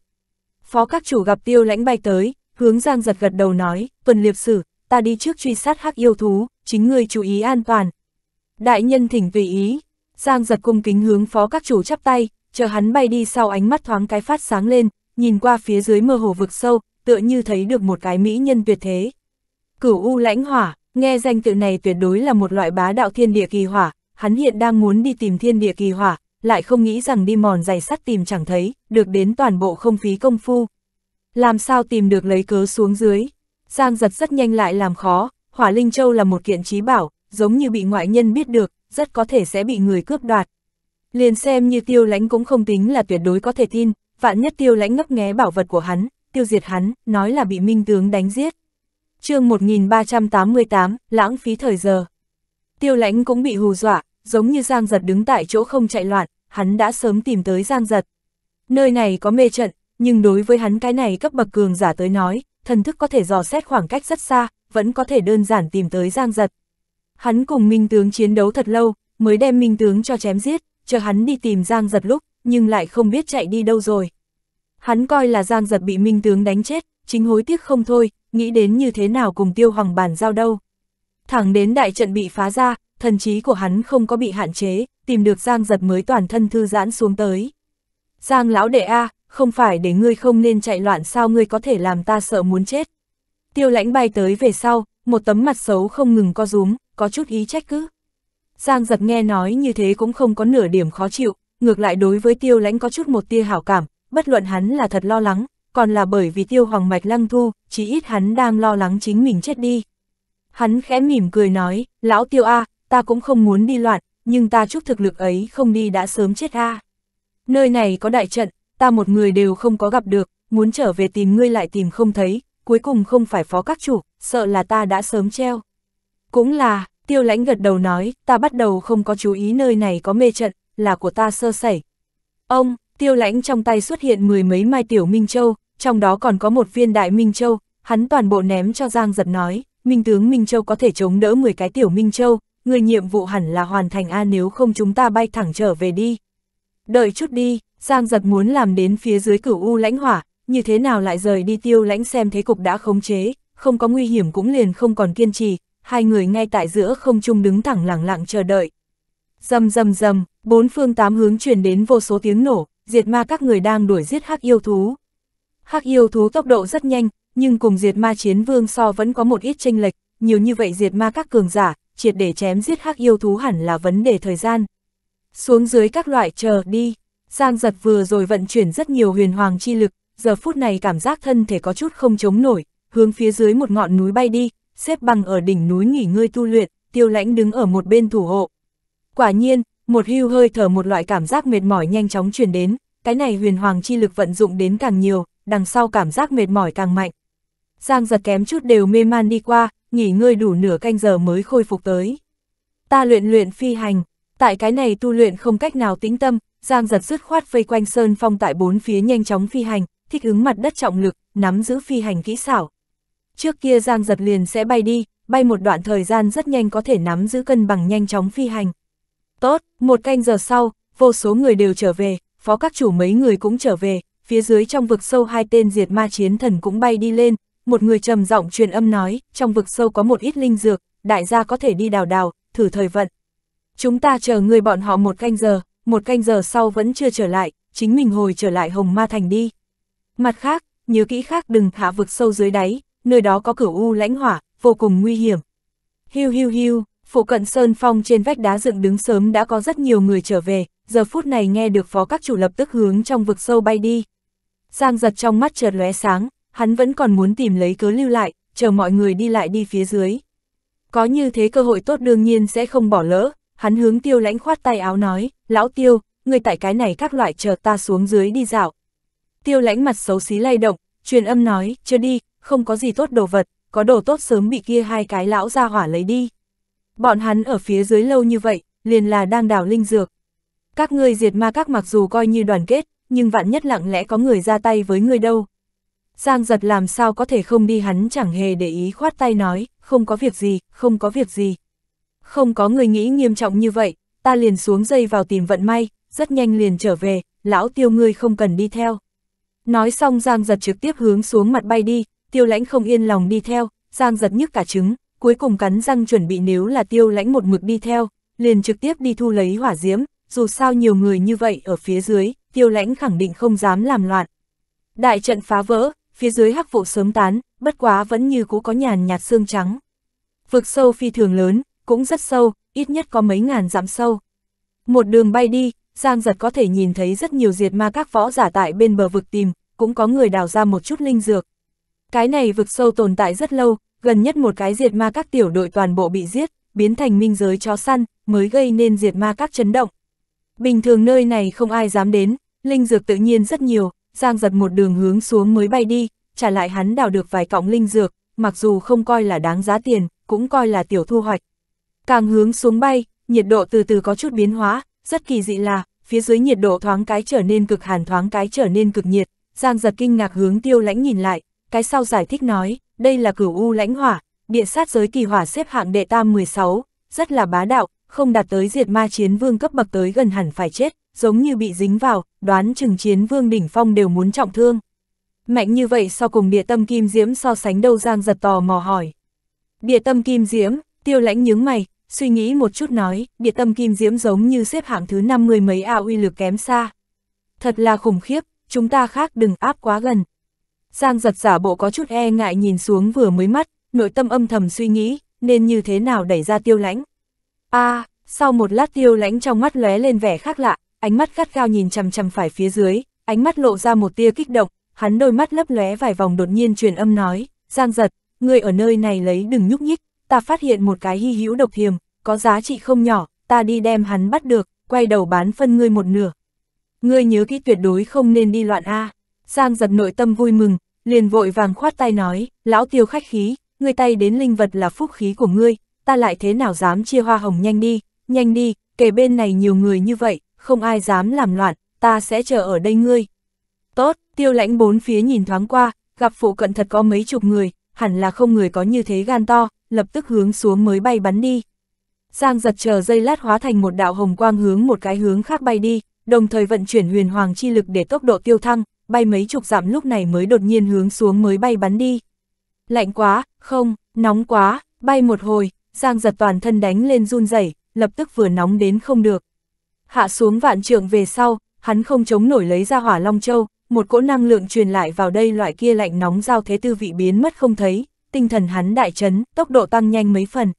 S1: Phó các chủ gặp tiêu lãnh bay tới, hướng giang giật gật đầu nói, tuần liệp sử, ta đi trước truy sát hắc yêu thú, chính ngươi chú ý an toàn. Đại nhân thỉnh tùy ý, giang giật cung kính hướng phó các chủ chắp tay, chờ hắn bay đi sau ánh mắt thoáng cái phát sáng lên, nhìn qua phía dưới mơ hồ vực sâu, tựa như thấy được một cái mỹ nhân tuyệt thế. Cửu u lãnh hỏa, Nghe danh tự này tuyệt đối là một loại bá đạo thiên địa kỳ hỏa, hắn hiện đang muốn đi tìm thiên địa kỳ hỏa, lại không nghĩ rằng đi mòn giày sắt tìm chẳng thấy, được đến toàn bộ không phí công phu. Làm sao tìm được lấy cớ xuống dưới? Giang giật rất nhanh lại làm khó, hỏa linh châu là một kiện trí bảo, giống như bị ngoại nhân biết được, rất có thể sẽ bị người cướp đoạt. Liền xem như tiêu lãnh cũng không tính là tuyệt đối có thể tin, vạn nhất tiêu lãnh ngấp nghé bảo vật của hắn, tiêu diệt hắn, nói là bị minh tướng đánh giết, chương 1388, lãng phí thời giờ. Tiêu lãnh cũng bị hù dọa, giống như Giang Giật đứng tại chỗ không chạy loạn, hắn đã sớm tìm tới Giang Giật. Nơi này có mê trận, nhưng đối với hắn cái này cấp bậc cường giả tới nói, thần thức có thể dò xét khoảng cách rất xa, vẫn có thể đơn giản tìm tới Giang Giật. Hắn cùng Minh Tướng chiến đấu thật lâu, mới đem Minh Tướng cho chém giết, chờ hắn đi tìm Giang Giật lúc, nhưng lại không biết chạy đi đâu rồi. Hắn coi là Giang Giật bị Minh Tướng đánh chết, chính hối tiếc không thôi, nghĩ đến như thế nào cùng tiêu hoàng bàn giao đâu. Thẳng đến đại trận bị phá ra, thần trí của hắn không có bị hạn chế, tìm được Giang giật mới toàn thân thư giãn xuống tới. Giang lão đệ A, không phải để ngươi không nên chạy loạn sao ngươi có thể làm ta sợ muốn chết. Tiêu lãnh bay tới về sau, một tấm mặt xấu không ngừng co rúm, có chút ý trách cứ. Giang giật nghe nói như thế cũng không có nửa điểm khó chịu, ngược lại đối với tiêu lãnh có chút một tia hảo cảm, bất luận hắn là thật lo lắng, còn là bởi vì tiêu hoàng mạch lăng thu, chỉ ít hắn đang lo lắng chính mình chết đi. Hắn khẽ mỉm cười nói, lão tiêu a, à, ta cũng không muốn đi loạn, nhưng ta chúc thực lực ấy không đi đã sớm chết a. À. Nơi này có đại trận, ta một người đều không có gặp được, muốn trở về tìm ngươi lại tìm không thấy, cuối cùng không phải phó các chủ, sợ là ta đã sớm treo. Cũng là, tiêu lãnh gật đầu nói, ta bắt đầu không có chú ý nơi này có mê trận, là của ta sơ sẩy. Ông, tiêu lãnh trong tay xuất hiện mười mấy mai tiểu minh châu, trong đó còn có một viên đại Minh Châu, hắn toàn bộ ném cho Giang giật nói, Minh tướng Minh Châu có thể chống đỡ 10 cái tiểu Minh Châu, người nhiệm vụ hẳn là hoàn thành A nếu không chúng ta bay thẳng trở về đi. Đợi chút đi, Giang giật muốn làm đến phía dưới cửu U lãnh hỏa, như thế nào lại rời đi tiêu lãnh xem thế cục đã khống chế, không có nguy hiểm cũng liền không còn kiên trì, hai người ngay tại giữa không trung đứng thẳng lẳng lặng chờ đợi. Dầm dầm dầm, bốn phương tám hướng truyền đến vô số tiếng nổ, diệt ma các người đang đuổi giết hắc yêu thú, Hắc yêu thú tốc độ rất nhanh, nhưng cùng diệt ma chiến vương so vẫn có một ít tranh lệch, nhiều như vậy diệt ma các cường giả, triệt để chém giết hắc yêu thú hẳn là vấn đề thời gian. Xuống dưới các loại chờ đi, Giang giật vừa rồi vận chuyển rất nhiều huyền hoàng chi lực, giờ phút này cảm giác thân thể có chút không chống nổi, hướng phía dưới một ngọn núi bay đi, xếp bằng ở đỉnh núi nghỉ ngơi tu luyện, tiêu lãnh đứng ở một bên thủ hộ. Quả nhiên, một hưu hơi thở một loại cảm giác mệt mỏi nhanh chóng truyền đến, cái này huyền hoàng chi lực vận dụng đến càng nhiều, đằng sau cảm giác mệt mỏi càng mạnh. Giang giật kém chút đều mê man đi qua, nghỉ ngơi đủ nửa canh giờ mới khôi phục tới. Ta luyện luyện phi hành, tại cái này tu luyện không cách nào tĩnh tâm, Giang giật dứt khoát vây quanh sơn phong tại bốn phía nhanh chóng phi hành, thích ứng mặt đất trọng lực, nắm giữ phi hành kỹ xảo. Trước kia Giang giật liền sẽ bay đi, bay một đoạn thời gian rất nhanh có thể nắm giữ cân bằng nhanh chóng phi hành. Tốt, một canh giờ sau, vô số người đều trở về, phó các chủ mấy người cũng trở về, phía dưới trong vực sâu hai tên diệt ma chiến thần cũng bay đi lên, một người trầm giọng truyền âm nói, trong vực sâu có một ít linh dược, đại gia có thể đi đào đào, thử thời vận. Chúng ta chờ người bọn họ một canh giờ, một canh giờ sau vẫn chưa trở lại, chính mình hồi trở lại Hồng Ma Thành đi. Mặt khác, nhớ kỹ khác đừng thả vực sâu dưới đáy, nơi đó có cửu u lãnh hỏa, vô cùng nguy hiểm. Hiu hiu hiu, phụ cận Sơn Phong trên vách đá dựng đứng sớm đã có rất nhiều người trở về, giờ phút này nghe được phó các chủ lập tức hướng trong vực sâu bay đi. Giang giật trong mắt chợt lóe sáng, hắn vẫn còn muốn tìm lấy cớ lưu lại, chờ mọi người đi lại đi phía dưới. Có như thế cơ hội tốt đương nhiên sẽ không bỏ lỡ, hắn hướng tiêu lãnh khoát tay áo nói, lão tiêu, người tại cái này các loại chờ ta xuống dưới đi dạo. Tiêu lãnh mặt xấu xí lay động, truyền âm nói, chưa đi, không có gì tốt đồ vật, có đồ tốt sớm bị kia hai cái lão ra hỏa lấy đi. Bọn hắn ở phía dưới lâu như vậy, liền là đang đào linh dược. Các ngươi diệt ma các mặc dù coi như đoàn kết, nhưng vạn nhất lặng lẽ có người ra tay với người đâu. Giang giật làm sao có thể không đi hắn chẳng hề để ý khoát tay nói, không có việc gì, không có việc gì. Không có người nghĩ nghiêm trọng như vậy, ta liền xuống dây vào tìm vận may, rất nhanh liền trở về, lão tiêu ngươi không cần đi theo. Nói xong Giang giật trực tiếp hướng xuống mặt bay đi, tiêu lãnh không yên lòng đi theo, Giang giật nhức cả trứng, cuối cùng cắn răng chuẩn bị nếu là tiêu lãnh một mực đi theo, liền trực tiếp đi thu lấy hỏa diễm, dù sao nhiều người như vậy ở phía dưới, tiêu lãnh khẳng định không dám làm loạn. Đại trận phá vỡ, phía dưới hắc vụ sớm tán, bất quá vẫn như cũ có nhàn nhạt xương trắng. Vực sâu phi thường lớn, cũng rất sâu, ít nhất có mấy ngàn dặm sâu. Một đường bay đi, Giang giật có thể nhìn thấy rất nhiều diệt ma các võ giả tại bên bờ vực tìm, cũng có người đào ra một chút linh dược. Cái này vực sâu tồn tại rất lâu, gần nhất một cái diệt ma các tiểu đội toàn bộ bị giết, biến thành minh giới chó săn, mới gây nên diệt ma các chấn động. Bình thường nơi này không ai dám đến, linh dược tự nhiên rất nhiều, Giang giật một đường hướng xuống mới bay đi, trả lại hắn đào được vài cọng linh dược, mặc dù không coi là đáng giá tiền, cũng coi là tiểu thu hoạch. Càng hướng xuống bay, nhiệt độ từ từ có chút biến hóa, rất kỳ dị là, phía dưới nhiệt độ thoáng cái trở nên cực hàn thoáng cái trở nên cực nhiệt, Giang giật kinh ngạc hướng tiêu lãnh nhìn lại, cái sau giải thích nói, đây là cửu u lãnh hỏa, địa sát giới kỳ hỏa xếp hạng đệ tam 16, rất là bá đạo, không đạt tới diệt ma chiến vương cấp bậc tới gần hẳn phải chết, giống như bị dính vào, đoán chừng chiến vương đỉnh phong đều muốn trọng thương. Mạnh như vậy sau cùng địa tâm kim diễm so sánh đâu giang giật tò mò hỏi. Địa tâm kim diễm, tiêu lãnh nhướng mày, suy nghĩ một chút nói, địa tâm kim diễm giống như xếp hạng thứ 50 mấy ảo uy lực kém xa. Thật là khủng khiếp, chúng ta khác đừng áp quá gần. Giang giật giả bộ có chút e ngại nhìn xuống vừa mới mắt, nội tâm âm thầm suy nghĩ, nên như thế nào đẩy ra tiêu lãnh, a à, sau một lát tiêu lãnh trong mắt lóe lên vẻ khác lạ, ánh mắt gắt gao nhìn chằm chằm phải phía dưới, ánh mắt lộ ra một tia kích động, hắn đôi mắt lấp lóe vài vòng đột nhiên truyền âm nói, Giang giật, người ở nơi này lấy đừng nhúc nhích, ta phát hiện một cái hy hữu độc thiềm, có giá trị không nhỏ, ta đi đem hắn bắt được, quay đầu bán phân ngươi một nửa. Ngươi nhớ kỹ tuyệt đối không nên đi loạn A. Giang giật nội tâm vui mừng, liền vội vàng khoát tay nói, lão tiêu khách khí, ngươi tay đến linh vật là phúc khí của ngươi, ta lại thế nào dám chia hoa hồng nhanh đi, nhanh đi, kể bên này nhiều người như vậy, không ai dám làm loạn, ta sẽ chờ ở đây ngươi. Tốt, tiêu lãnh bốn phía nhìn thoáng qua, gặp phụ cận thật có mấy chục người, hẳn là không người có như thế gan to, lập tức hướng xuống mới bay bắn đi. Giang giật chờ dây lát hóa thành một đạo hồng quang hướng một cái hướng khác bay đi, đồng thời vận chuyển huyền hoàng chi lực để tốc độ tiêu thăng, bay mấy chục dặm lúc này mới đột nhiên hướng xuống mới bay bắn đi. Lạnh quá, không, nóng quá, bay một hồi, Giang giật toàn thân đánh lên run rẩy, lập tức vừa nóng đến không được. Hạ xuống vạn trượng về sau, hắn không chống nổi lấy ra hỏa long châu, một cỗ năng lượng truyền lại vào đây loại kia lạnh nóng giao thế tư vị biến mất không thấy, tinh thần hắn đại chấn, tốc độ tăng nhanh mấy phần.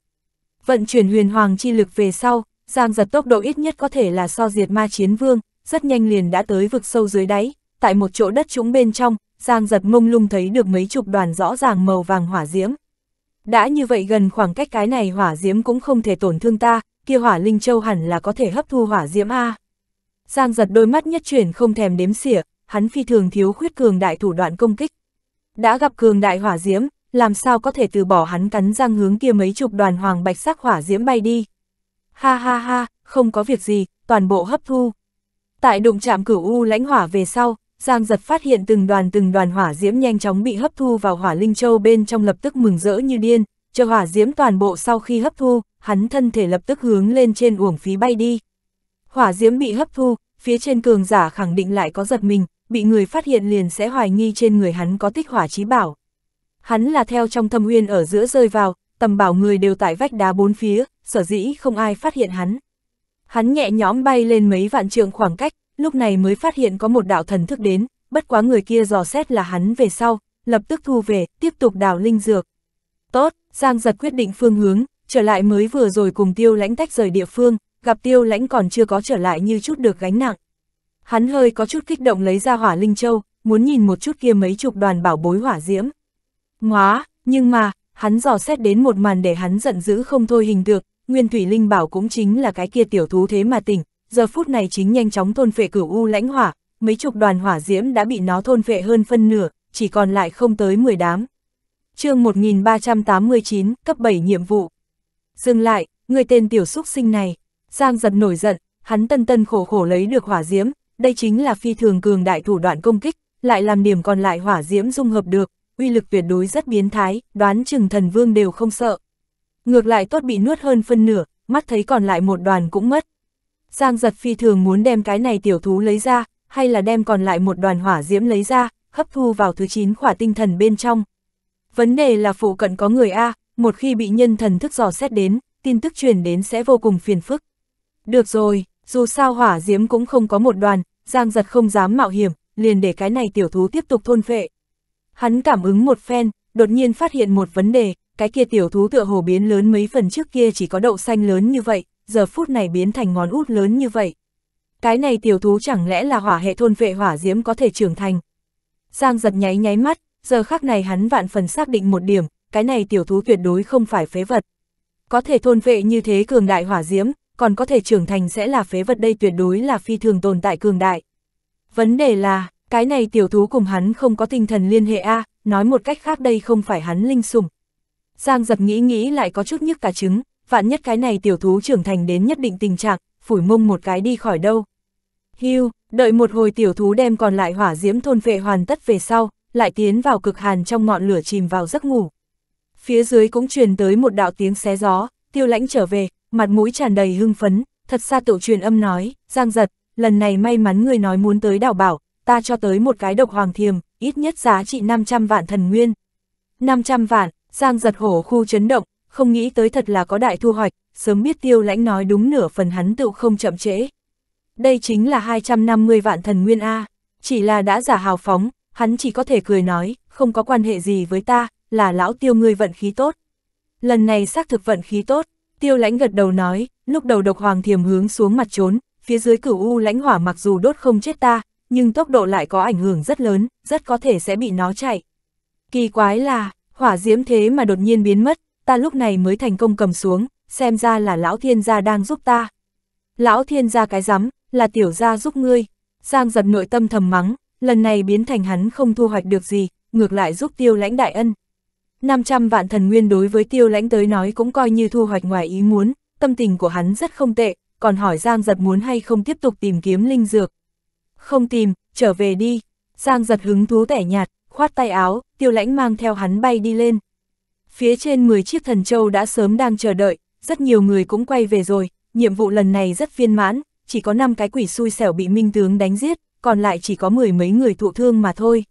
S1: Vận chuyển huyền hoàng chi lực về sau, Giang giật tốc độ ít nhất có thể là so diệt ma chiến vương, rất nhanh liền đã tới vực sâu dưới đáy, tại một chỗ đất trũng bên trong, Giang giật mông lung thấy được mấy chục đoàn rõ ràng màu vàng hỏa diễm, đã như vậy gần khoảng cách cái này hỏa diễm cũng không thể tổn thương ta, kia hỏa linh châu hẳn là có thể hấp thu hỏa diễm A. Giang giật đôi mắt nhất chuyển không thèm đếm xỉa, hắn phi thường thiếu khuyết cường đại thủ đoạn công kích. Đã gặp cường đại hỏa diễm, làm sao có thể từ bỏ hắn cắn răng hướng kia mấy chục đoàn hoàng bạch sắc hỏa diễm bay đi. Ha ha ha, không có việc gì, toàn bộ hấp thu. Tại đụng chạm cửu u lãnh hỏa về sau, Giang giật phát hiện từng đoàn từng đoàn hỏa diễm nhanh chóng bị hấp thu vào hỏa linh châu bên trong lập tức mừng rỡ như điên, chờ hỏa diễm toàn bộ sau khi hấp thu, hắn thân thể lập tức hướng lên trên uổng phí bay đi. Hỏa diễm bị hấp thu, phía trên cường giả khẳng định lại có giật mình, bị người phát hiện liền sẽ hoài nghi trên người hắn có tích hỏa trí bảo. Hắn là theo trong thâm uyên ở giữa rơi vào, tầm bảo người đều tại vách đá bốn phía, sở dĩ không ai phát hiện hắn. Hắn nhẹ nhõm bay lên mấy vạn trượng khoảng cách, lúc này mới phát hiện có một đạo thần thức đến, bất quá người kia dò xét là hắn về sau, lập tức thu về, tiếp tục đào linh dược. Tốt, Giang giật quyết định phương hướng, trở lại mới vừa rồi cùng tiêu lãnh tách rời địa phương, gặp tiêu lãnh còn chưa có trở lại như chút được gánh nặng. Hắn hơi có chút kích động lấy ra hỏa linh châu, muốn nhìn một chút kia mấy chục đoàn bảo bối hỏa diễm. Ngóa, nhưng mà, hắn dò xét đến một màn để hắn giận dữ không thôi hình được, nguyên thủy linh bảo cũng chính là cái kia tiểu thú thế mà tỉnh, giờ phút này chính nhanh chóng thôn phệ cửu u lãnh hỏa, mấy chục đoàn hỏa diễm đã bị nó thôn phệ hơn phân nửa, chỉ còn lại không tới 10 đám. chương 1389, cấp 7 nhiệm vụ. Dừng lại, người tên tiểu xúc sinh này, Giang giật nổi giận, hắn tân tân khổ khổ lấy được hỏa diễm, đây chính là phi thường cường đại thủ đoạn công kích, lại làm điểm còn lại hỏa diễm dung hợp được, uy lực tuyệt đối rất biến thái, đoán chừng thần vương đều không sợ. Ngược lại tốt bị nuốt hơn phân nửa, mắt thấy còn lại một đoàn cũng mất, Giang giật phi thường muốn đem cái này tiểu thú lấy ra, hay là đem còn lại một đoàn hỏa diễm lấy ra, hấp thu vào thứ 9 khỏa tinh thần bên trong. Vấn đề là phụ cận có người A, một khi bị nhân thần thức dò xét đến, tin tức truyền đến sẽ vô cùng phiền phức. Được rồi, dù sao hỏa diễm cũng không có một đoàn, Giang giật không dám mạo hiểm, liền để cái này tiểu thú tiếp tục thôn phệ. Hắn cảm ứng một phen, đột nhiên phát hiện một vấn đề, cái kia tiểu thú tựa hồ biến lớn mấy phần trước kia chỉ có đậu xanh lớn như vậy, giờ phút này biến thành ngón út lớn như vậy. Cái này tiểu thú chẳng lẽ là hỏa hệ thôn vệ hỏa diễm có thể trưởng thành. Giang giật nháy nháy mắt, giờ khắc này hắn vạn phần xác định một điểm, cái này tiểu thú tuyệt đối không phải phế vật. Có thể thôn vệ như thế cường đại hỏa diễm, còn có thể trưởng thành sẽ là phế vật đây tuyệt đối là phi thường tồn tại cường đại. Vấn đề là, cái này tiểu thú cùng hắn không có tinh thần liên hệ A, nói một cách khác đây không phải hắn linh sùng. Giang giật nghĩ nghĩ lại có chút nhức cả trứng, vạn nhất cái này tiểu thú trưởng thành đến nhất định tình trạng, phủi mông một cái đi khỏi đâu. Hưu, đợi một hồi tiểu thú đem còn lại hỏa diễm thôn vệ hoàn tất về sau, lại tiến vào cực hàn trong ngọn lửa chìm vào giấc ngủ. Phía dưới cũng truyền tới một đạo tiếng xé gió, tiêu lãnh trở về, mặt mũi tràn đầy hưng phấn, thật xa tự truyền âm nói, giang giật, lần này may mắn người nói muốn tới đảo bảo, ta cho tới một cái độc hoàng thiềm, ít nhất giá trị 500 vạn thần nguyên. 500 vạn, giang giật hổ khu chấn động, không nghĩ tới thật là có đại thu hoạch, sớm biết tiêu lãnh nói đúng nửa phần hắn tự không chậm trễ. Đây chính là 250 vạn thần nguyên A, chỉ là đã giả hào phóng, hắn chỉ có thể cười nói, không có quan hệ gì với ta, là lão tiêu ngươi vận khí tốt. Lần này xác thực vận khí tốt, tiêu lãnh gật đầu nói, lúc đầu độc hoàng thiềm hướng xuống mặt trốn, phía dưới cửu u lãnh hỏa mặc dù đốt không chết ta, nhưng tốc độ lại có ảnh hưởng rất lớn, rất có thể sẽ bị nó chạy. Kỳ quái là, hỏa diễm thế mà đột nhiên biến mất, ta lúc này mới thành công cầm xuống, xem ra là lão thiên gia đang giúp ta. Lão thiên gia cái rắm là tiểu gia giúp ngươi. Giang giật nội tâm thầm mắng, lần này biến thành hắn không thu hoạch được gì, ngược lại giúp tiêu lãnh đại ân. 500 vạn thần nguyên đối với tiêu lãnh tới nói cũng coi như thu hoạch ngoài ý muốn, tâm tình của hắn rất không tệ, còn hỏi Giang giật muốn hay không tiếp tục tìm kiếm linh dược. Không tìm, trở về đi. Giang giật hứng thú tẻ nhạt, khoát tay áo, tiêu lãnh mang theo hắn bay đi lên. Phía trên 10 chiếc thần châu đã sớm đang chờ đợi, rất nhiều người cũng quay về rồi, nhiệm vụ lần này rất viên mãn, chỉ có 5 cái quỷ xui xẻo bị minh tướng đánh giết, còn lại chỉ có mười mấy người thụ thương mà thôi.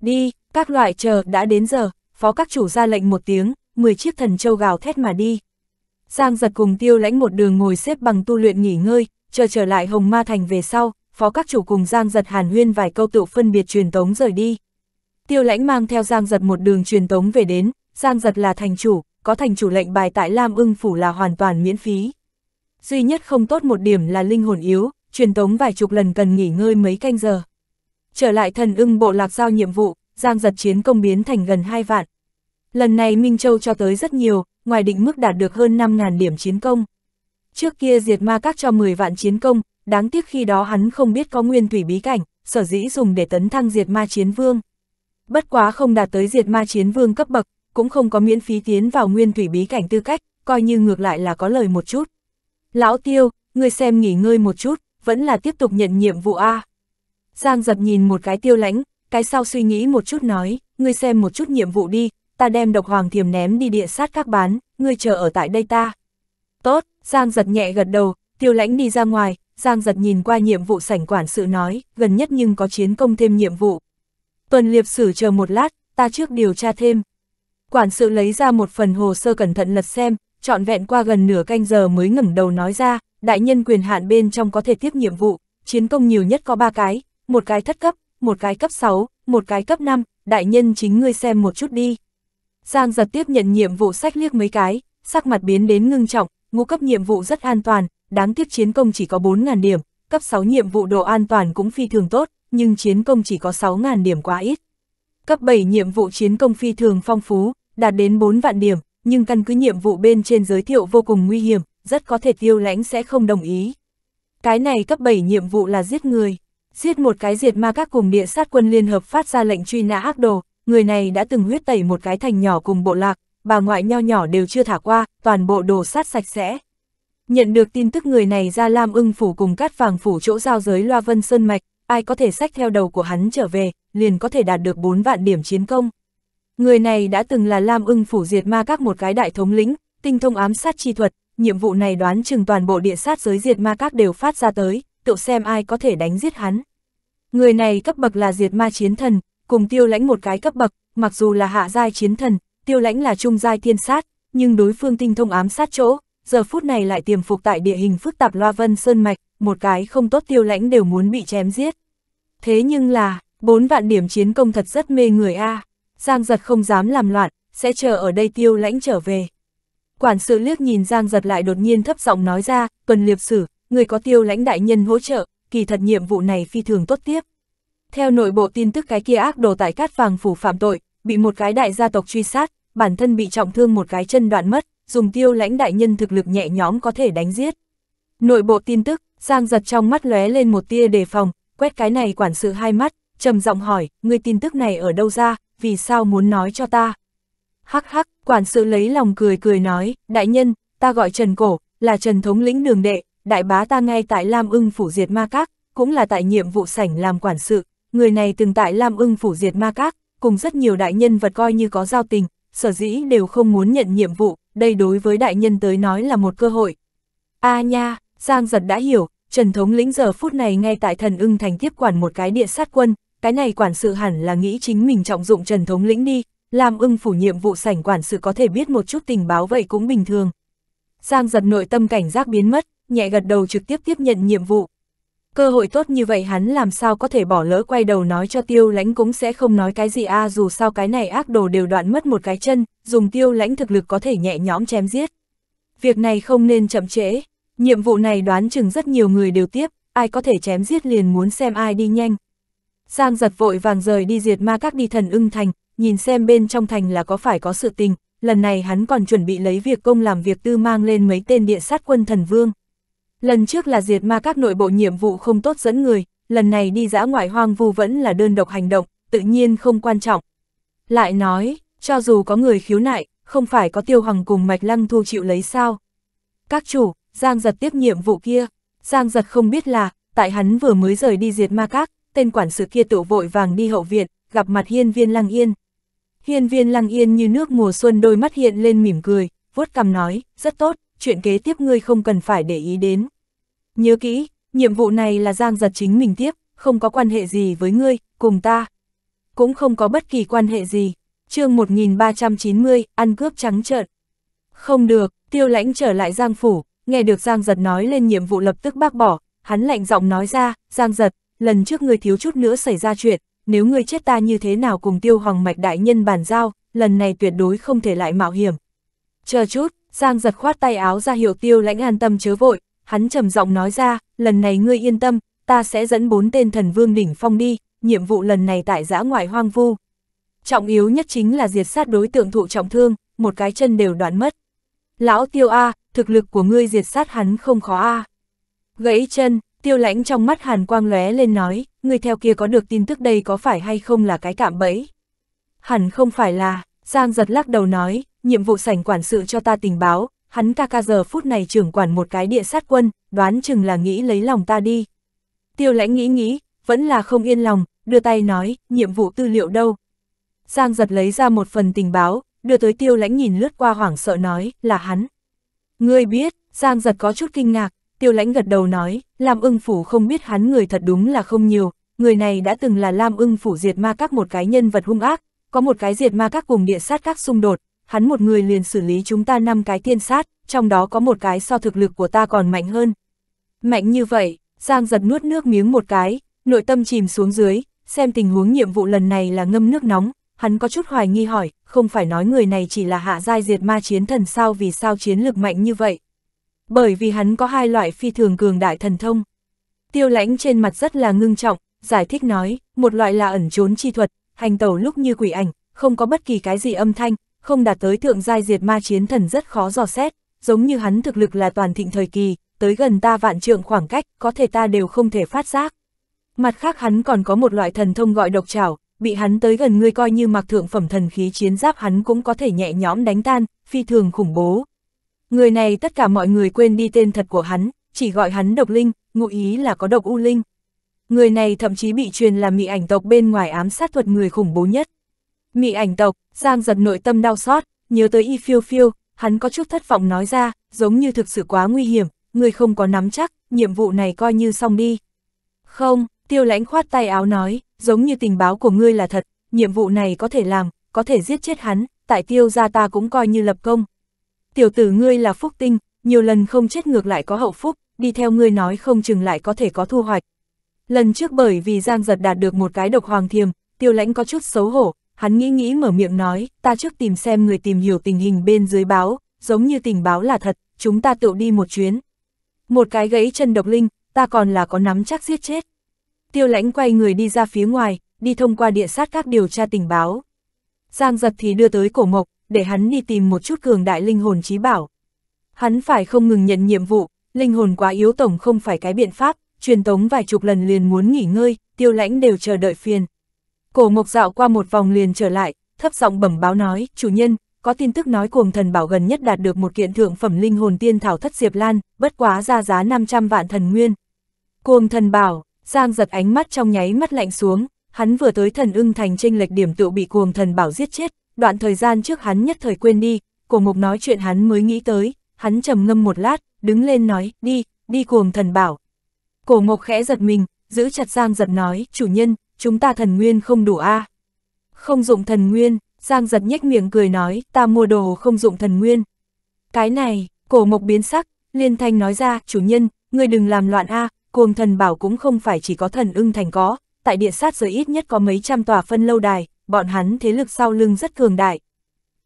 S1: Đi, các loại chờ, đã đến giờ, phó các chủ ra lệnh một tiếng, 10 chiếc thần châu gào thét mà đi. Giang giật cùng tiêu lãnh một đường ngồi xếp bằng tu luyện nghỉ ngơi, chờ trở lại Hồng Ma Thành về sau, phó các chủ cùng Giang giật hàn huyên vài câu tự phân biệt truyền tống rời đi. Tiêu lãnh mang theo Giang giật một đường truyền tống về đến, Giang giật là thành chủ, có thành chủ lệnh bài tại Lam ưng phủ là hoàn toàn miễn phí. Duy nhất không tốt một điểm là linh hồn yếu, truyền tống vài chục lần cần nghỉ ngơi mấy canh giờ. Trở lại thần ưng bộ lạc giao nhiệm vụ, Giang giật chiến công biến thành gần 2 vạn. Lần này Minh Châu cho tới rất nhiều, ngoài định mức đạt được hơn 5.000 điểm chiến công. Trước kia diệt ma các cho 10 vạn chiến công, đáng tiếc khi đó hắn không biết có nguyên thủy bí cảnh, sở dĩ dùng để tấn thăng diệt ma chiến vương. Bất quá không đạt tới diệt ma chiến vương cấp bậc, cũng không có miễn phí tiến vào nguyên thủy bí cảnh tư cách, coi như ngược lại là có lời một chút. Lão Tiêu, ngươi xem nghỉ ngơi một chút, vẫn là tiếp tục nhận nhiệm vụ A. Giang giật nhìn một cái tiêu lãnh, cái sau suy nghĩ một chút nói, ngươi xem một chút nhiệm vụ đi, ta đem độc hoàng thiềm ném đi địa sát các bán, ngươi chờ ở tại đây ta. Tốt, Giang giật nhẹ gật đầu, tiêu lãnh đi ra ngoài, Giang giật nhìn qua nhiệm vụ sảnh quản sự nói, gần nhất nhưng có chiến công thêm nhiệm vụ. Tuần liệp sử chờ một lát, ta trước điều tra thêm. Quản sự lấy ra một phần hồ sơ cẩn thận lật xem, trọn vẹn qua gần nửa canh giờ mới ngẩng đầu nói ra, đại nhân quyền hạn bên trong có thể tiếp nhiệm vụ, chiến công nhiều nhất có ba cái, một cái thất cấp, một cái cấp 6, một cái cấp 5, đại nhân chính ngươi xem một chút đi. Giang giật tiếp nhận nhiệm vụ sách liếc mấy cái, sắc mặt biến đến ngưng trọng, ngũ cấp nhiệm vụ rất an toàn, đáng tiếc chiến công chỉ có 4.000 điểm, cấp 6 nhiệm vụ độ an toàn cũng phi thường tốt, nhưng chiến công chỉ có 6.000 điểm quá ít. Cấp 7 nhiệm vụ chiến công phi thường phong phú, đạt đến 4 vạn điểm, nhưng căn cứ nhiệm vụ bên trên giới thiệu vô cùng nguy hiểm, rất có thể tiêu lãnh sẽ không đồng ý. Cái này cấp 7 nhiệm vụ là giết người. Giết một cái diệt ma các cùng địa sát quân liên hợp phát ra lệnh truy nã ác đồ, người này đã từng huyết tẩy một cái thành nhỏ cùng bộ lạc, bà ngoại nho nhỏ đều chưa thả qua, toàn bộ đồ sát sạch sẽ. Nhận được tin tức người này ra Lam ưng phủ cùng cát vàng phủ chỗ giao giới Loa Vân Sơn Mạch, ai có thể sách theo đầu của hắn trở về, liền có thể đạt được 4 vạn điểm chiến công. Người này đã từng là Lam ưng phủ diệt ma các một cái đại thống lĩnh, tinh thông ám sát chi thuật, nhiệm vụ này đoán chừng toàn bộ địa sát giới diệt ma các đều phát ra tới, tự xem ai có thể đánh giết hắn. Người này cấp bậc là diệt ma chiến thần, cùng tiêu lãnh một cái cấp bậc, mặc dù là hạ giai chiến thần, tiêu lãnh là trung giai thiên sát, nhưng đối phương tinh thông ám sát chỗ, giờ phút này lại tiềm phục tại địa hình phức tạp loa vân sơn mạch, một cái không tốt tiêu lãnh đều muốn bị chém giết. Thế nhưng là, bốn vạn điểm chiến công thật rất mê người a à. Giang giật không dám làm loạn, sẽ chờ ở đây tiêu lãnh trở về. Quản sự liếc nhìn Giang giật lại đột nhiên thấp giọng nói ra, tuần liệp sử, người có tiêu lãnh đại nhân hỗ trợ, kỳ thật nhiệm vụ này phi thường tốt tiếp. Theo nội bộ tin tức cái kia ác đồ tại cát vàng phủ phạm tội, bị một cái đại gia tộc truy sát, bản thân bị trọng thương một cái chân đoạn mất, dùng tiêu lãnh đại nhân thực lực nhẹ nhóm có thể đánh giết. Nội bộ tin tức, Giang giật trong mắt lóe lên một tia đề phòng, quét cái này quản sự hai mắt, trầm giọng hỏi, người tin tức này ở đâu ra, vì sao muốn nói cho ta? Hắc hắc, quản sự lấy lòng cười cười nói, đại nhân, ta gọi Trần Cổ, là Trần Thống lĩnh đường đệ, đại bá ta ngay tại Lam ưng phủ diệt ma các, cũng là tại nhiệm vụ sảnh làm quản sự, người này từng tại Lam ưng phủ diệt ma các, cùng rất nhiều đại nhân vật coi như có giao tình, sở dĩ đều không muốn nhận nhiệm vụ, đây đối với đại nhân tới nói là một cơ hội. A nha, Giang giật đã hiểu, Trần Thống lĩnh giờ phút này ngay tại thần ưng thành tiếp quản một cái địa sát quân, cái này quản sự hẳn là nghĩ chính mình trọng dụng Trần Thống lĩnh đi, làm ưng phủ nhiệm vụ sảnh quản sự có thể biết một chút tình báo vậy cũng bình thường. Giang giật nội tâm cảnh giác biến mất, nhẹ gật đầu trực tiếp tiếp nhận nhiệm vụ. Cơ hội tốt như vậy hắn làm sao có thể bỏ lỡ quay đầu nói cho tiêu lãnh cũng sẽ không nói cái gì a à, dù sao cái này ác đồ đều đoạn mất một cái chân, dùng tiêu lãnh thực lực có thể nhẹ nhõm chém giết. Việc này không nên chậm trễ, Nhiệm vụ này đoán chừng rất nhiều người đều tiếp, ai có thể chém giết liền muốn xem ai đi nhanh. Giang giật vội vàng rời đi diệt ma các đi thần ưng thành, nhìn xem bên trong thành là có phải có sự tình, lần này hắn còn chuẩn bị lấy việc công làm việc tư mang lên mấy tên địa sát quân thần vương. Lần trước là diệt ma các nội bộ nhiệm vụ không tốt dẫn người, lần này đi dã ngoại hoang vu vẫn là đơn độc hành động, tự nhiên không quan trọng. Lại nói, cho dù có người khiếu nại, không phải có tiêu hoàng cùng mạch lăng thu chịu lấy sao. Các chủ, Giang giật tiếp nhiệm vụ kia. Giang giật không biết là, tại hắn vừa mới rời đi diệt ma các, tên quản sự kia tự vội vàng đi hậu viện, gặp mặt hiên viên lăng yên. Hiên viên lăng yên như nước mùa xuân đôi mắt hiện lên mỉm cười, vuốt cằm nói, rất tốt, chuyện kế tiếp ngươi không cần phải để ý đến. Nhớ kỹ, nhiệm vụ này là giang giật chính mình tiếp, không có quan hệ gì với ngươi, cùng ta. Cũng không có bất kỳ quan hệ gì. chương 1390, ăn cướp trắng trợn. Không được, tiêu lãnh trở lại giang phủ, nghe được Giang Giật nói lên nhiệm vụ lập tức bác bỏ, hắn lạnh giọng nói ra, Giang Giật, lần trước ngươi thiếu chút nữa xảy ra chuyện, nếu ngươi chết ta như thế nào cùng tiêu hoàng mạch đại nhân bàn giao, lần này tuyệt đối không thể lại mạo hiểm. Chờ chút, Giang Giật khoát tay áo ra hiệu tiêu lãnh an tâm chớ vội, hắn trầm giọng nói ra, lần này ngươi yên tâm, ta sẽ dẫn bốn tên thần vương đỉnh phong đi, nhiệm vụ lần này tại giã ngoại hoang vu. Trọng yếu nhất chính là diệt sát đối tượng thụ trọng thương, một cái chân đều đoạn mất. Lão tiêu A, thực lực của ngươi diệt sát hắn không khó a à. Gãy chân, tiêu lãnh trong mắt hàn quang lóe lên nói, ngươi theo kia có được tin tức đây có phải hay không là cái cạm bẫy? Hẳn không phải là, Giang giật lắc đầu nói, nhiệm vụ sảnh quản sự cho ta tình báo, hắn ca ca giờ phút này trưởng quản một cái địa sát quân, đoán chừng là nghĩ lấy lòng ta đi. Tiêu lãnh nghĩ nghĩ, vẫn là không yên lòng, đưa tay nói, nhiệm vụ tư liệu đâu. Giang giật lấy ra một phần tình báo, đưa tới tiêu lãnh nhìn lướt qua hoảng sợ nói, là hắn. Ngươi biết, Giang giật có chút kinh ngạc, tiêu lãnh gật đầu nói, Lam ưng phủ không biết hắn người thật đúng là không nhiều, người này đã từng là Lam ưng phủ diệt ma các một cái nhân vật hung ác, có một cái diệt ma các cùng địa sát các xung đột, hắn một người liền xử lý chúng ta năm cái tiên sát, trong đó có một cái so thực lực của ta còn mạnh hơn. Mạnh như vậy, Giang giật nuốt nước miếng một cái, nội tâm chìm xuống dưới, xem tình huống nhiệm vụ lần này là ngâm nước nóng, hắn có chút hoài nghi hỏi, không phải nói người này chỉ là hạ giai diệt ma chiến thần sao vì sao chiến lực mạnh như vậy. Bởi vì hắn có hai loại phi thường cường đại thần thông. Tiêu lãnh trên mặt rất là ngưng trọng, giải thích nói, một loại là ẩn trốn chi thuật, hành tẩu lúc như quỷ ảnh, không có bất kỳ cái gì âm thanh, không đạt tới thượng giai diệt ma chiến thần rất khó dò xét, giống như hắn thực lực là toàn thịnh thời kỳ, tới gần ta vạn trượng khoảng cách, có thể ta đều không thể phát giác. Mặt khác hắn còn có một loại thần thông gọi độc trảo, bị hắn tới gần ngươi coi như mặc thượng phẩm thần khí chiến giáp hắn cũng có thể nhẹ nhõm đánh tan, phi thường khủng bố. Người này tất cả mọi người quên đi tên thật của hắn, chỉ gọi hắn độc linh, ngụ ý là có độc u linh. Người này thậm chí bị truyền là mị ảnh tộc bên ngoài ám sát thuật người khủng bố nhất. Mị ảnh tộc, Giang giật nội tâm đau xót, nhớ tới y phiêu phiêu, hắn có chút thất vọng nói ra, giống như thực sự quá nguy hiểm, người không có nắm chắc, nhiệm vụ này coi như xong đi. Không, tiêu lãnh khoát tay áo nói, giống như tình báo của ngươi là thật, nhiệm vụ này có thể làm, có thể giết chết hắn, tại tiêu gia ta cũng coi như lập công. Tiểu tử ngươi là phúc tinh, nhiều lần không chết ngược lại có hậu phúc, đi theo ngươi nói không chừng lại có thể có thu hoạch. Lần trước bởi vì Giang Giật đạt được một cái độc hoàng thiềm, tiêu lãnh có chút xấu hổ, hắn nghĩ nghĩ mở miệng nói, ta trước tìm xem người tìm hiểu tình hình bên dưới báo, giống như tình báo là thật, chúng ta tự đi một chuyến. Một cái gãy chân độc linh, ta còn là có nắm chắc giết chết tiêu lãnh quay người đi ra phía ngoài, đi thông qua địa sát các điều tra tình báo. Giang giật thì đưa tới cổ mộc, để hắn đi tìm một chút cường đại linh hồn trí bảo. Hắn phải không ngừng nhận nhiệm vụ, linh hồn quá yếu tổng không phải cái biện pháp, truyền tống vài chục lần liền muốn nghỉ ngơi, tiêu lãnh đều chờ đợi phiền. Cổ mộc dạo qua một vòng liền trở lại, thấp giọng bẩm báo nói, chủ nhân, có tin tức nói cuồng thần bảo gần nhất đạt được một kiện thượng phẩm linh hồn tiên thảo thất diệp lan, bất quá ra giá 500 vạn thần nguyên. Cuồng thần bảo, Giang giật ánh mắt trong nháy mắt lạnh xuống, hắn vừa tới thần ưng thành tranh lệch điểm tựu bị cuồng thần bảo giết chết, đoạn thời gian trước hắn nhất thời quên đi, cổ mục nói chuyện hắn mới nghĩ tới, hắn trầm ngâm một lát, đứng lên nói, đi, đi cuồng thần bảo. Cổ mục khẽ giật mình, giữ chặt Giang giật nói, chủ nhân, chúng ta thần nguyên không đủ a à? Không dụng thần nguyên, Giang giật nhếch miệng cười nói, ta mua đồ không dụng thần nguyên. Cái này, cổ mộc biến sắc, liên thanh nói ra, chủ nhân, ngươi đừng làm loạn a à, cuồng thần bảo cũng không phải chỉ có thần ưng thành có, tại địa sát giới ít nhất có mấy trăm tòa phân lâu đài, bọn hắn thế lực sau lưng rất cường đại.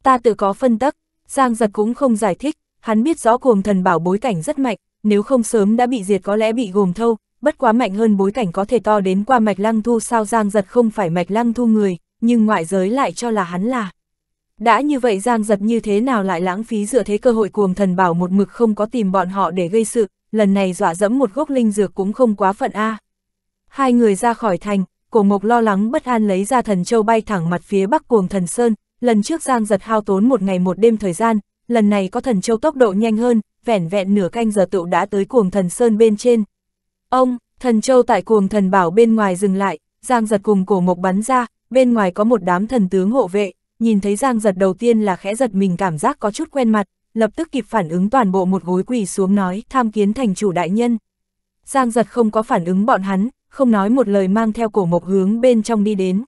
S1: Ta tự có phân tắc, Giang giật cũng không giải thích, hắn biết rõ cuồng thần bảo bối cảnh rất mạnh, nếu không sớm đã bị diệt có lẽ bị gồm thâu, bất quá mạnh hơn bối cảnh có thể to đến qua mạch lăng thu sao Giang giật không phải mạch lăng thu người, nhưng ngoại giới lại cho là hắn là. Đã như vậy Giang giật như thế nào lại lãng phí dựa thế cơ hội cuồng thần bảo một mực không có tìm bọn họ để gây sự, lần này dọa dẫm một gốc linh dược cũng không quá phận a. Hai người ra khỏi thành, cổ mộc lo lắng bất an lấy ra thần châu bay thẳng mặt phía bắc cuồng thần sơn, lần trước giang giật hao tốn một ngày một đêm thời gian, lần này có thần châu tốc độ nhanh hơn, vẻn vẹn nửa canh giờ tựu đã tới cuồng thần sơn bên trên. Ông, thần châu tại cuồng thần bảo bên ngoài dừng lại, giang giật cùng cổ mộc bắn ra, bên ngoài có một đám thần tướng hộ vệ, nhìn thấy giang giật đầu tiên là khẽ giật mình cảm giác có chút quen mặt, lập tức kịp phản ứng toàn bộ một gối quỳ xuống nói tham kiến thành chủ đại nhân. Giang giật không có phản ứng bọn hắn, không nói một lời mang theo cổ mộc hướng bên trong đi đến.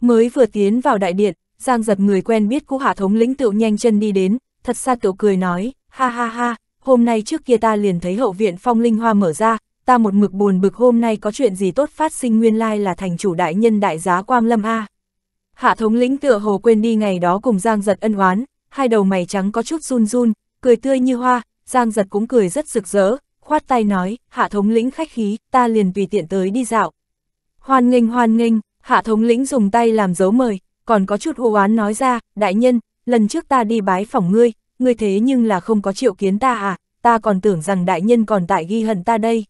S1: Mới vừa tiến vào đại điện, Giang giật người quen biết cũ hạ thống lĩnh tựu nhanh chân đi đến, thật xa tựu cười nói, ha ha ha, hôm nay trước kia ta liền thấy hậu viện phong linh hoa mở ra, ta một mực buồn bực hôm nay có chuyện gì tốt phát sinh nguyên lai là thành chủ đại nhân đại giá quang lâm a. Hạ thống lĩnh tựa hồ quên đi ngày đó cùng Giang giật ân oán, hai đầu mày trắng có chút run run, cười tươi như hoa, Giang giật cũng cười rất rực rỡ, khoát tay nói, hạ thống lĩnh khách khí, ta liền tùy tiện tới đi dạo. Hoan nghênh hoan nghênh, hạ thống lĩnh dùng tay làm dấu mời, còn có chút hô oán nói ra, đại nhân, lần trước ta đi bái phỏng ngươi, ngươi thế nhưng là không có triệu kiến ta à, ta còn tưởng rằng đại nhân còn tại ghi hận ta đây.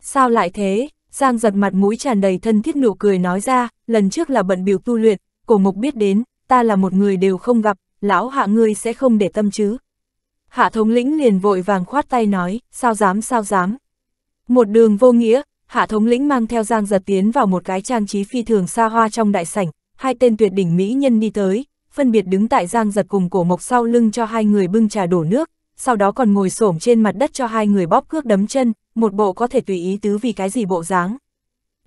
S1: Sao lại thế? Giang giật mặt mũi tràn đầy thân thiết nụ cười nói ra, lần trước là bận biểu tu luyện, cổ mục biết đến, ta là một người đều không gặp, lão hạ ngươi sẽ không để tâm chứ. Hạ thống lĩnh liền vội vàng khoát tay nói, sao dám sao dám. Một đường vô nghĩa, hạ thống lĩnh mang theo giang giật tiến vào một cái trang trí phi thường xa hoa trong đại sảnh, hai tên tuyệt đỉnh mỹ nhân đi tới, phân biệt đứng tại giang giật cùng cổ mộc sau lưng cho hai người bưng trà đổ nước, sau đó còn ngồi xổm trên mặt đất cho hai người bóp cước đấm chân, một bộ có thể tùy ý tứ vì cái gì bộ dáng.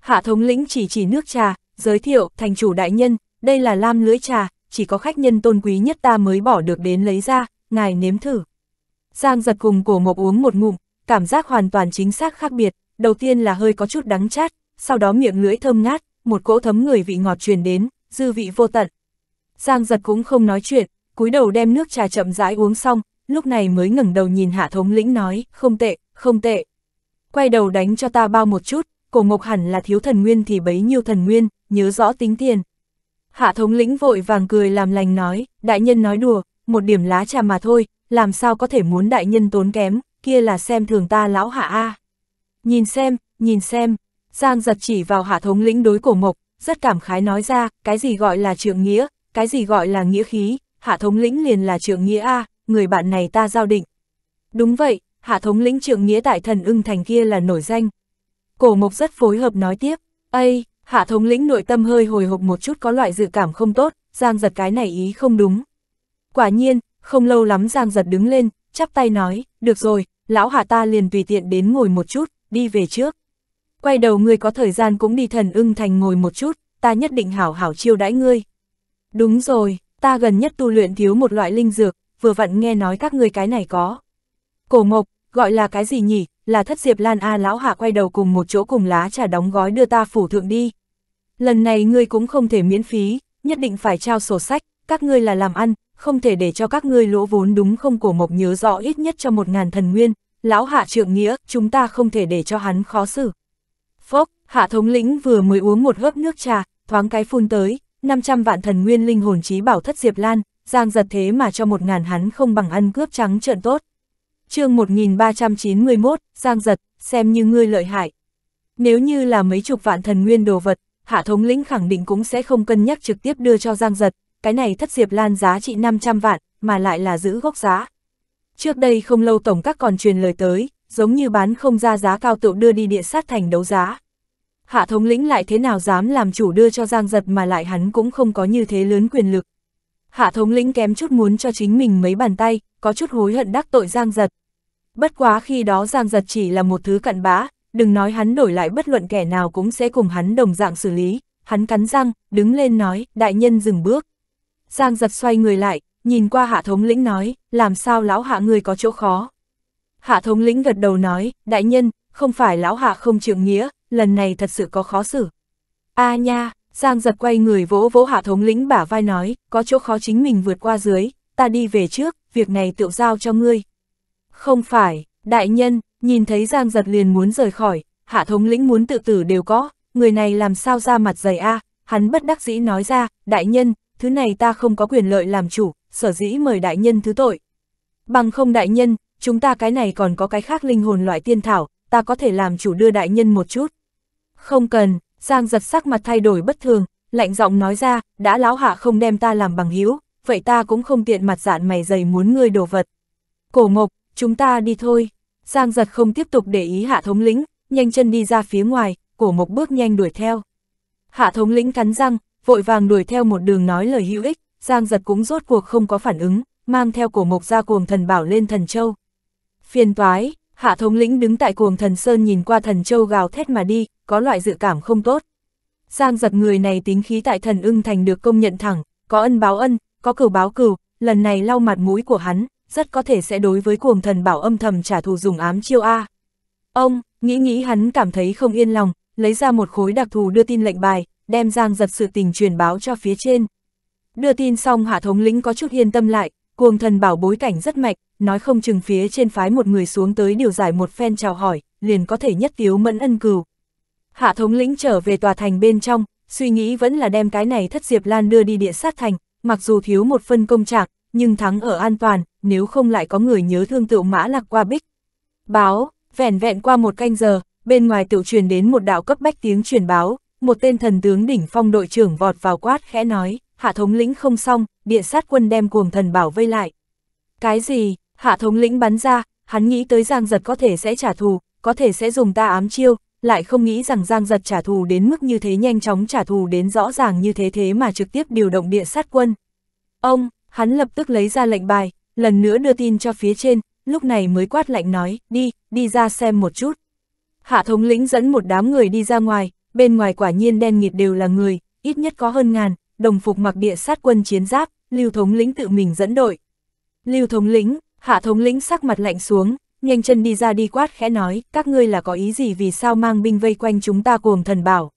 S1: Hạ thống lĩnh chỉ chỉ nước trà, giới thiệu, thành chủ đại nhân, đây là lam lưỡi trà, chỉ có khách nhân tôn quý nhất ta mới bỏ được đến lấy ra, ngài nếm thử. Giang giật cùng cổ mộc uống một ngụm, cảm giác hoàn toàn chính xác khác biệt, đầu tiên là hơi có chút đắng chát, sau đó miệng lưỡi thơm ngát, một cỗ thấm người vị ngọt truyền đến, dư vị vô tận. Giang giật cũng không nói chuyện, cúi đầu đem nước trà chậm rãi uống xong, lúc này mới ngẩng đầu nhìn hạ thống lĩnh nói, không tệ, không tệ. Quay đầu đánh cho ta bao một chút, cổ mộc hẳn là thiếu thần nguyên thì bấy nhiêu thần nguyên, nhớ rõ tính tiền, Hạ thống lĩnh vội vàng cười làm lành nói, đại nhân nói đùa, một điểm lá trà mà thôi, làm sao có thể muốn đại nhân tốn kém, kia là xem thường ta lão hạ A. Nhìn xem, nhìn xem, Giang giật chỉ vào hạ thống lĩnh đối cổ mộc, rất cảm khái nói ra, cái gì gọi là trượng nghĩa, cái gì gọi là nghĩa khí, hạ thống lĩnh liền là trượng nghĩa A, người bạn này ta giao định. Đúng vậy, hạ thống lĩnh trượng nghĩa tại thần ưng thành kia là nổi danh. Cổ mộc rất phối hợp nói tiếp, Ây, Hạ thống lĩnh nội tâm hơi hồi hộp một chút có loại dự cảm không tốt, Giang giật cái này ý không đúng. Quả nhiên, không lâu lắm Giang giật đứng lên, chắp tay nói, được rồi, lão hạ ta liền tùy tiện đến ngồi một chút, đi về trước. Quay đầu ngươi có thời gian cũng đi thần ưng thành ngồi một chút, ta nhất định hảo hảo chiêu đãi ngươi. Đúng rồi, ta gần nhất tu luyện thiếu một loại linh dược, vừa vặn nghe nói các ngươi cái này có. Cổ mộc, gọi là cái gì nhỉ, là thất diệp lan A lão hạ quay đầu cùng một chỗ cùng lá trà đóng gói đưa ta phủ thượng đi lần này ngươi cũng không thể miễn phí, nhất định phải trao sổ sách, các ngươi là làm ăn, không thể để cho các ngươi lỗ vốn đúng không cổ mộc nhớ rõ ít nhất cho một ngàn thần nguyên, lão hạ trượng nghĩa, chúng ta không thể để cho hắn khó xử. Phốc, hạ thống lĩnh vừa mới uống một hớp nước trà, thoáng cái phun tới, 500 vạn thần nguyên linh hồn trí bảo thất diệp lan, giang giật thế mà cho một ngàn hắn không bằng ăn cướp trắng trợn tốt. chương 1391, giang giật, xem như ngươi lợi hại. Nếu như là mấy chục vạn thần nguyên đồ vật, Hạ thống lĩnh khẳng định cũng sẽ không cân nhắc trực tiếp đưa cho Giang Giật, cái này thất diệp lan giá trị 500 vạn, mà lại là giữ gốc giá. Trước đây không lâu tổng các còn truyền lời tới, giống như bán không ra giá cao tựu đưa đi địa sát thành đấu giá. Hạ thống lĩnh lại thế nào dám làm chủ đưa cho Giang Giật mà lại hắn cũng không có như thế lớn quyền lực. Hạ thống lĩnh kém chút muốn cho chính mình mấy bàn tay, có chút hối hận đắc tội Giang Giật. Bất quá khi đó Giang Giật chỉ là một thứ cặn bã, đừng nói hắn đổi lại bất luận kẻ nào cũng sẽ cùng hắn đồng dạng xử lý, hắn cắn răng, đứng lên nói, đại nhân dừng bước. Giang giật xoay người lại, nhìn qua hạ thống lĩnh nói, làm sao lão hạ người có chỗ khó. Hạ thống lĩnh gật đầu nói, đại nhân, không phải lão hạ không trượng nghĩa, lần này thật sự có khó xử. a à nha, Giang giật quay người vỗ vỗ hạ thống lĩnh bả vai nói, có chỗ khó chính mình vượt qua dưới, ta đi về trước, việc này tự giao cho ngươi. Không phải, đại nhân, Nhìn thấy Giang Giật liền muốn rời khỏi, hạ thống lĩnh muốn tự tử đều có, người này làm sao ra mặt dày a à? hắn bất đắc dĩ nói ra, đại nhân, thứ này ta không có quyền lợi làm chủ, sở dĩ mời đại nhân thứ tội. Bằng không đại nhân, chúng ta cái này còn có cái khác linh hồn loại tiên thảo, ta có thể làm chủ đưa đại nhân một chút. Không cần, Giang giật sắc mặt thay đổi bất thường, lạnh giọng nói ra, đã lão hạ không đem ta làm bằng hữu vậy ta cũng không tiện mặt dạn mày dày muốn ngươi đồ vật. Cổ Mộc, chúng ta đi thôi. Giang giật không tiếp tục để ý hạ thống lĩnh, nhanh chân đi ra phía ngoài, cổ mộc bước nhanh đuổi theo. Hạ thống lĩnh cắn răng, vội vàng đuổi theo một đường nói lời hữu ích, Giang giật cũng rốt cuộc không có phản ứng, mang theo cổ mộc ra cuồng thần bảo lên thần châu. Phiền toái, hạ thống lĩnh đứng tại cuồng thần sơn nhìn qua thần châu gào thét mà đi, có loại dự cảm không tốt. Giang giật người này tính khí tại thần ưng thành được công nhận thẳng, có ân báo ân, có cửu báo cửu, lần này lau mặt mũi của hắn, rất có thể sẽ đối với cuồng thần bảo âm thầm trả thù dùng ám chiêu A. Ông, nghĩ nghĩ hắn cảm thấy không yên lòng, lấy ra một khối đặc thù đưa tin lệnh bài, đem Giang giật sự tình truyền báo cho phía trên. Đưa tin xong hạ thống lĩnh có chút yên tâm lại, cuồng thần bảo bối cảnh rất mạch nói không chừng phía trên phái một người xuống tới điều giải một phen chào hỏi, liền có thể nhất tiếu mẫn ân cừu. Hạ thống lĩnh trở về tòa thành bên trong, suy nghĩ vẫn là đem cái này thất diệp lan đưa đi địa sát thành, mặc dù thiếu một phân công trạng, nhưng thắng ở an toàn, nếu không lại có người nhớ thương tựu mã lạc qua bích. Báo, vẻn vẹn qua một canh giờ, bên ngoài tựu truyền đến một đạo cấp bách tiếng truyền báo, một tên thần tướng đỉnh phong đội trưởng vọt vào quát khẽ nói, hạ thống lĩnh không xong, địa sát quân đem cuồng thần bảo vây lại. Cái gì, hạ thống lĩnh bắn ra, hắn nghĩ tới giang giật có thể sẽ trả thù, có thể sẽ dùng ta ám chiêu, lại không nghĩ rằng giang giật trả thù đến mức như thế nhanh chóng trả thù đến rõ ràng như thế thế mà trực tiếp điều động địa sát quân. Ông, hắn lập tức lấy ra lệnh bài, lần nữa đưa tin cho phía trên, lúc này mới quát lạnh nói, đi, đi ra xem một chút. Hạ thống lĩnh dẫn một đám người đi ra ngoài, bên ngoài quả nhiên đen nghịt đều là người, ít nhất có hơn ngàn, đồng phục mặc địa sát quân chiến giáp, lưu thống lĩnh tự mình dẫn đội. Lưu thống lĩnh, hạ thống lĩnh sắc mặt lạnh xuống, nhanh chân đi ra đi quát khẽ nói, các ngươi là có ý gì vì sao mang binh vây quanh chúng ta cuồng thần bảo.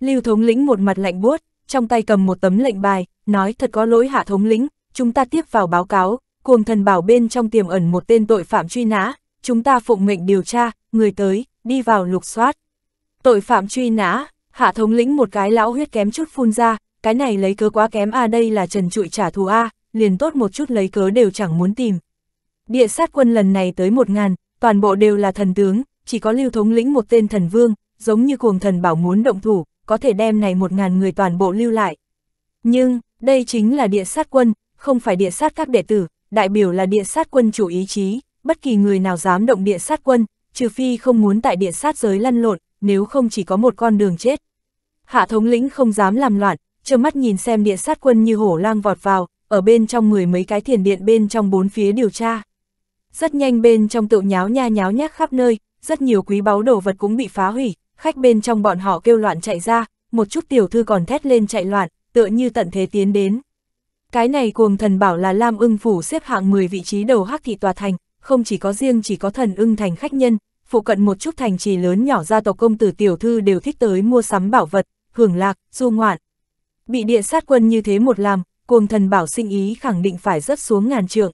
S1: Lưu thống lĩnh một mặt lạnh buốt, trong tay cầm một tấm lệnh bài, nói thật có lỗi hạ thống lĩnh, chúng ta tiếp vào báo cáo, cuồng thần bảo bên trong tiềm ẩn một tên tội phạm truy nã, chúng ta phụng mệnh điều tra, người tới, đi vào lục soát. Tội phạm truy nã, hạ thống lĩnh một cái lão huyết kém chút phun ra, cái này lấy cớ quá kém a à đây là trần trụi trả thù a, à, liền tốt một chút lấy cớ đều chẳng muốn tìm. Địa sát quân lần này tới một ngàn, toàn bộ đều là thần tướng, chỉ có lưu thống lĩnh một tên thần vương, giống như cuồng thần bảo muốn động thủ, có thể đem này một ngàn người toàn bộ lưu lại. Nhưng, đây chính là địa sát quân, không phải địa sát các đệ tử, đại biểu là địa sát quân chủ ý chí, bất kỳ người nào dám động địa sát quân, trừ phi không muốn tại địa sát giới lăn lộn, nếu không chỉ có một con đường chết. Hạ thống lĩnh không dám làm loạn, trơ mắt nhìn xem địa sát quân như hổ lang vọt vào, ở bên trong mười mấy cái thiền điện bên trong bốn phía điều tra. Rất nhanh bên trong tự nháo nha nháo nhác khắp nơi, rất nhiều quý báu đồ vật cũng bị phá hủy, khách bên trong bọn họ kêu loạn chạy ra, một chút tiểu thư còn thét lên chạy loạn, tựa như tận thế tiến đến. Cái này cuồng thần bảo là Lam ưng phủ xếp hạng 10 vị trí đầu hắc thị tòa thành, không chỉ có riêng chỉ có thần ưng thành khách nhân, phụ cận một chút thành trì lớn nhỏ gia tộc công tử tiểu thư đều thích tới mua sắm bảo vật, hưởng lạc, du ngoạn. Bị địa sát quân như thế một làm, cuồng thần bảo sinh ý khẳng định phải rớt xuống ngàn trượng.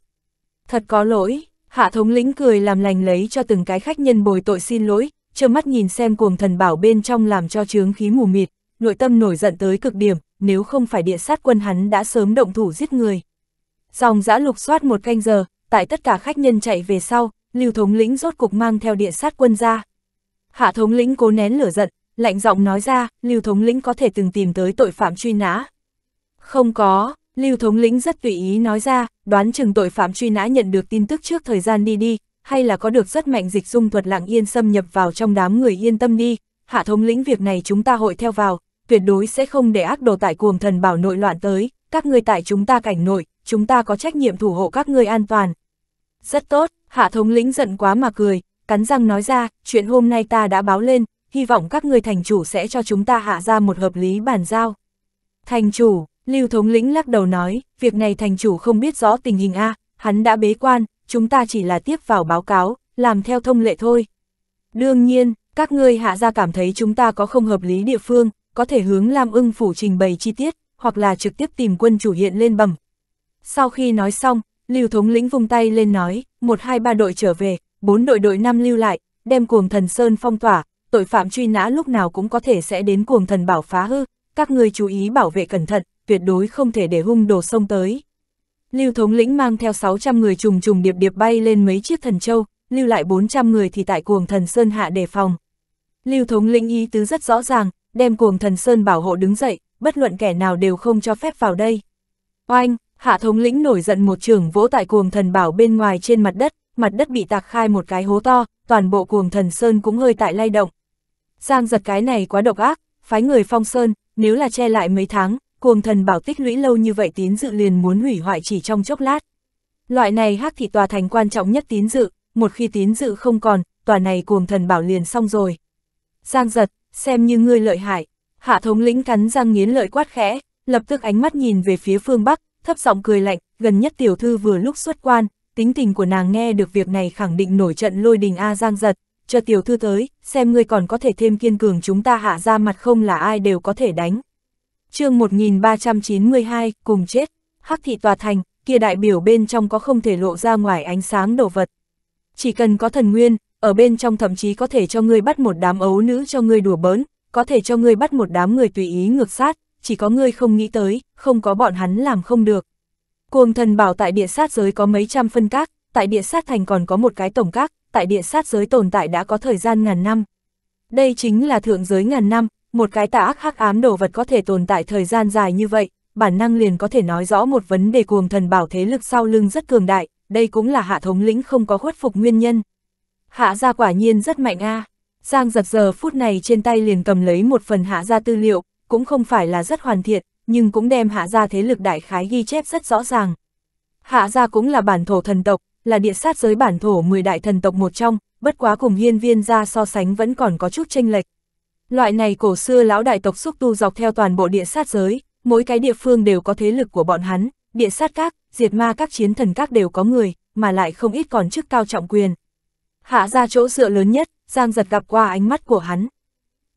S1: Thật có lỗi, hạ thống lĩnh cười làm lành lấy cho từng cái khách nhân bồi tội xin lỗi, trơ mắt nhìn xem cuồng thần bảo bên trong làm cho chướng khí mù mịt, nội tâm nổi giận tới cực điểm, nếu không phải địa sát quân hắn đã sớm động thủ giết người. Dòng giã lục soát một canh giờ, tại tất cả khách nhân chạy về sau, lưu thống lĩnh rốt cục mang theo địa sát quân ra. Hạ thống lĩnh cố nén lửa giận, lạnh giọng nói ra, lưu thống lĩnh có thể từng tìm tới tội phạm truy nã. Không có, lưu thống lĩnh rất tùy ý nói ra, đoán chừng tội phạm truy nã nhận được tin tức trước thời gian đi đi, hay là có được rất mạnh dịch dung thuật lặng yên xâm nhập vào trong đám người yên tâm đi, hạ thống lĩnh việc này chúng ta hội theo vào, tuyệt đối sẽ không để ác đồ tại cuồng thần bảo nội loạn tới, các ngươi tại chúng ta cảnh nội, chúng ta có trách nhiệm thủ hộ các ngươi an toàn. Rất tốt, hạ thống lĩnh giận quá mà cười, cắn răng nói ra, chuyện hôm nay ta đã báo lên, hy vọng các ngươi thành chủ sẽ cho chúng ta hạ ra một hợp lý bàn giao. Thành chủ, lưu thống lĩnh lắc đầu nói, việc này thành chủ không biết rõ tình hình a, hắn đã bế quan, chúng ta chỉ là tiếp vào báo cáo, làm theo thông lệ thôi. Đương nhiên, các ngươi hạ ra cảm thấy chúng ta có không hợp lý địa phương, có thể hướng Lam ưng phủ trình bày chi tiết, hoặc là trực tiếp tìm quân chủ hiện lên bẩm. Sau khi nói xong, Lưu thống lĩnh vùng tay lên nói, một hai ba đội trở về, bốn đội đội năm lưu lại, đem cuồng thần sơn phong tỏa, tội phạm truy nã lúc nào cũng có thể sẽ đến cuồng thần bảo phá hư, các người chú ý bảo vệ cẩn thận, tuyệt đối không thể để hung đổ sông tới. Lưu thống lĩnh mang theo 600 người trùng trùng điệp điệp bay lên mấy chiếc thần châu, lưu lại 400 người thì tại cuồng thần sơn hạ đề phòng. Lưu thống lĩnh ý tứ rất rõ ràng, đem cuồng thần Sơn bảo hộ đứng dậy, bất luận kẻ nào đều không cho phép vào đây. Oanh, hạ thống lĩnh nổi giận một trường vỗ tại cuồng thần bảo bên ngoài trên mặt đất, mặt đất bị tạc khai một cái hố to, toàn bộ cuồng thần Sơn cũng hơi tại lay động. Giang giật cái này quá độc ác, phái người phong Sơn, nếu là che lại mấy tháng, cuồng thần bảo tích lũy lâu như vậy tín dự liền muốn hủy hoại chỉ trong chốc lát. Loại này hắc thị tòa thành quan trọng nhất tín dự, một khi tín dự không còn, tòa này cuồng thần bảo liền xong rồi. Giang giật, xem như ngươi lợi hại. Hạ thống lĩnh cắn răng nghiến lợi quát khẽ, lập tức ánh mắt nhìn về phía phương Bắc, thấp giọng cười lạnh, gần nhất tiểu thư vừa lúc xuất quan, tính tình của nàng nghe được việc này khẳng định nổi trận lôi đình A Giang giật, cho tiểu thư tới, xem ngươi còn có thể thêm kiên cường chúng ta hạ ra mặt không là ai đều có thể đánh. chương 1392, cùng chết, hắc thị tòa thành, kia đại biểu bên trong có không thể lộ ra ngoài ánh sáng đồ vật. Chỉ cần có thần nguyên, ở bên trong thậm chí có thể cho ngươi bắt một đám ấu nữ cho ngươi đùa bỡn, có thể cho ngươi bắt một đám người tùy ý ngược sát, chỉ có ngươi không nghĩ tới, không có bọn hắn làm không được. Cuồng thần bảo tại địa sát giới có mấy trăm phân các, tại địa sát thành còn có một cái tổng các, tại địa sát giới tồn tại đã có thời gian ngàn năm. Đây chính là thượng giới ngàn năm, một cái tà ác hắc ám đồ vật có thể tồn tại thời gian dài như vậy, bản năng liền có thể nói rõ một vấn đề cuồng thần bảo thế lực sau lưng rất cường đại, đây cũng là hạ thống lĩnh không có khuất phục nguyên nhân hạ gia quả nhiên rất mạnh a à. Giang giật giờ phút này trên tay liền cầm lấy một phần hạ gia tư liệu, cũng không phải là rất hoàn thiện, nhưng cũng đem hạ gia thế lực đại khái ghi chép rất rõ ràng. Hạ gia cũng là bản thổ thần tộc, là địa sát giới bản thổ 10 đại thần tộc một trong, bất quá cùng hiên viên gia so sánh vẫn còn có chút tranh lệch. Loại này cổ xưa lão đại tộc xúc tu dọc theo toàn bộ địa sát giới, mỗi cái địa phương đều có thế lực của bọn hắn, địa sát các, diệt ma các chiến thần các đều có người, mà lại không ít còn chức cao trọng quyền. Hạ ra chỗ dựa lớn nhất, Giang giật gặp qua ánh mắt của hắn.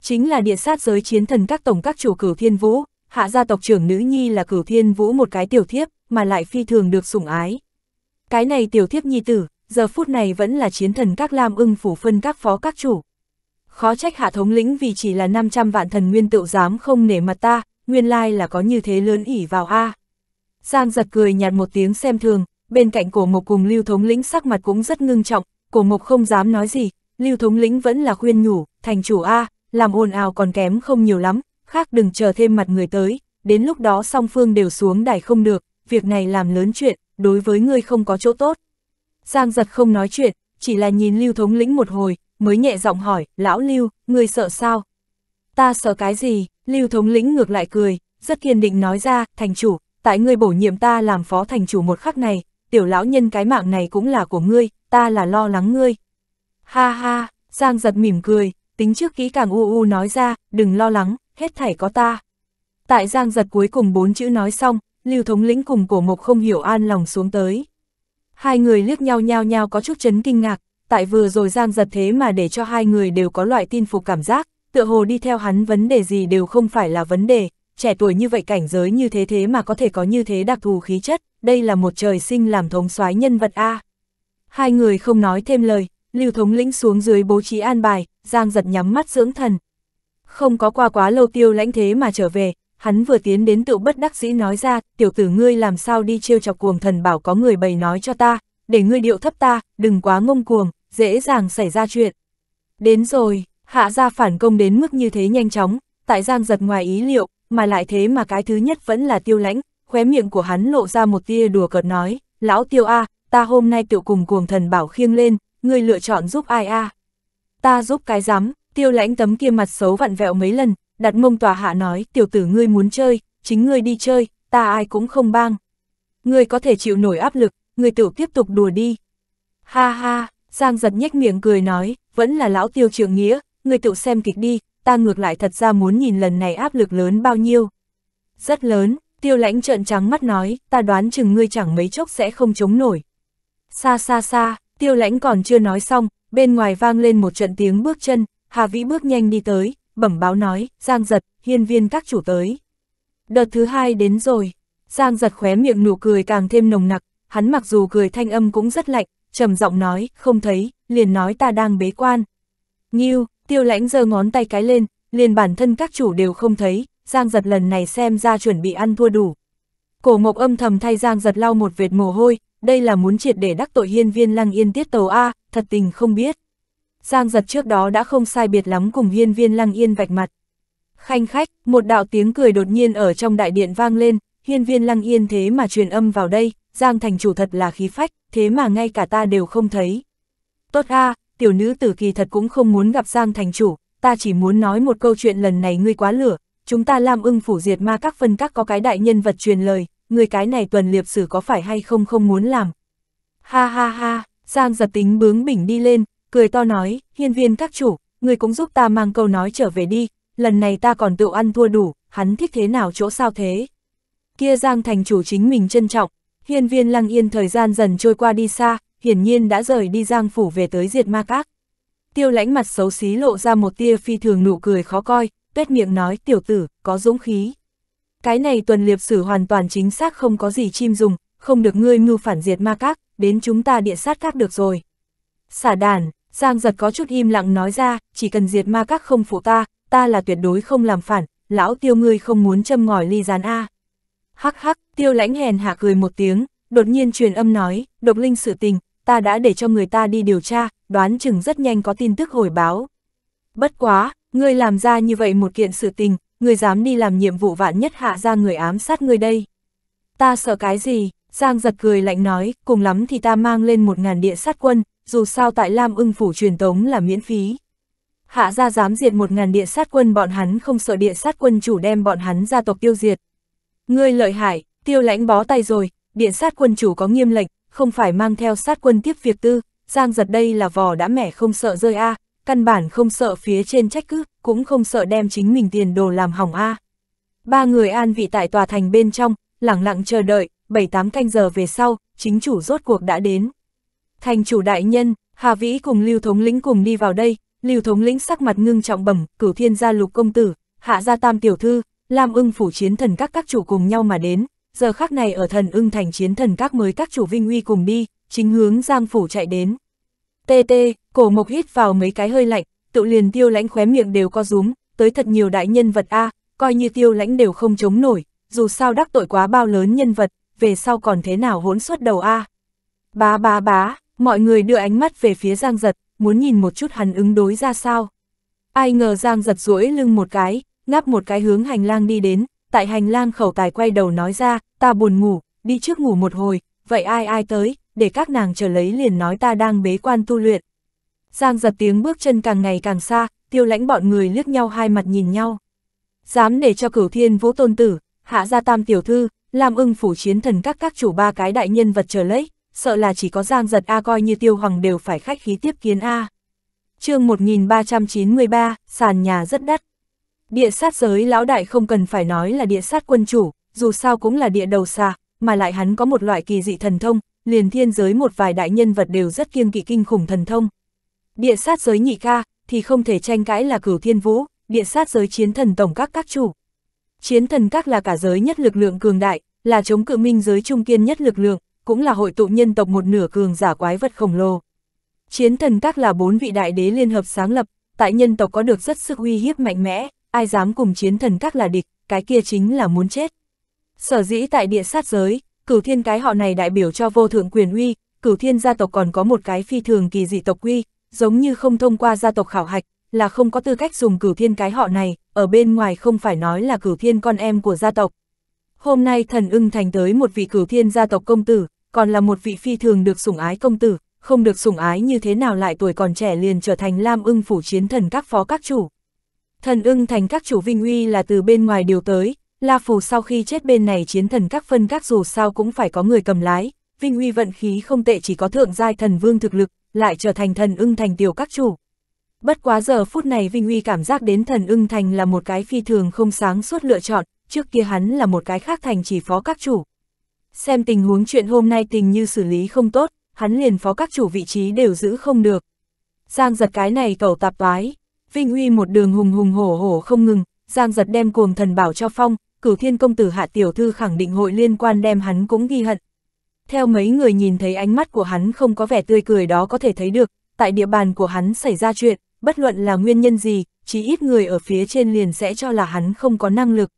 S1: Chính là địa sát giới chiến thần các tổng các chủ cử thiên vũ, hạ gia tộc trưởng nữ nhi là cử thiên vũ một cái tiểu thiếp, mà lại phi thường được sủng ái. Cái này tiểu thiếp nhi tử, giờ phút này vẫn là chiến thần các lam ưng phủ phân các phó các chủ. Khó trách hạ thống lĩnh vì chỉ là 500 vạn thần nguyên tựu dám không nể mặt ta, nguyên lai là có như thế lớn ỉ vào a. Giang giật cười nhạt một tiếng xem thường, bên cạnh cổ mộc cùng lưu thống lĩnh sắc mặt cũng rất ngưng trọng, cổ ngục không dám nói gì, lưu thống lĩnh vẫn là khuyên nhủ, thành chủ A, làm ồn ào còn kém không nhiều lắm, khác đừng chờ thêm mặt người tới, đến lúc đó song phương đều xuống đài không được, việc này làm lớn chuyện, đối với ngươi không có chỗ tốt. Giang giật không nói chuyện, chỉ là nhìn lưu thống lĩnh một hồi, mới nhẹ giọng hỏi, lão lưu, ngươi sợ sao? Ta sợ cái gì? Lưu thống lĩnh ngược lại cười, rất kiên định nói ra, thành chủ, tại ngươi bổ nhiệm ta làm phó thành chủ một khắc này, tiểu lão nhân cái mạng này cũng là của ngươi, ta là lo lắng ngươi. Ha ha, Giang giật mỉm cười, tính trước kỹ càng u u nói ra, đừng lo lắng, hết thảy có ta. Tại Giang giật cuối cùng bốn chữ nói xong, Lưu thống lĩnh cùng cổ mộc không hiểu an lòng xuống tới. Hai người liếc nhau nhau nhau có chút chấn kinh ngạc, tại vừa rồi Giang giật thế mà để cho hai người đều có loại tin phục cảm giác, tựa hồ đi theo hắn vấn đề gì đều không phải là vấn đề, trẻ tuổi như vậy cảnh giới như thế thế mà có thể có như thế đặc thù khí chất, đây là một trời sinh làm thống soái nhân vật A. Hai người không nói thêm lời, Lưu thống lĩnh xuống dưới bố trí an bài, Giang giật nhắm mắt dưỡng thần. Không có qua quá lâu tiêu lãnh thế mà trở về, hắn vừa tiến đến tựu bất đắc dĩ nói ra, tiểu tử ngươi làm sao đi trêu chọc cuồng thần bảo có người bày nói cho ta, để ngươi điệu thấp ta, đừng quá ngông cuồng, dễ dàng xảy ra chuyện. Đến rồi, hạ ra phản công đến mức như thế nhanh chóng, tại Giang giật ngoài ý liệu, mà lại thế mà cái thứ nhất vẫn là tiêu lãnh, khóe miệng của hắn lộ ra một tia đùa cợt nói, lão tiêu A, ta hôm nay tiểu cùng cuồng thần bảo khiêng lên, ngươi lựa chọn giúp ai a? Ta giúp cái rắm, tiêu lãnh tấm kia mặt xấu vặn vẹo mấy lần, đặt mông tòa hạ nói, tiểu tử ngươi muốn chơi, chính ngươi đi chơi, ta ai cũng không bang. Ngươi có thể chịu nổi áp lực, ngươi tiểu tiếp tục đùa đi. Ha ha, Giang giật nhếch miệng cười nói, vẫn là lão tiêu trưởng nghĩa, ngươi tiểu xem kịch đi, ta ngược lại thật ra muốn nhìn lần này áp lực lớn bao nhiêu. Rất lớn, tiêu lãnh trợn trắng mắt nói, ta đoán chừng ngươi chẳng mấy chốc sẽ không chống nổi. Xa xa xa, tiêu lãnh còn chưa nói xong, bên ngoài vang lên một trận tiếng bước chân, Hà Vĩ bước nhanh đi tới, bẩm báo nói, Giang giật, hiên viên các chủ tới. Đợt thứ hai đến rồi, Giang giật khóe miệng nụ cười càng thêm nồng nặc, hắn mặc dù cười thanh âm cũng rất lạnh, trầm giọng nói, không thấy, liền nói ta đang bế quan. Nghiêu, tiêu lãnh giơ ngón tay cái lên, liền bản thân các chủ đều không thấy, Giang giật lần này xem ra chuẩn bị ăn thua đủ. Cổ mộc âm thầm thay Giang giật lau một vệt mồ hôi, đây là muốn triệt để đắc tội hiên viên lăng yên tiết tàu A, thật tình không biết. Giang giật trước đó đã không sai biệt lắm cùng hiên viên lăng yên vạch mặt. Khanh khách, một đạo tiếng cười đột nhiên ở trong đại điện vang lên, hiên viên lăng yên thế mà truyền âm vào đây, Giang thành chủ thật là khí phách, thế mà ngay cả ta đều không thấy. Tốt a, tiểu nữ tử kỳ thật cũng không muốn gặp Giang thành chủ, ta chỉ muốn nói một câu chuyện lần này ngươi quá lửa, chúng ta làm ưng phủ diệt ma các phân các có cái đại nhân vật truyền lời, người cái này tuần liệp sử có phải hay không không muốn làm. Ha ha ha, Giang giật tính bướng bỉnh đi lên, cười to nói, hiên viên các chủ, người cũng giúp ta mang câu nói trở về đi, lần này ta còn tự ăn thua đủ, hắn thích thế nào chỗ sao thế. Kia Giang thành chủ chính mình trân trọng, hiên viên lăng yên thời gian dần trôi qua đi xa, hiển nhiên đã rời đi Giang phủ về tới diệt ma các. Tiêu lãnh mặt xấu xí lộ ra một tia phi thường nụ cười khó coi, tuét miệng nói tiểu tử, có dũng khí. Cái này tuần liệp sử hoàn toàn chính xác không có gì chim dùng, không được ngươi ngư phản diệt ma các, đến chúng ta địa sát các được rồi. Xả đàn, Giang giật có chút im lặng nói ra, chỉ cần diệt ma các không phụ ta, ta là tuyệt đối không làm phản, lão tiêu ngươi không muốn châm ngòi ly gián A. Hắc hắc, tiêu lãnh hèn hạ cười một tiếng, đột nhiên truyền âm nói, độc linh sự tình, ta đã để cho người ta đi điều tra, đoán chừng rất nhanh có tin tức hồi báo. Bất quá, ngươi làm ra như vậy một kiện sự tình, người dám đi làm nhiệm vụ vạn nhất hạ ra người ám sát người đây. Ta sợ cái gì, Giang giật cười lạnh nói, cùng lắm thì ta mang lên một ngàn địa sát quân, dù sao tại Lam ưng phủ truyền tống là miễn phí. Hạ ra dám diệt một ngàn địa sát quân bọn hắn không sợ địa sát quân chủ đem bọn hắn gia tộc tiêu diệt. Ngươi lợi hại, tiêu lãnh bó tay rồi, địa sát quân chủ có nghiêm lệnh, không phải mang theo sát quân tiếp việc tư, Giang giật đây là vò đã mẻ không sợ rơi a à, căn bản không sợ phía trên trách cứ, cũng không sợ đem chính mình tiền đồ làm hỏng a. À. Ba người an vị tại tòa thành bên trong, lặng lặng chờ đợi, 7 tám canh giờ về sau, chính chủ rốt cuộc đã đến. Thành chủ đại nhân, Hà Vĩ cùng Lưu Thống Lĩnh cùng đi vào đây, Lưu Thống Lĩnh sắc mặt ngưng trọng bẩm, cửu thiên gia lục công tử, hạ gia tam tiểu thư, Lam ưng phủ chiến thần các các chủ cùng nhau mà đến, giờ khắc này ở thần ưng thành chiến thần các mới các chủ vinh uy cùng đi, chính hướng Giang phủ chạy đến. Tê tê, cổ mộc hít vào mấy cái hơi lạnh, tự liền tiêu lãnh khóe miệng đều co rúm, tới thật nhiều đại nhân vật A, coi như tiêu lãnh đều không chống nổi, dù sao đắc tội quá bao lớn nhân vật, về sau còn thế nào hỗn suốt đầu A. Bá bá bá, mọi người đưa ánh mắt về phía Giang Giật, muốn nhìn một chút hắn ứng đối ra sao. Ai ngờ Giang Giật duỗi lưng một cái, ngáp một cái hướng hành lang đi đến, tại hành lang khẩu tài quay đầu nói ra, ta buồn ngủ, đi trước ngủ một hồi, vậy ai ai tới, để các nàng chờ lấy liền nói ta đang bế quan tu luyện. Giang giật tiếng bước chân càng ngày càng xa, tiêu lãnh bọn người liếc nhau hai mặt nhìn nhau. Dám để cho cửu thiên vũ tôn tử, hạ gia tam tiểu thư, làm ưng phủ chiến thần các các chủ ba cái đại nhân vật chờ lấy, sợ là chỉ có giang giật A coi như tiêu hoàng đều phải khách khí tiếp kiến A. chương 1393, sàn nhà rất đắt. Địa sát giới lão đại không cần phải nói là địa sát quân chủ, dù sao cũng là địa đầu xa, mà lại hắn có một loại kỳ dị thần thông, liền thiên giới một vài đại nhân vật đều rất kiêng kỵ kinh khủng thần thông. Địa sát giới nhị ca, thì không thể tranh cãi là cửu thiên vũ, địa sát giới chiến thần tổng các các chủ. Chiến thần các là cả giới nhất lực lượng cường đại, là chống cự minh giới trung kiên nhất lực lượng, cũng là hội tụ nhân tộc một nửa cường giả quái vật khổng lồ. Chiến thần các là bốn vị đại đế liên hợp sáng lập, tại nhân tộc có được rất sức uy hiếp mạnh mẽ, ai dám cùng chiến thần các là địch, cái kia chính là muốn chết. Sở dĩ tại địa sát giới, cửu thiên cái họ này đại biểu cho vô thượng quyền uy, cửu thiên gia tộc còn có một cái phi thường kỳ dị tộc uy, giống như không thông qua gia tộc khảo hạch, là không có tư cách dùng cửu thiên cái họ này, ở bên ngoài không phải nói là cửu thiên con em của gia tộc. Hôm nay thần ưng thành tới một vị cửu thiên gia tộc công tử, còn là một vị phi thường được sủng ái công tử, không được sủng ái như thế nào lại tuổi còn trẻ liền trở thành lam ưng phủ chiến thần các phó các chủ. Thần ưng thành các chủ vinh uy là từ bên ngoài điều tới, La Phù sau khi chết bên này chiến thần các phân các dù sao cũng phải có người cầm lái, Vinh Huy vận khí không tệ chỉ có thượng giai thần vương thực lực, lại trở thành thần ưng thành tiểu các chủ. Bất quá giờ phút này Vinh Huy cảm giác đến thần ưng thành là một cái phi thường không sáng suốt lựa chọn, trước kia hắn là một cái khác thành chỉ phó các chủ. Xem tình huống chuyện hôm nay tình như xử lý không tốt, hắn liền phó các chủ vị trí đều giữ không được. Giang giật cái này cầu tạp toái, Vinh Huy một đường hùng hùng hổ hổ không ngừng, Giang giật đem cuồng thần bảo cho Phong, cửu thiên công tử hạ tiểu thư khẳng định hội liên quan đem hắn cũng ghi hận. Theo mấy người nhìn thấy ánh mắt của hắn không có vẻ tươi cười đó có thể thấy được, tại địa bàn của hắn xảy ra chuyện, bất luận là nguyên nhân gì, chỉ ít người ở phía trên liền sẽ cho là hắn không có năng lực,